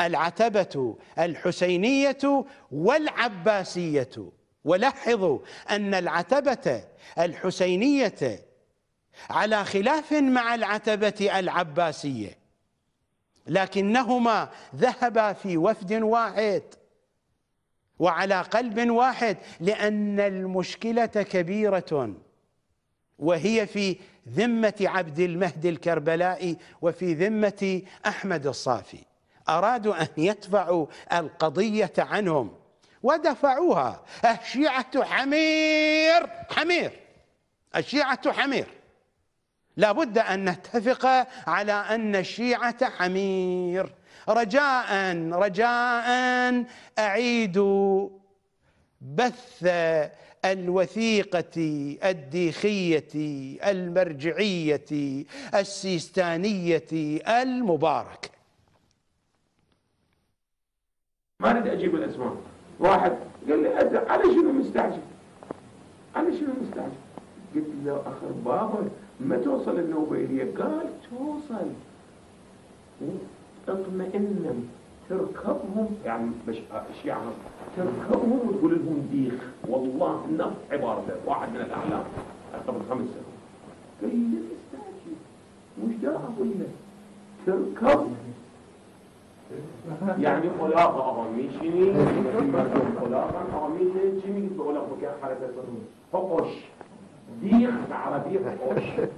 العتبة الحسينية والعباسية ولاحظوا أن العتبة الحسينية على خلاف مع العتبة العباسية لكنهما ذهبا في وفد واحد وعلى قلب واحد لأن المشكلة كبيرة وهي في ذمة عبد المهدي الكربلائي وفي ذمة أحمد الصافي أرادوا أن يدفعوا القضية عنهم ودفعوها الشيعة حمير حمير الشيعة حمير لابد أن نتفق على أن الشيعة حمير رجاء رجاء أعيدوا بث الوثيقة الديخية المرجعية السيستانية المباركة ما اريد اجيب الاسماء واحد قال لي على شنو مستعجل على شنو مستعجل قلت له اخر بابك ما توصل النوبة إليه قال توصل اطمئنا تركبهم يعني مش يعني تركبهم وتقول لهم ديخ والله نفس عبارته واحد من الاعلام قبل خمس سنوات قال لي تستعجل مش داعي اقول لك تركب يعني خلاقة أغاميشني مركب خلاقة أغاميشني جميل بقول لك بكاء حركة فقش ديخ عربي بيخ قش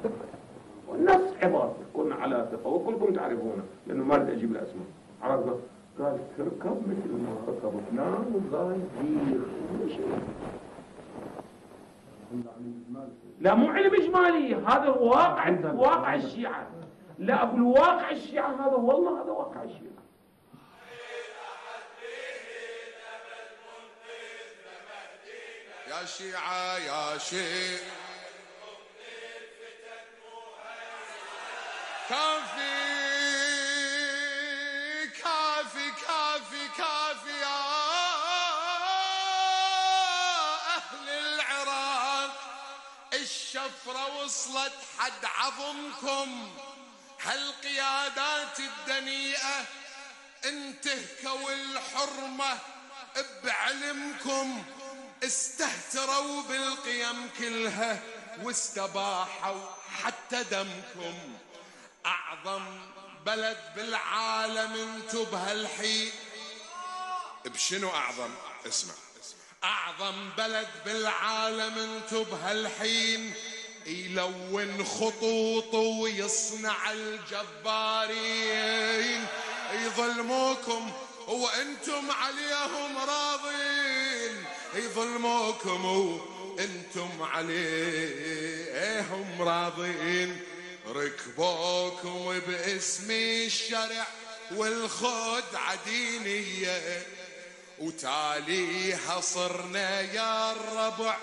عبارة كنا على ثقة وكلكم تعرفونه لأنه ما بدي أجيب الأسماء عرفت قال تركب مثل ما ركب فلان والله بيخ لا مو علم إجمالي هذا واقع واقع الشيعة لا أقول واقع الشيعة هذا والله هذا واقع الشيعة يا شيعة يا شيعة كافي كافي كافي كافي يا أهل العراق الشفرة وصلت حد عظمكم هالقيادات الدنيئة انتهكوا الحرمة بعلمكم استهتروا بالقيم كلها واستباحوا حتى دمكم أعظم بلد بالعالم انتو بهالحين بشنو أعظم اسمع أعظم بلد بالعالم انتو بهالحين يلون خطوطه ويصنع الجبارين يظلموكم وانتم عليهم راضين يظلموكم وانتم عليهم راضين ركبوكم باسم الشرع والخدعة عدينية وتاليها صرنا يا الربع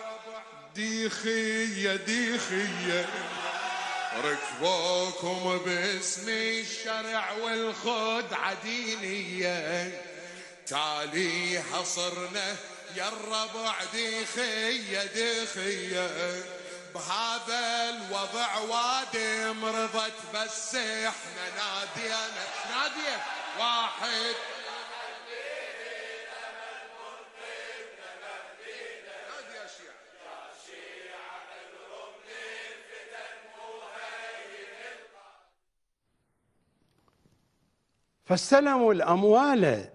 ديخية ديخية ركبوكم باسم الشرع والخدعة عدينية تاليها صرنا يا الربع ديخية ديخية بهذا الوضع وادي مرضت بس احنا نادينا نادية واحد فاستلموا الأموال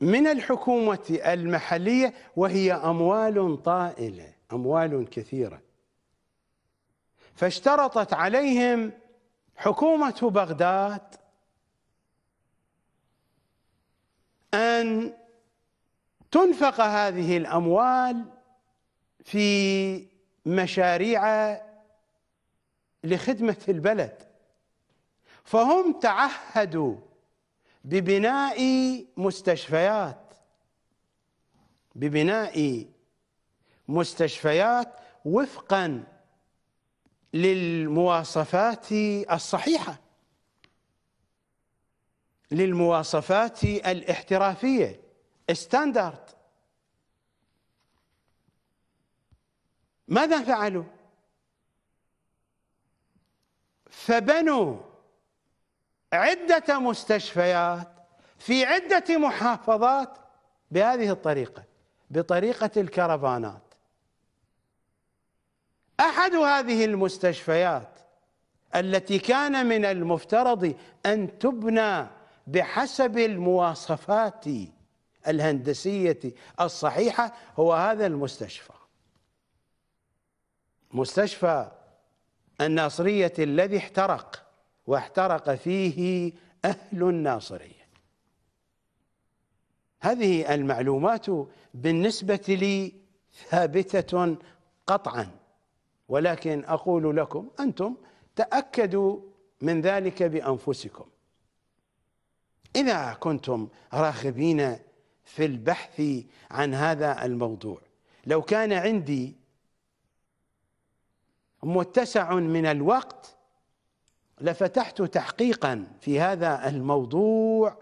من الحكومة المحلية وهي أموال طائلة أموال كثيرة فاشترطت عليهم حكومة بغداد أن تنفق هذه الأموال في مشاريع لخدمة البلد فهم تعهدوا ببناء مستشفيات ببناء مستشفيات وفقا للمواصفات الصحيحه للمواصفات الاحترافيه ستاندرد ماذا فعلوا فبنوا عده مستشفيات في عده محافظات بهذه الطريقه بطريقه الكرفانات أحد هذه المستشفيات التي كان من المفترض أن تبنى بحسب المواصفات الهندسية الصحيحة هو هذا المستشفى مستشفى الناصرية الذي احترق واحترق فيه أهل الناصرية هذه المعلومات بالنسبة لي ثابتة قطعاً ولكن أقول لكم أنتم تأكدوا من ذلك بأنفسكم إذا كنتم راغبين في البحث عن هذا الموضوع لو كان عندي متسع من الوقت لفتحت تحقيقا في هذا الموضوع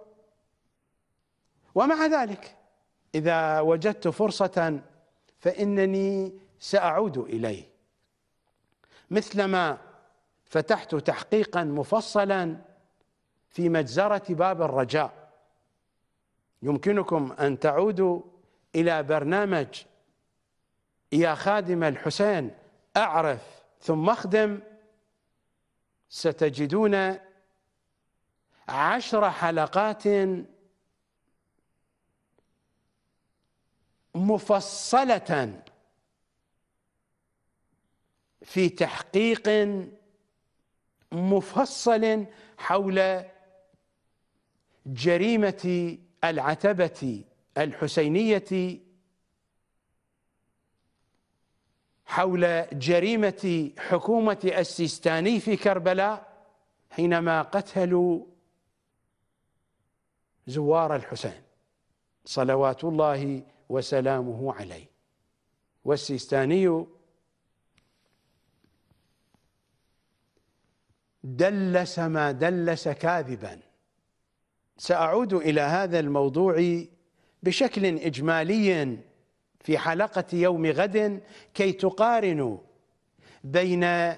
ومع ذلك إذا وجدت فرصة فإنني سأعود إليه مثلما فتحت تحقيقا مفصلا في مجزرة باب الرجاء يمكنكم أن تعودوا إلى برنامج يا خادم الحسين أعرف ثم اخدم ستجدون عشر حلقات مفصلة في تحقيق مفصل حول جريمه العتبه الحسينيه حول جريمه حكومه السيستاني في كربلاء حينما قتلوا زوار الحسين صلوات الله وسلامه عليه والسيستاني دلس ما دلس كاذبا سأعود إلى هذا الموضوع بشكل إجمالي في حلقة يوم غد كي تقارنوا بين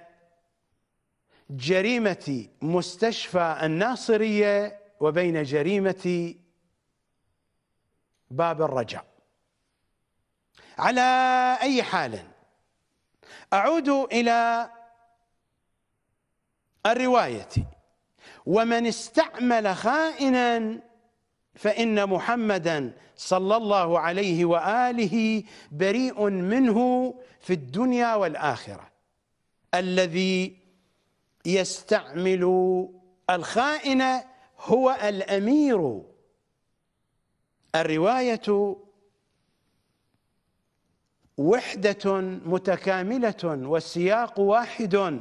جريمة مستشفى الناصرية وبين جريمة باب الرجاء على أي حال أعود إلى الرواية ومن استعمل خائنا فإن محمدا صلى الله عليه وآله بريء منه في الدنيا والآخرة الذي يستعمل الخائن هو الأمير الرواية وحدة متكاملة والسياق واحد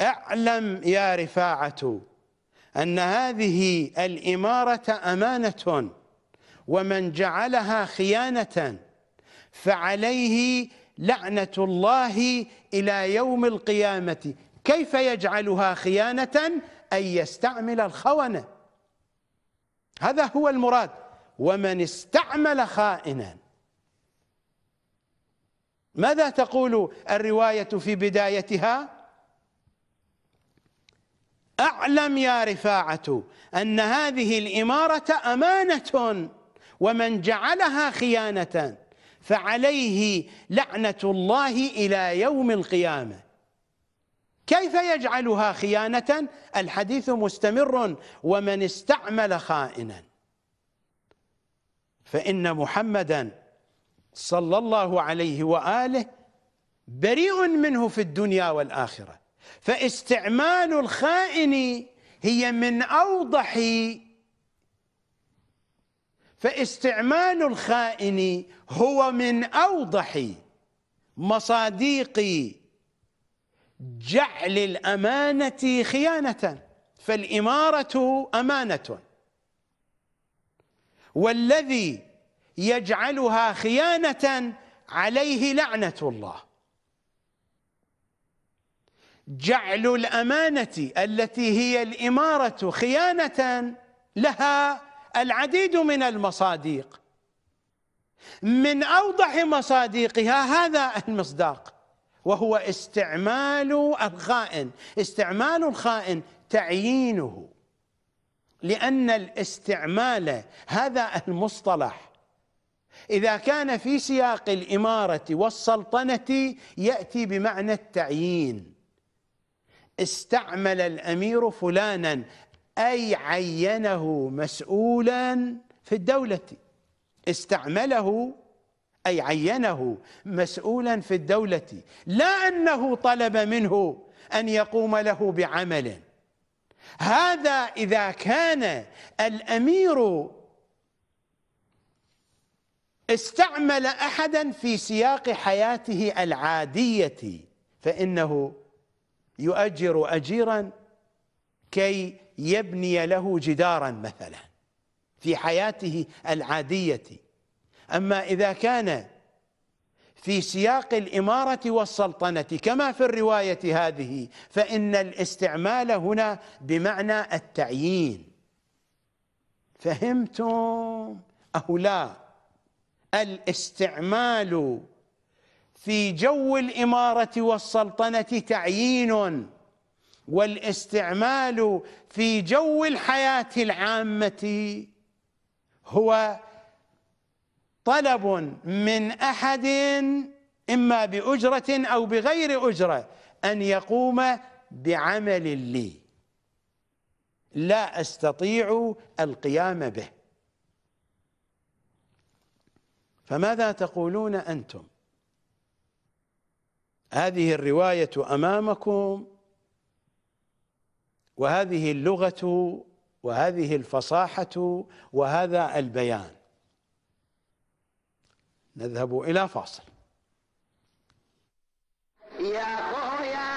اعلم يا رفاعة أن هذه الإمارة أمانة ومن جعلها خيانة فعليه لعنة الله إلى يوم القيامة كيف يجعلها خيانة أن يستعمل الخونة هذا هو المراد ومن استعمل خائنا ماذا تقول الرواية في بدايتها؟ اعلم يا رفاعه ان هذه الاماره امانه ومن جعلها خيانه فعليه لعنه الله الى يوم القيامه كيف يجعلها خيانه الحديث مستمر ومن استعمل خائنا فان محمدا صلى الله عليه واله بريء منه في الدنيا والاخره فاستعمال الخائن هي من أوضح فاستعمال الخائن هو من أوضح مصاديق جعل الأمانة خيانة فالإمارة أمانة والذي يجعلها خيانة عليه لعنة الله جعل الأمانة التي هي الإمارة خيانة لها العديد من المصاديق من أوضح مصاديقها هذا المصداق وهو استعمال الخائن استعمال الخائن تعيينه لأن الاستعمال هذا المصطلح إذا كان في سياق الإمارة والسلطنة يأتي بمعنى التعيين استعمل الامير فلانا اي عينه مسؤولا في الدوله استعمله اي عينه مسؤولا في الدوله لا انه طلب منه ان يقوم له بعمل هذا اذا كان الامير استعمل احدا في سياق حياته العاديه فانه يؤجر أجيرا كي يبني له جدارا مثلا في حياته العادية أما إذا كان في سياق الإمارة والسلطنة كما في الرواية هذه فإن الاستعمال هنا بمعنى التعيين فهمتم أو لا الاستعمال في جو الاماره والسلطنه تعيين والاستعمال في جو الحياه العامه هو طلب من احد اما باجره او بغير اجره ان يقوم بعمل لي لا استطيع القيام به فماذا تقولون انتم هذه الرواية أمامكم وهذه اللغة وهذه الفصاحة وهذا البيان نذهب إلى فاصل يا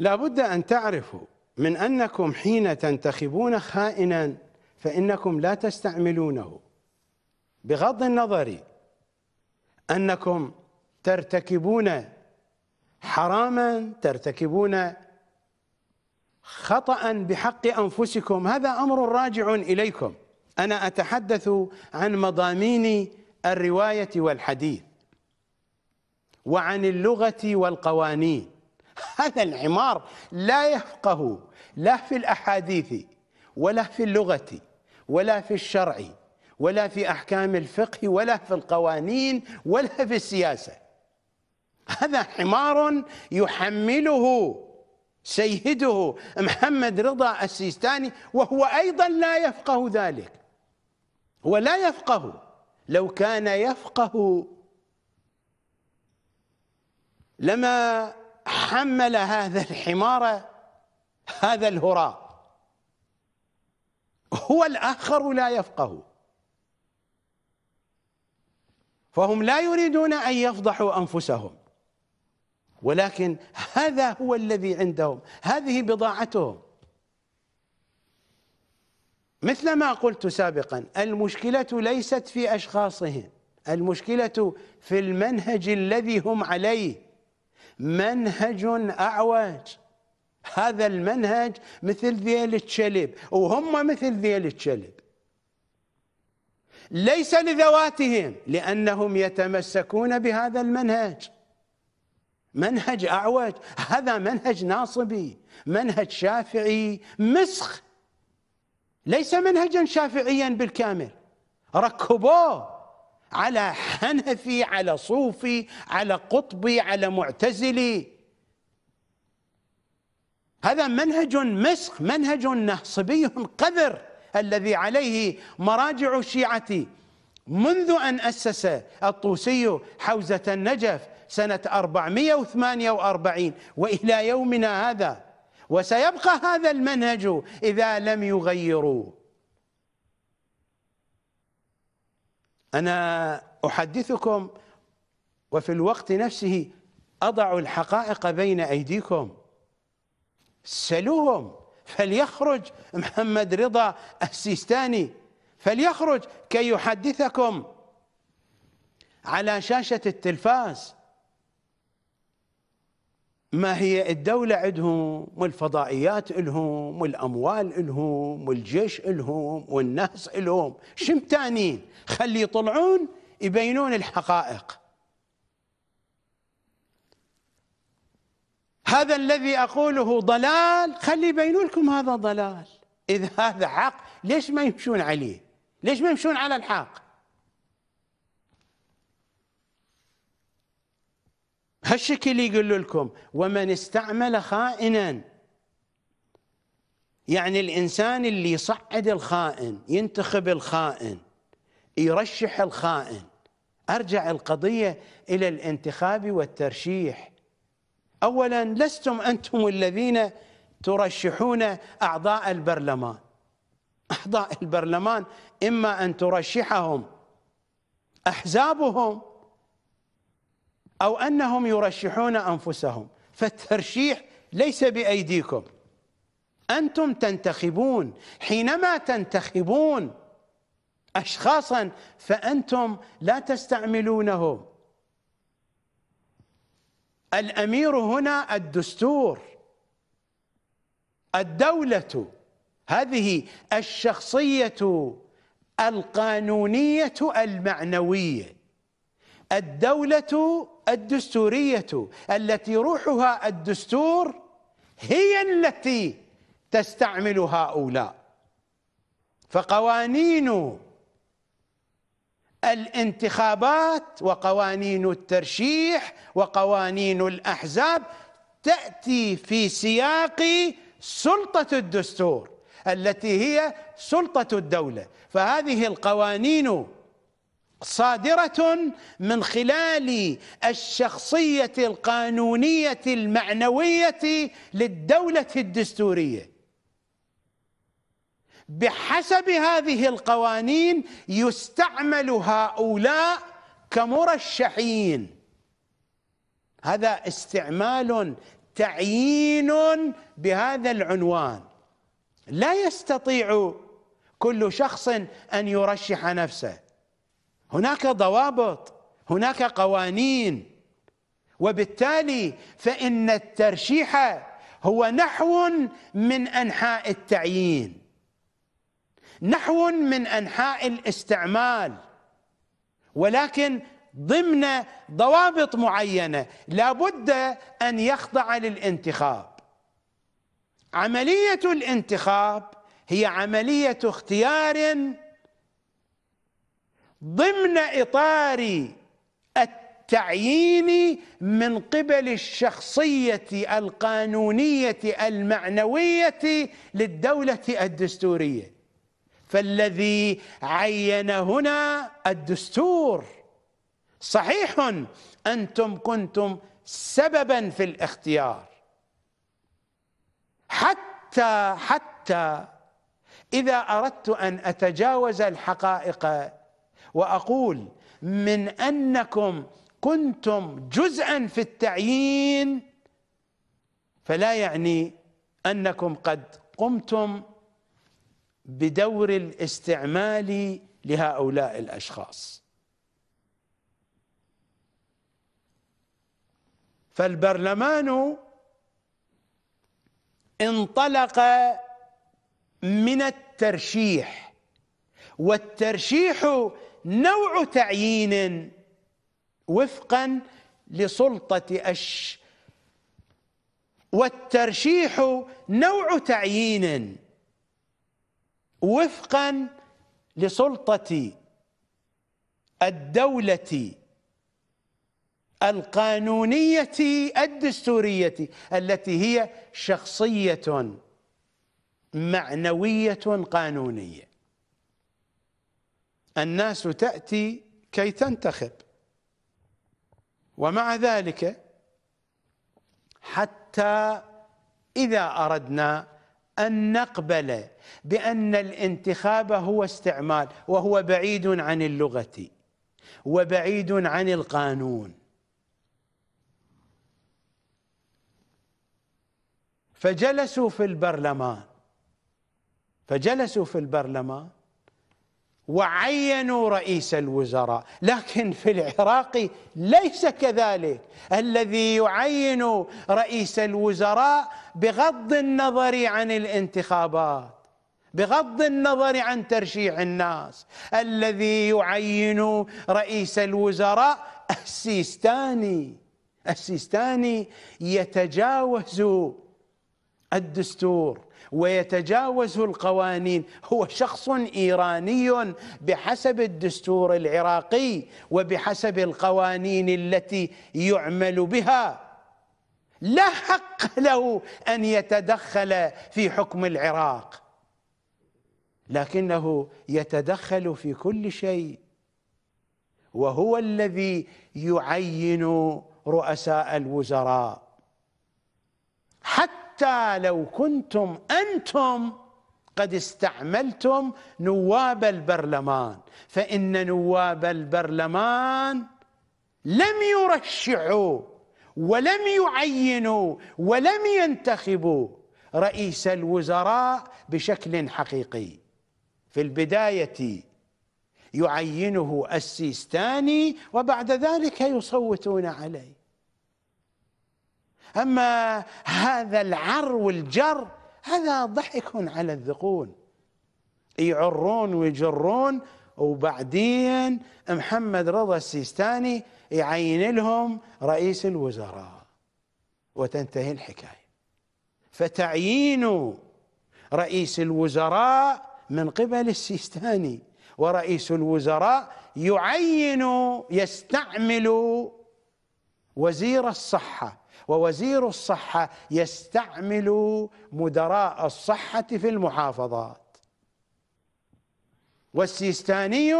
لابد أن تعرفوا من أنكم حين تنتخبون خائنا فإنكم لا تستعملونه بغض النظر أنكم ترتكبون حراما ترتكبون خطأ بحق أنفسكم هذا أمر راجع إليكم أنا أتحدث عن مضامين الرواية والحديث وعن اللغة والقوانين هذا انعمار لا يفقه لا في الأحاديث ولا في اللغة ولا في الشرع ولا في أحكام الفقه ولا في القوانين ولا في السياسة هذا حمار يحمله سيده محمد رضا السيستاني وهو أيضا لا يفقه ذلك هو لا يفقه لو كان يفقه لما حمل هذا الحمار هذا الهراء هو الآخر لا يفقه فهم لا يريدون أن يفضحوا أنفسهم ولكن هذا هو الذي عندهم هذه بضاعتهم مثل ما قلت سابقا المشكلة ليست في أشخاصهم المشكلة في المنهج الذي هم عليه منهج أعوج هذا المنهج مثل ذيل الشلب وهم مثل ذيل الشلب ليس لذواتهم لأنهم يتمسكون بهذا المنهج منهج أعوج هذا منهج ناصبي منهج شافعي مسخ ليس منهجا شافعيا بالكامل ركبوه على حنفي على صوفي على قطبي على معتزلي هذا منهج مسخ منهج نهصبي قذر الذي عليه مراجع الشيعة منذ أن أسس الطوسي حوزة النجف سنة 448 وإلى يومنا هذا وسيبقى هذا المنهج إذا لم يغيروه أنا أحدثكم وفي الوقت نفسه أضع الحقائق بين أيديكم سلوهم فليخرج محمد رضا السيستاني فليخرج كي يحدثكم على شاشة التلفاز ما هي الدولة عندهم والفضائيات إلهم والأموال إلهم والجيش إلهم والناس إلهم تانين خلي يطلعون يبينون الحقائق هذا الذي أقوله ضلال خلي يبينوا لكم هذا ضلال إذا هذا حق ليش ما يمشون عليه ليش ما يمشون على الحق هالشكل يقول لكم ومن استعمل خائنا يعني الانسان اللي يصعد الخائن ينتخب الخائن يرشح الخائن ارجع القضيه الى الانتخاب والترشيح اولا لستم انتم الذين ترشحون اعضاء البرلمان اعضاء البرلمان اما ان ترشحهم احزابهم أو أنهم يرشحون أنفسهم فالترشيح ليس بأيديكم أنتم تنتخبون حينما تنتخبون أشخاصا فأنتم لا تستعملونهم الأمير هنا الدستور الدولة هذه الشخصية القانونية المعنوية الدولة الدستورية التي روحها الدستور هي التي تستعمل هؤلاء فقوانين الانتخابات وقوانين الترشيح وقوانين الأحزاب تأتي في سياق سلطة الدستور التي هي سلطة الدولة فهذه القوانين صادرة من خلال الشخصية القانونية المعنوية للدولة الدستورية بحسب هذه القوانين يستعمل هؤلاء كمرشحين هذا استعمال تعيين بهذا العنوان لا يستطيع كل شخص ان يرشح نفسه هناك ضوابط هناك قوانين وبالتالي فإن الترشيح هو نحو من أنحاء التعيين نحو من أنحاء الاستعمال ولكن ضمن ضوابط معينة لابد أن يخضع للانتخاب عملية الانتخاب هي عملية اختيار ضمن إطار التعيين من قبل الشخصية القانونية المعنوية للدولة الدستورية فالذي عين هنا الدستور صحيح أنتم كنتم سببا في الاختيار حتى حتى إذا أردت أن أتجاوز الحقائق واقول من انكم كنتم جزءا في التعيين فلا يعني انكم قد قمتم بدور الاستعمال لهؤلاء الاشخاص فالبرلمان انطلق من الترشيح والترشيح نوع تعيين وفقا لسلطة أش والترشيح نوع تعيين وفقا لسلطة الدولة القانونية الدستورية التي هي شخصية معنوية قانونية الناس تأتي كي تنتخب ومع ذلك حتى إذا أردنا أن نقبل بأن الانتخاب هو استعمال وهو بعيد عن اللغة وبعيد عن القانون فجلسوا في البرلمان فجلسوا في البرلمان وعينوا رئيس الوزراء لكن في العراق ليس كذلك الذي يعين رئيس الوزراء بغض النظر عن الانتخابات بغض النظر عن ترشيح الناس الذي يعين رئيس الوزراء السيستاني السيستاني يتجاوز الدستور ويتجاوز القوانين هو شخص إيراني بحسب الدستور العراقي وبحسب القوانين التي يعمل بها لا حق له أن يتدخل في حكم العراق لكنه يتدخل في كل شيء وهو الذي يعين رؤساء الوزراء حتى حتى لو كنتم أنتم قد استعملتم نواب البرلمان فإن نواب البرلمان لم يرشحوا ولم يعينوا ولم ينتخبوا رئيس الوزراء بشكل حقيقي في البداية يعينه السيستاني وبعد ذلك يصوتون عليه أما هذا العر والجر هذا ضحك على الذقون يعرون ويجرون وبعدين محمد رضا السيستاني يعين لهم رئيس الوزراء وتنتهي الحكاية فتعيين رئيس الوزراء من قبل السيستاني ورئيس الوزراء يعين يستعمل وزير الصحة ووزير الصحة يستعمل مدراء الصحة في المحافظات والسيستاني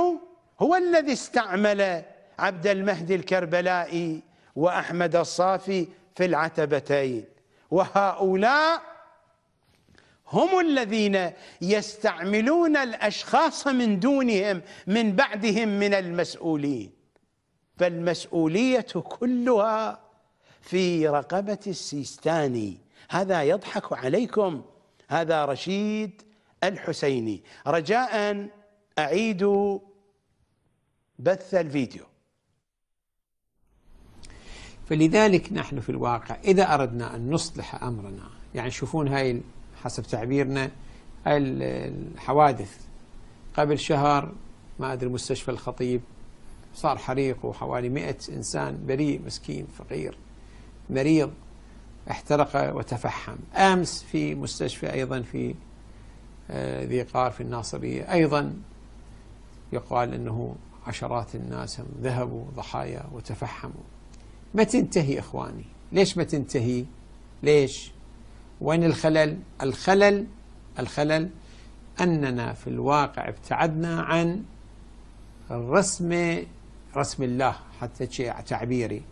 هو الذي استعمل عبد المهدي الكربلائي وأحمد الصافي في العتبتين وهؤلاء هم الذين يستعملون الأشخاص من دونهم من بعدهم من المسؤولين فالمسؤولية كلها في رقبة السيستاني هذا يضحك عليكم هذا رشيد الحسيني رجاء أعيدوا بث الفيديو فلذلك نحن في الواقع إذا أردنا أن نصلح أمرنا يعني شوفون هاي حسب تعبيرنا هاي الحوادث قبل شهر ما أدري مستشفى الخطيب صار حريق وحوالي 100 إنسان بريء مسكين فقير مريض احترق وتفحم أمس في مستشفى أيضا في آه، ذي قار في الناصرية أيضا يقال أنه عشرات الناس ذهبوا ضحايا وتفحموا ما تنتهي إخواني ليش ما تنتهي ليش وين الخلل الخلل الخلل أننا في الواقع ابتعدنا عن الرسم رسم الله حتى تعبيري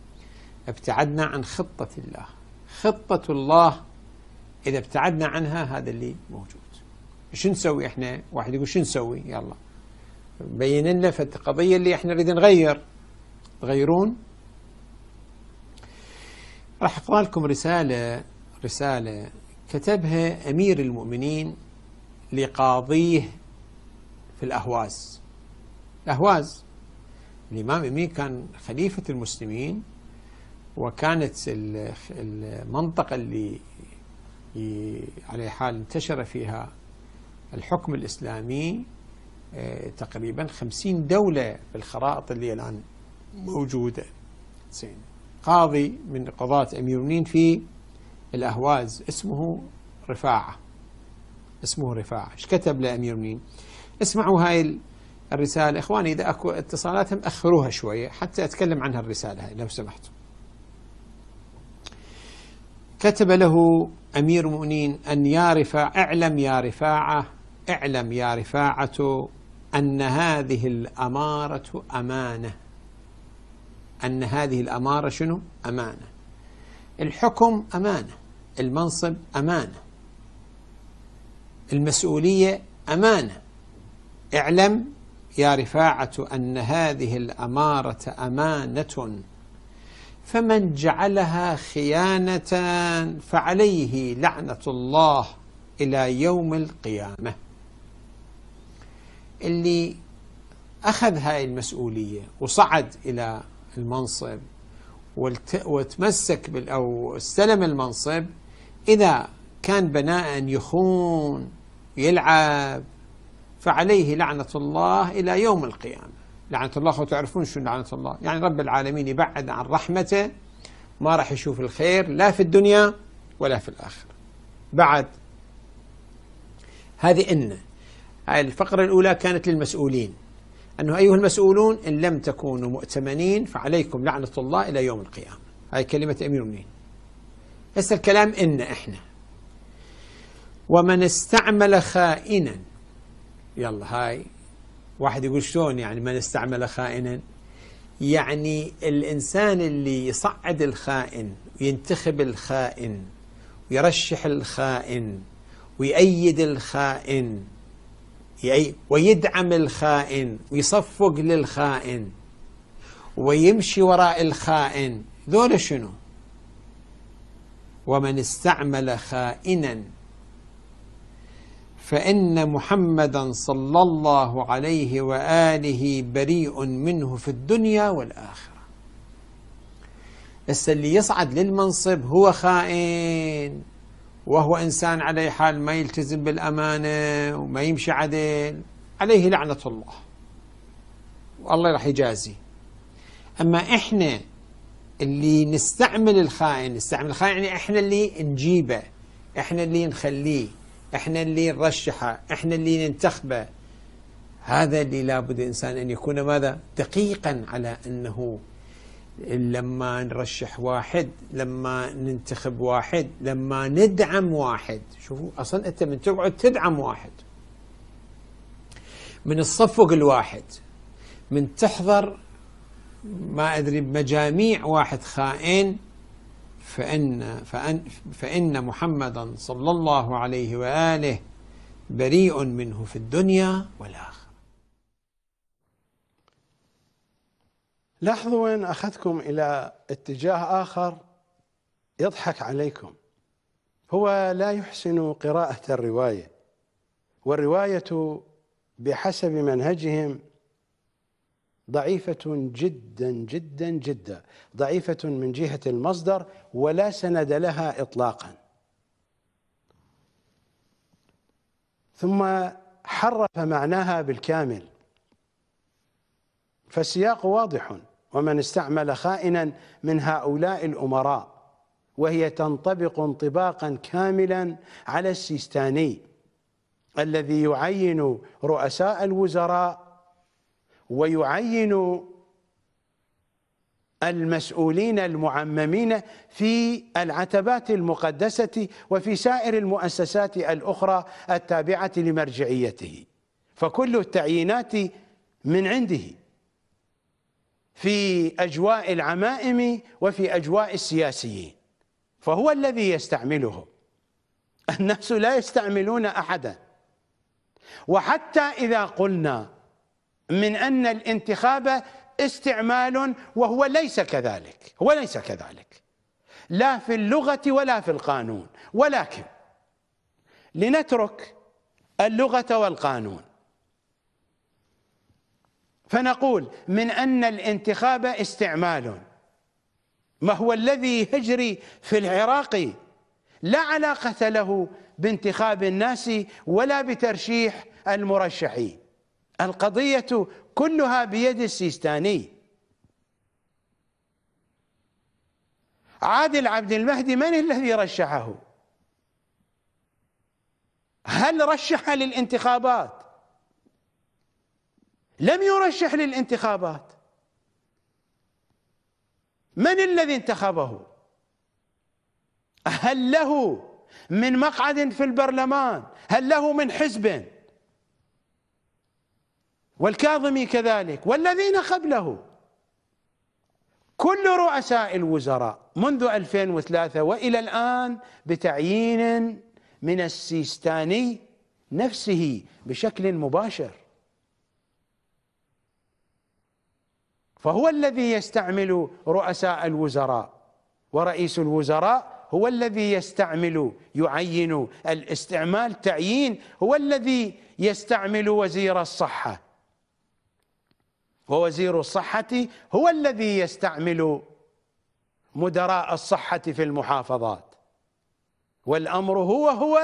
ابتعدنا عن خطة الله خطة الله إذا ابتعدنا عنها هذا اللي موجود شو نسوي إحنا واحد يقول شو نسوي يلا بين لنا في القضية اللي إحنا نريد نغير تغيرون راح أقرأ لكم رسالة رسالة كتبها أمير المؤمنين لقاضيه في الأهواز الأهواز الإمام أمير كان خليفة المسلمين وكانت المنطقة اللي على حال انتشر فيها الحكم الإسلامي آه، تقريبا خمسين دولة بالخرائط اللي الآن موجودة زين قاضي من قضاة أميرونين في الأهواز اسمه رفاعة اسمه رفاعة ايش كتب لأميرونين اسمعوا هاي الرسالة إخواني إذا أكو اتصالات أخروها شوية حتى أتكلم عنها الرسالة هاي لو سمحتم كتب له أمير المؤمنين أن يا رفاع اعلم يا رفاعة اعلم يا رفاعة أن هذه الأمارة أمانة أن هذه الأمارة شنو؟ أمانة الحكم أمانة المنصب أمانة المسؤولية أمانة اعلم يا رفاعة أن هذه الأمارة أمانة فمن جعلها خيانة فعليه لعنة الله إلى يوم القيامة اللي أخذ هاي المسؤولية وصعد إلى المنصب وتمسك بال أو استلم المنصب إذا كان بناء يخون يلعب فعليه لعنة الله إلى يوم القيامة لعنة الله وتعرفون شو لعنة الله يعني رب العالمين يبعد عن رحمته ما راح يشوف الخير لا في الدنيا ولا في الآخرة بعد هذه إن هاي الفقرة الأولى كانت للمسؤولين أنه أيها المسؤولون إن لم تكونوا مؤتمنين فعليكم لعنة الله إلى يوم القيامة هاي كلمة أمير المؤمنين هسه الكلام إن إحنا ومن استعمل خائنا يلا هاي واحد يقول شلون يعني من استعمل خائنا يعني الإنسان اللي يصعد الخائن وينتخب الخائن ويرشح الخائن ويأيد الخائن ويدعم الخائن ويصفق للخائن ويمشي وراء الخائن ذول شنو ومن استعمل خائنا فإن محمدا صلى الله عليه وآله بريء منه في الدنيا والآخرة بس اللي يصعد للمنصب هو خائن وهو إنسان عليه حال ما يلتزم بالأمانة وما يمشي عدل عليه لعنة الله والله راح يجازي أما إحنا اللي نستعمل الخائن نستعمل الخائن يعني إحنا اللي نجيبه إحنا اللي نخليه احنا اللي نرشحه احنا اللي ننتخبه هذا اللي لابد الانسان ان يكون ماذا دقيقا على انه لما نرشح واحد لما ننتخب واحد لما ندعم واحد شوفوا اصلا انت من تقعد تدعم واحد من الصفق الواحد من تحضر ما ادري بمجاميع واحد خائن فإن, فأن, فإن محمدا صلى الله عليه وآله بريء منه في الدنيا والآخرة لاحظوا أن أخذكم إلى اتجاه آخر يضحك عليكم هو لا يحسن قراءة الرواية والرواية بحسب منهجهم ضعيفة جدا جدا جدا ضعيفة من جهة المصدر ولا سند لها إطلاقا ثم حرف معناها بالكامل فالسياق واضح ومن استعمل خائنا من هؤلاء الأمراء وهي تنطبق انطباقا كاملا على السيستاني الذي يعين رؤساء الوزراء ويعين المسؤولين المعممين في العتبات المقدسة وفي سائر المؤسسات الأخرى التابعة لمرجعيته فكل التعيينات من عنده في أجواء العمائم وفي أجواء السياسيين فهو الذي يستعملهم الناس لا يستعملون أحدا وحتى إذا قلنا من أن الانتخاب استعمال وهو ليس كذلك هو ليس كذلك لا في اللغة ولا في القانون ولكن لنترك اللغة والقانون فنقول من أن الانتخاب استعمال ما هو الذي يجري في العراق لا علاقة له بانتخاب الناس ولا بترشيح المرشحين القضية كلها بيد السيستاني عادل عبد المهدي من الذي رشحه هل رشح للانتخابات لم يرشح للانتخابات من الذي انتخبه هل له من مقعد في البرلمان هل له من حزب والكاظمي كذلك والذين قبله كل رؤساء الوزراء منذ 2003 والى الان بتعيين من السيستاني نفسه بشكل مباشر فهو الذي يستعمل رؤساء الوزراء ورئيس الوزراء هو الذي يستعمل يعين الاستعمال تعيين هو الذي يستعمل وزير الصحه ووزير الصحة هو الذي يستعمل مدراء الصحة في المحافظات والأمر هو هو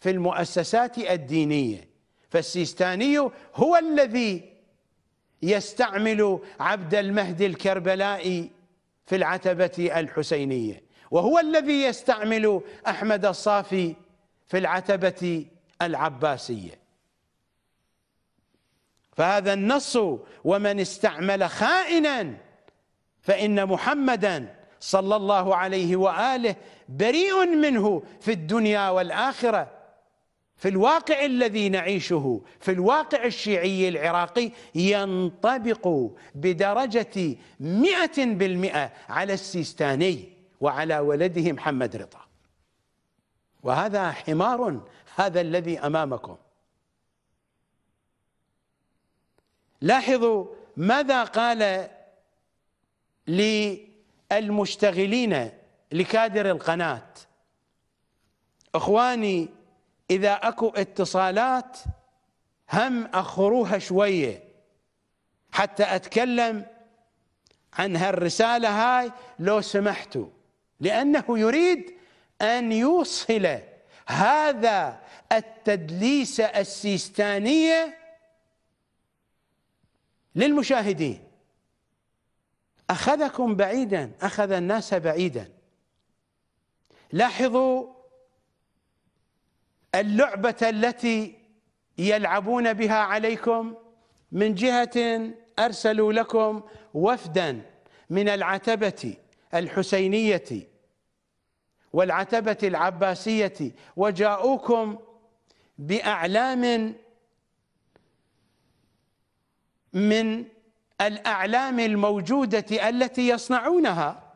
في المؤسسات الدينية فالسيستاني هو الذي يستعمل عبد المهدي الكربلائي في العتبة الحسينية وهو الذي يستعمل أحمد الصافي في العتبة العباسية فهذا النص ومن استعمل خائنا فإن محمدا صلى الله عليه وآله بريء منه في الدنيا والآخرة في الواقع الذي نعيشه في الواقع الشيعي العراقي ينطبق بدرجة مئة بالمئة على السيستاني وعلى ولده محمد رضا وهذا حمار هذا الذي أمامكم لاحظوا ماذا قال للمشتغلين لكادر القناة اخواني اذا اكو اتصالات هم اخروها شويه حتى اتكلم عن هالرساله هاي لو سمحتوا لانه يريد ان يوصل هذا التدليس السيستانيه للمشاهدين أخذكم بعيدا أخذ الناس بعيدا لاحظوا اللعبة التي يلعبون بها عليكم من جهة أرسلوا لكم وفدا من العتبة الحسينية والعتبة العباسية وجاءوكم بأعلام من الأعلام الموجودة التي يصنعونها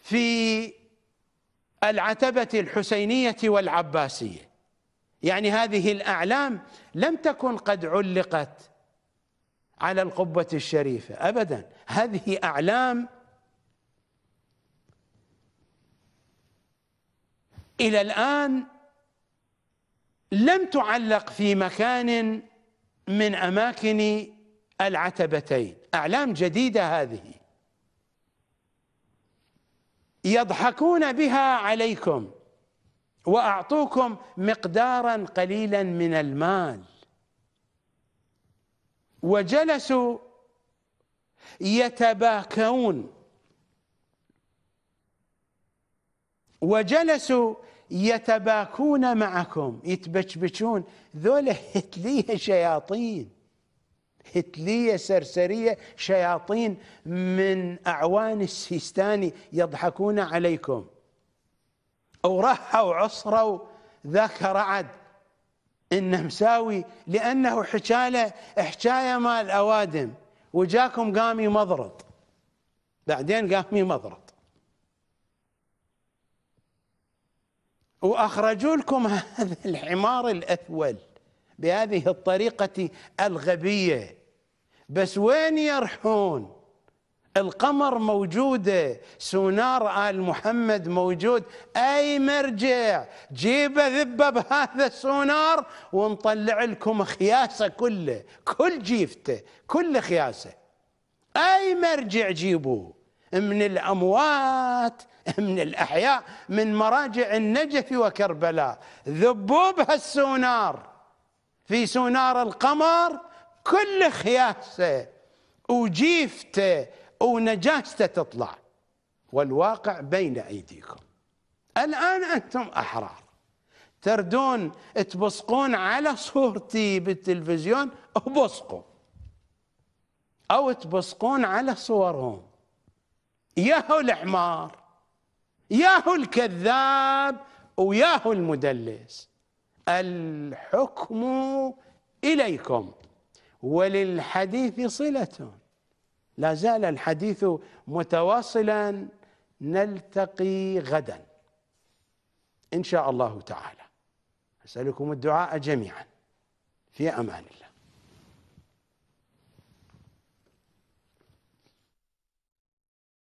في العتبة الحسينية والعباسية يعني هذه الأعلام لم تكن قد علقت على القبة الشريفة أبدا هذه أعلام إلى الآن لم تعلق في مكان من أماكن العتبتين أعلام جديدة هذه يضحكون بها عليكم وأعطوكم مقدارا قليلا من المال وجلسوا يتباكون وجلسوا يتباكون معكم يتبشبشون ذولا هتلية شياطين هتلية سرسرية شياطين من أعوان السيستاني يضحكون عليكم ورحوا عصروا ذاك رعد النمساوي لأنه حكالة حكاية مال أوادم وجاكم قام يمضرط بعدين قام يمضرط وأخرجوا لكم (laughs) هذا الحمار الأثول بهذه الطريقة الغبية بس وين يرحون القمر موجودة سونار آل محمد موجود أي مرجع جيب ذبة بهذا السونار ونطلع لكم خياسة كله كل جيفته كل خياسة أي مرجع جيبوه من الأموات من الأحياء من مراجع النجف وكربلاء ذبوب هالسونار في سونار القمر كل خياسه وجيفته ونجاسته تطلع والواقع بين ايديكم الان انتم احرار تردون تبصقون على صورتي بالتلفزيون بصقوا او تبصقون على صورهم ياهو الحمار ياهو الكذاب وياهو المدلس الحكم إليكم وللحديث صلة لا زال الحديث متواصلا نلتقي غدا إن شاء الله تعالى أسألكم الدعاء جميعا في أمان الله